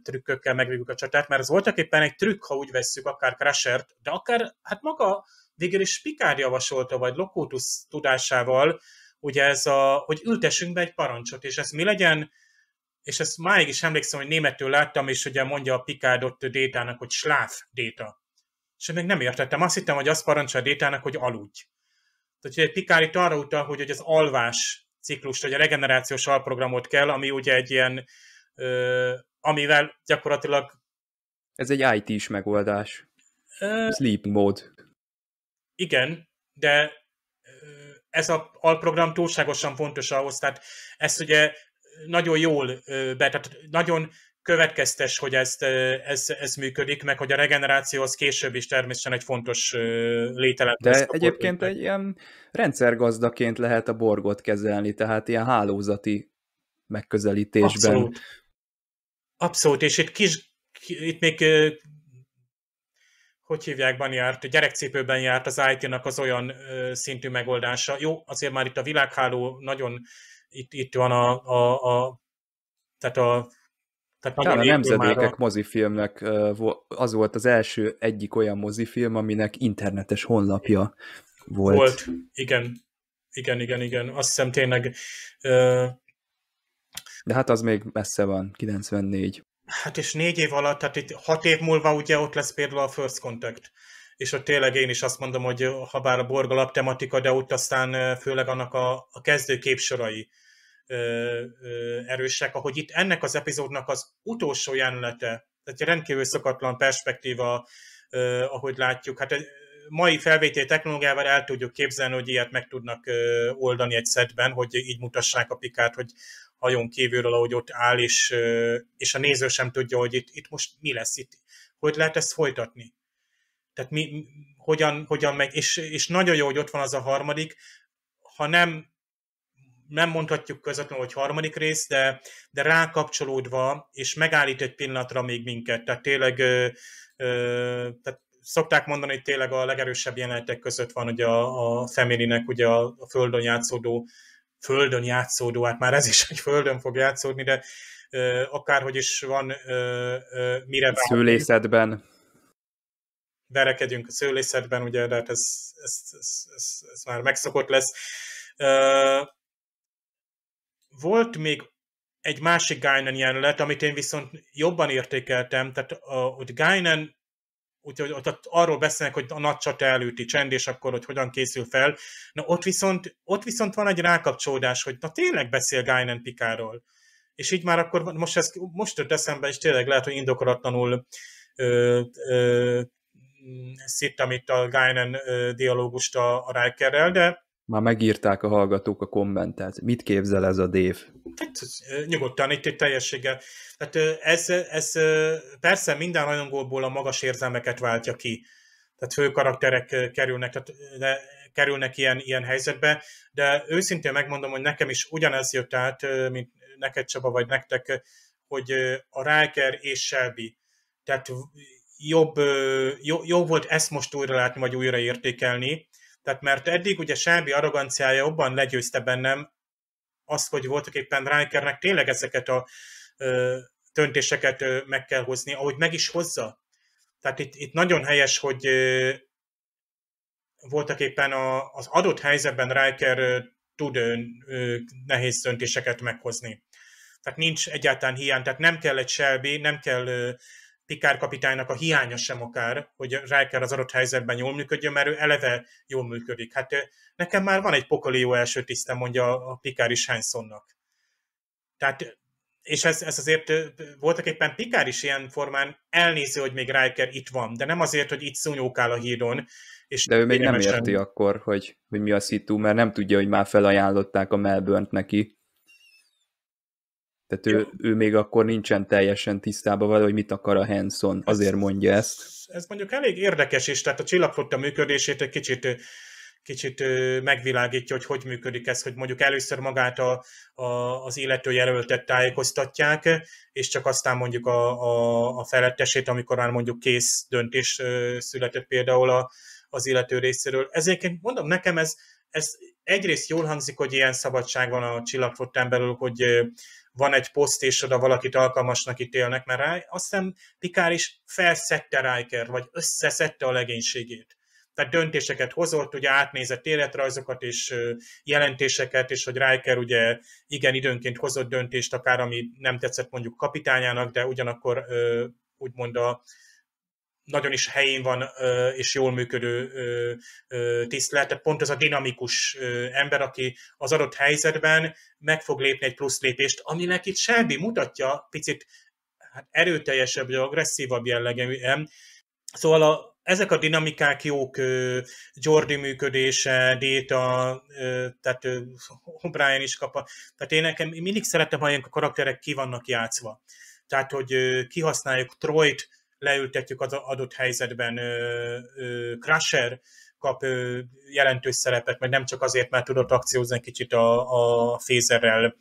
trükkökkel megvívjuk a csatát, mert ez voltak éppen egy trükk, ha úgy vesszük, akár Crashert, de akár hát maga végül is Pikár javasolta, vagy Lokótus tudásával, ugye ez a, hogy ültessünk be egy parancsot, és ez mi legyen, és ezt máig is emlékszem, hogy németül láttam, és ugye mondja a Pikádot Détának, hogy sláv Déta. És még nem értettem. Azt hittem, hogy azt a Détának, hogy aludj. Tehát hogy Pikár itt arra utal, hogy, hogy az alvás ciklust, vagy a regenerációs alprogramot kell, ami ugye egy ilyen, ö, amivel gyakorlatilag... Ez egy IT-s megoldás. Ö... Sleep mode. Igen, de ez az alprogram túlságosan fontos ahhoz, tehát ezt ugye nagyon jól, be, tehát nagyon következtes, hogy ez, ez, ez működik, meg hogy a regeneráció az később is természetesen egy fontos lételem. De egyébként egy ilyen rendszergazdaként lehet a borgot kezelni, tehát ilyen hálózati megközelítésben. Abszolút. Abszolút, és itt, kis, itt még hogy hívják, ban járt, gyerekcipőben járt az IT-nak az olyan szintű megoldása. Jó, azért már itt a világháló nagyon itt, itt van a, a, a tehát a tehát Talán a Nemzedékek a... mozifilmnek az volt az első egyik olyan mozifilm, aminek internetes honlapja volt. Volt, igen. Igen, igen, igen. Azt hiszem tényleg... Ö... De hát az még messze van, 94. Hát és négy év alatt, tehát itt hat év múlva ugye ott lesz például a First Contact. És ott tényleg én is azt mondom, hogy ha bár a borgalap tematika, de ott aztán főleg annak a, a kezdő képsorai erősek, ahogy itt ennek az epizódnak az utolsó jelenete, tehát egy rendkívül szokatlan perspektíva, ahogy látjuk. Hát egy mai felvétel technológiával el tudjuk képzelni, hogy ilyet meg tudnak oldani egy szedben, hogy így mutassák a pikát, hogy hajón kívülről, ahogy ott áll, és, és a néző sem tudja, hogy itt, itt most mi lesz itt, hogy lehet ezt folytatni. Tehát mi, hogyan, hogyan meg, és, és nagyon jó, hogy ott van az a harmadik, ha nem nem mondhatjuk közvetlenül, hogy harmadik rész, de, de rákapcsolódva, és megállít egy pillanatra még minket. Tehát tényleg ö, ö, tehát szokták mondani, hogy tényleg a legerősebb jelenetek között van ugye a, a family ugye a, a földön játszódó, földön játszódó, hát már ez is, egy földön fog játszódni, de ö, akárhogy is van, ö, ö, mire... A szülészetben verekedjünk a szőlészetben, ugye, de hát ez, ez, ez, ez, ez már megszokott lesz volt még egy másik Guinan jelenet, amit én viszont jobban értékeltem, tehát uh, hogy Guinan úgyhogy ott arról beszélnek, hogy a nagy csata előtti csend, és akkor, hogy hogyan készül fel. Na ott viszont, ott viszont van egy rákapcsolódás, hogy na tényleg beszél Guinan Pikáról. És így már akkor, most, ez, most tört eszembe, és tényleg lehet, hogy indokolatlanul ö, ö, szittem itt a Guinan dialógust a, a Rikerrel, de már megírták a hallgatók a kommentet. Mit képzel ez a Dév? Hát, nyugodtan, itt egy teljességgel. Hát ez, ez persze minden rajongóból a magas érzelmeket váltja ki. Tehát fő karakterek kerülnek, tehát, de kerülnek ilyen, ilyen helyzetbe, de őszintén megmondom, hogy nekem is ugyanez jött át, mint neked Csaba, vagy nektek, hogy a Riker és Shelby. Tehát jobb, jó, jó volt ezt most újra látni, vagy újra értékelni, tehát mert eddig ugye Sábi arroganciája jobban legyőzte bennem azt, hogy voltak éppen Rikernek tényleg ezeket a döntéseket meg kell hozni, ahogy meg is hozza. Tehát itt, itt nagyon helyes, hogy voltak éppen a, az adott helyzetben Riker tud ö, ö, nehéz döntéseket meghozni. Tehát nincs egyáltalán hiány, tehát nem kell egy Shelby, nem kell ö, Pikár kapitánynak a hiánya sem akár, hogy Riker az adott helyzetben jól működjön, mert ő eleve jól működik. Hát nekem már van egy pokoli jó első tisztem, mondja a Pikár is Hansonnak. Tehát, és ez, ez azért voltak éppen Pikár is ilyen formán elnézi, hogy még Riker itt van, de nem azért, hogy itt szúnyókál a hídon. És de ő még nem érti akkor, hogy, hogy mi a szitu, mert nem tudja, hogy már felajánlották a melbourne neki tehát ő, ja. ő még akkor nincsen teljesen tisztában vele, hogy mit akar a Hanson, azért mondja ezt. Ez mondjuk elég érdekes is, tehát a csillagflotta működését egy kicsit, kicsit megvilágítja, hogy hogy működik ez, hogy mondjuk először magát a, a, az illető jelöltet tájékoztatják, és csak aztán mondjuk a, a, a felettesét, amikor már mondjuk kész döntés született például a, az illető részéről. Ezért mondom, nekem ez, ez egyrészt jól hangzik, hogy ilyen szabadság van a csillagflottán belül, hogy van egy poszt, és oda valakit alkalmasnak ítélnek, mert rá, aztán Pikár is felszette Riker, vagy összeszedte a legénységét. Tehát döntéseket hozott, ugye átnézett életrajzokat és jelentéseket, és hogy Riker ugye igen időnként hozott döntést, akár ami nem tetszett mondjuk kapitányának, de ugyanakkor úgymond a, nagyon is helyén van és jól működő tiszt Tehát pont ez a dinamikus ember, aki az adott helyzetben meg fog lépni egy plusz lépést, aminek itt Shelby mutatja picit hát erőteljesebb, agresszívabb jellegűen. Szóval a, ezek a dinamikák jók, Jordi működése, Déta, tehát O'Brien is kap. Tehát én nekem mindig szeretem, ha a karakterek ki vannak játszva. Tehát, hogy kihasználjuk Troyt, leültetjük az adott helyzetben. Ö, ö, Crusher kap ö, jelentős szerepet, meg nem csak azért, mert tudott akciózni egy kicsit a, a Fézerrel.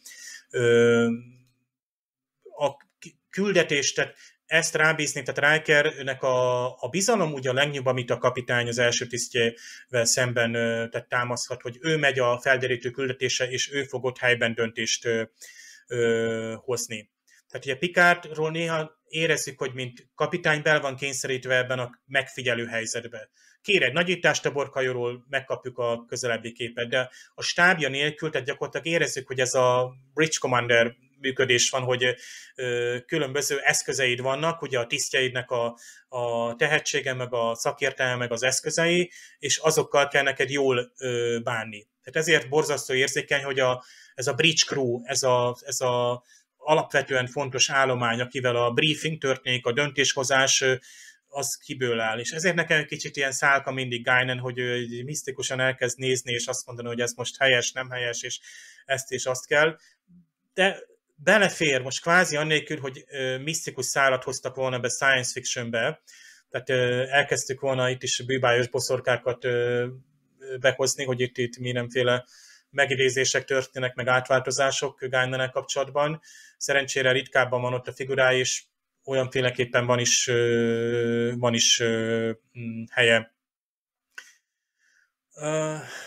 A küldetést, tehát ezt rábízni, tehát Rikernek a, a bizalom ugye a legjobb, amit a kapitány az első tisztjével szemben tehát támaszhat, hogy ő megy a felderítő küldetése, és ő fog ott helyben döntést ö, ö, hozni. Tehát ugye Pikártról néha érezzük, hogy mint kapitány bel van kényszerítve ebben a megfigyelő helyzetben. Kér egy nagyítást a borkajóról, megkapjuk a közelebbi képet, de a stábja nélkül, tehát gyakorlatilag érezzük, hogy ez a Bridge Commander működés van, hogy ö, különböző eszközeid vannak, ugye a tisztjeidnek a, a tehetsége, meg a szakértelme, meg az eszközei, és azokkal kell neked jól ö, bánni. Tehát ezért borzasztó érzékeny, hogy a, ez a bridge crew, ez a, ez a alapvetően fontos állomány, akivel a briefing történik, a döntéshozás, az kiből áll. És ezért nekem egy kicsit ilyen szálka mindig Gájnen, hogy ő misztikusan elkezd nézni, és azt mondani, hogy ez most helyes, nem helyes, és ezt és azt kell. De belefér, most kvázi annélkül, hogy misztikus szálat hoztak volna be science fictionbe, tehát elkezdtük volna itt is bűbályos boszorkákat behozni, hogy itt, itt mindenféle megidézések történnek, meg átváltozások Gájnene kapcsolatban. Szerencsére ritkábban van ott a figurá, és olyan féleképpen van is, van is mm, helye.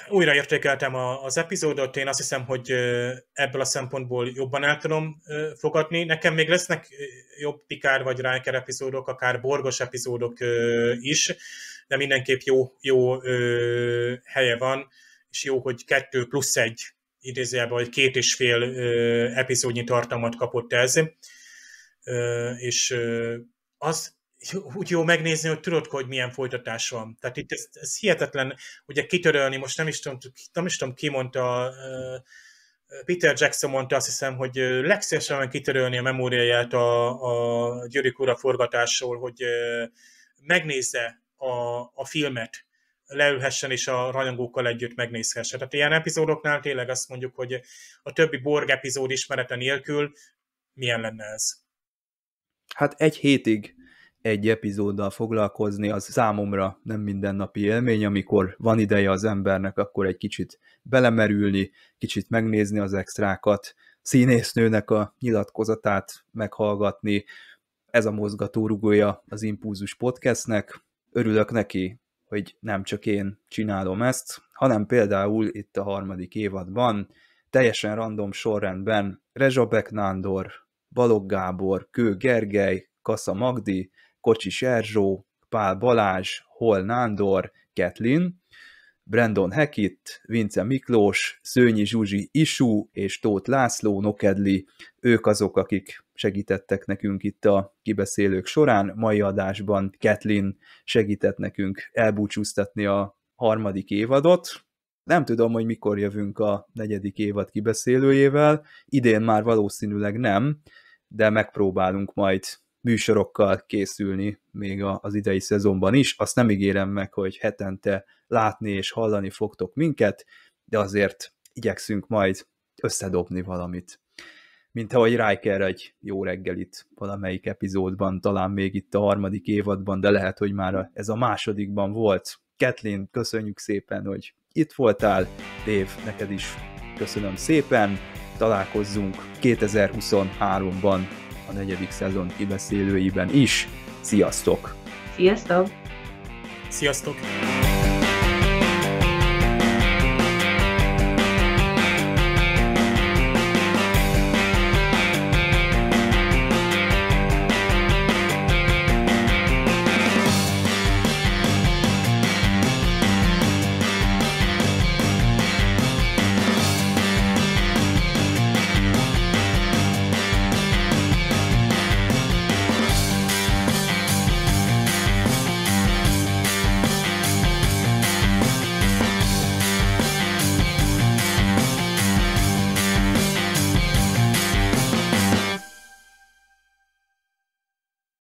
Újra értékeltem az epizódot, én azt hiszem, hogy ebből a szempontból jobban el tudom fogadni. Nekem még lesznek jobb Pikár vagy Riker epizódok, akár borgos epizódok is, de mindenképp jó, jó helye van és jó, hogy kettő plusz egy, idézőjelben, vagy két és fél epizódnyi tartalmat kapott ez, és az úgy jó megnézni, hogy tudod, hogy milyen folytatás van. Tehát itt ez, ez hihetetlen, ugye kitörölni, most nem is tudom, nem is tudom ki mondta, Peter Jackson mondta azt hiszem, hogy legszívesebben kitörölni a memóriáját a, a Gyurik ura forgatásról, hogy megnézze a, a filmet, leülhessen és a rajongókkal együtt megnézhesse. Tehát ilyen epizódoknál tényleg azt mondjuk, hogy a többi Borg epizód ismerete nélkül milyen lenne ez? Hát egy hétig egy epizóddal foglalkozni, az számomra nem mindennapi élmény, amikor van ideje az embernek, akkor egy kicsit belemerülni, kicsit megnézni az extrákat, színésznőnek a nyilatkozatát meghallgatni. Ez a mozgatórugója az Impulzus podcastnek. Örülök neki, hogy nem csak én csinálom ezt, hanem például itt a harmadik évadban teljesen random sorrendben Rezsabek Nándor, Balog Gábor, Kő Gergely, Kassa Magdi, Kocsis Erzsó, Pál Balázs, Hol Nándor, Ketlin, Brandon Hekit, Vince Miklós, Szőnyi Zsuzsi Isú és Tóth László Nokedli, ők azok, akik segítettek nekünk itt a kibeszélők során. Mai adásban Kathleen segített nekünk elbúcsúztatni a harmadik évadot. Nem tudom, hogy mikor jövünk a negyedik évad kibeszélőjével, idén már valószínűleg nem, de megpróbálunk majd műsorokkal készülni még az idei szezonban is. Azt nem ígérem meg, hogy hetente látni és hallani fogtok minket, de azért igyekszünk majd összedobni valamit mint ahogy Riker egy jó reggelit valamelyik epizódban, talán még itt a harmadik évadban, de lehet, hogy már ez a másodikban volt. Kathleen, köszönjük szépen, hogy itt voltál. Dév, neked is köszönöm szépen. Találkozzunk 2023-ban a negyedik szezon kibeszélőiben is. Sziasztok! Sziasztok! Sziasztok!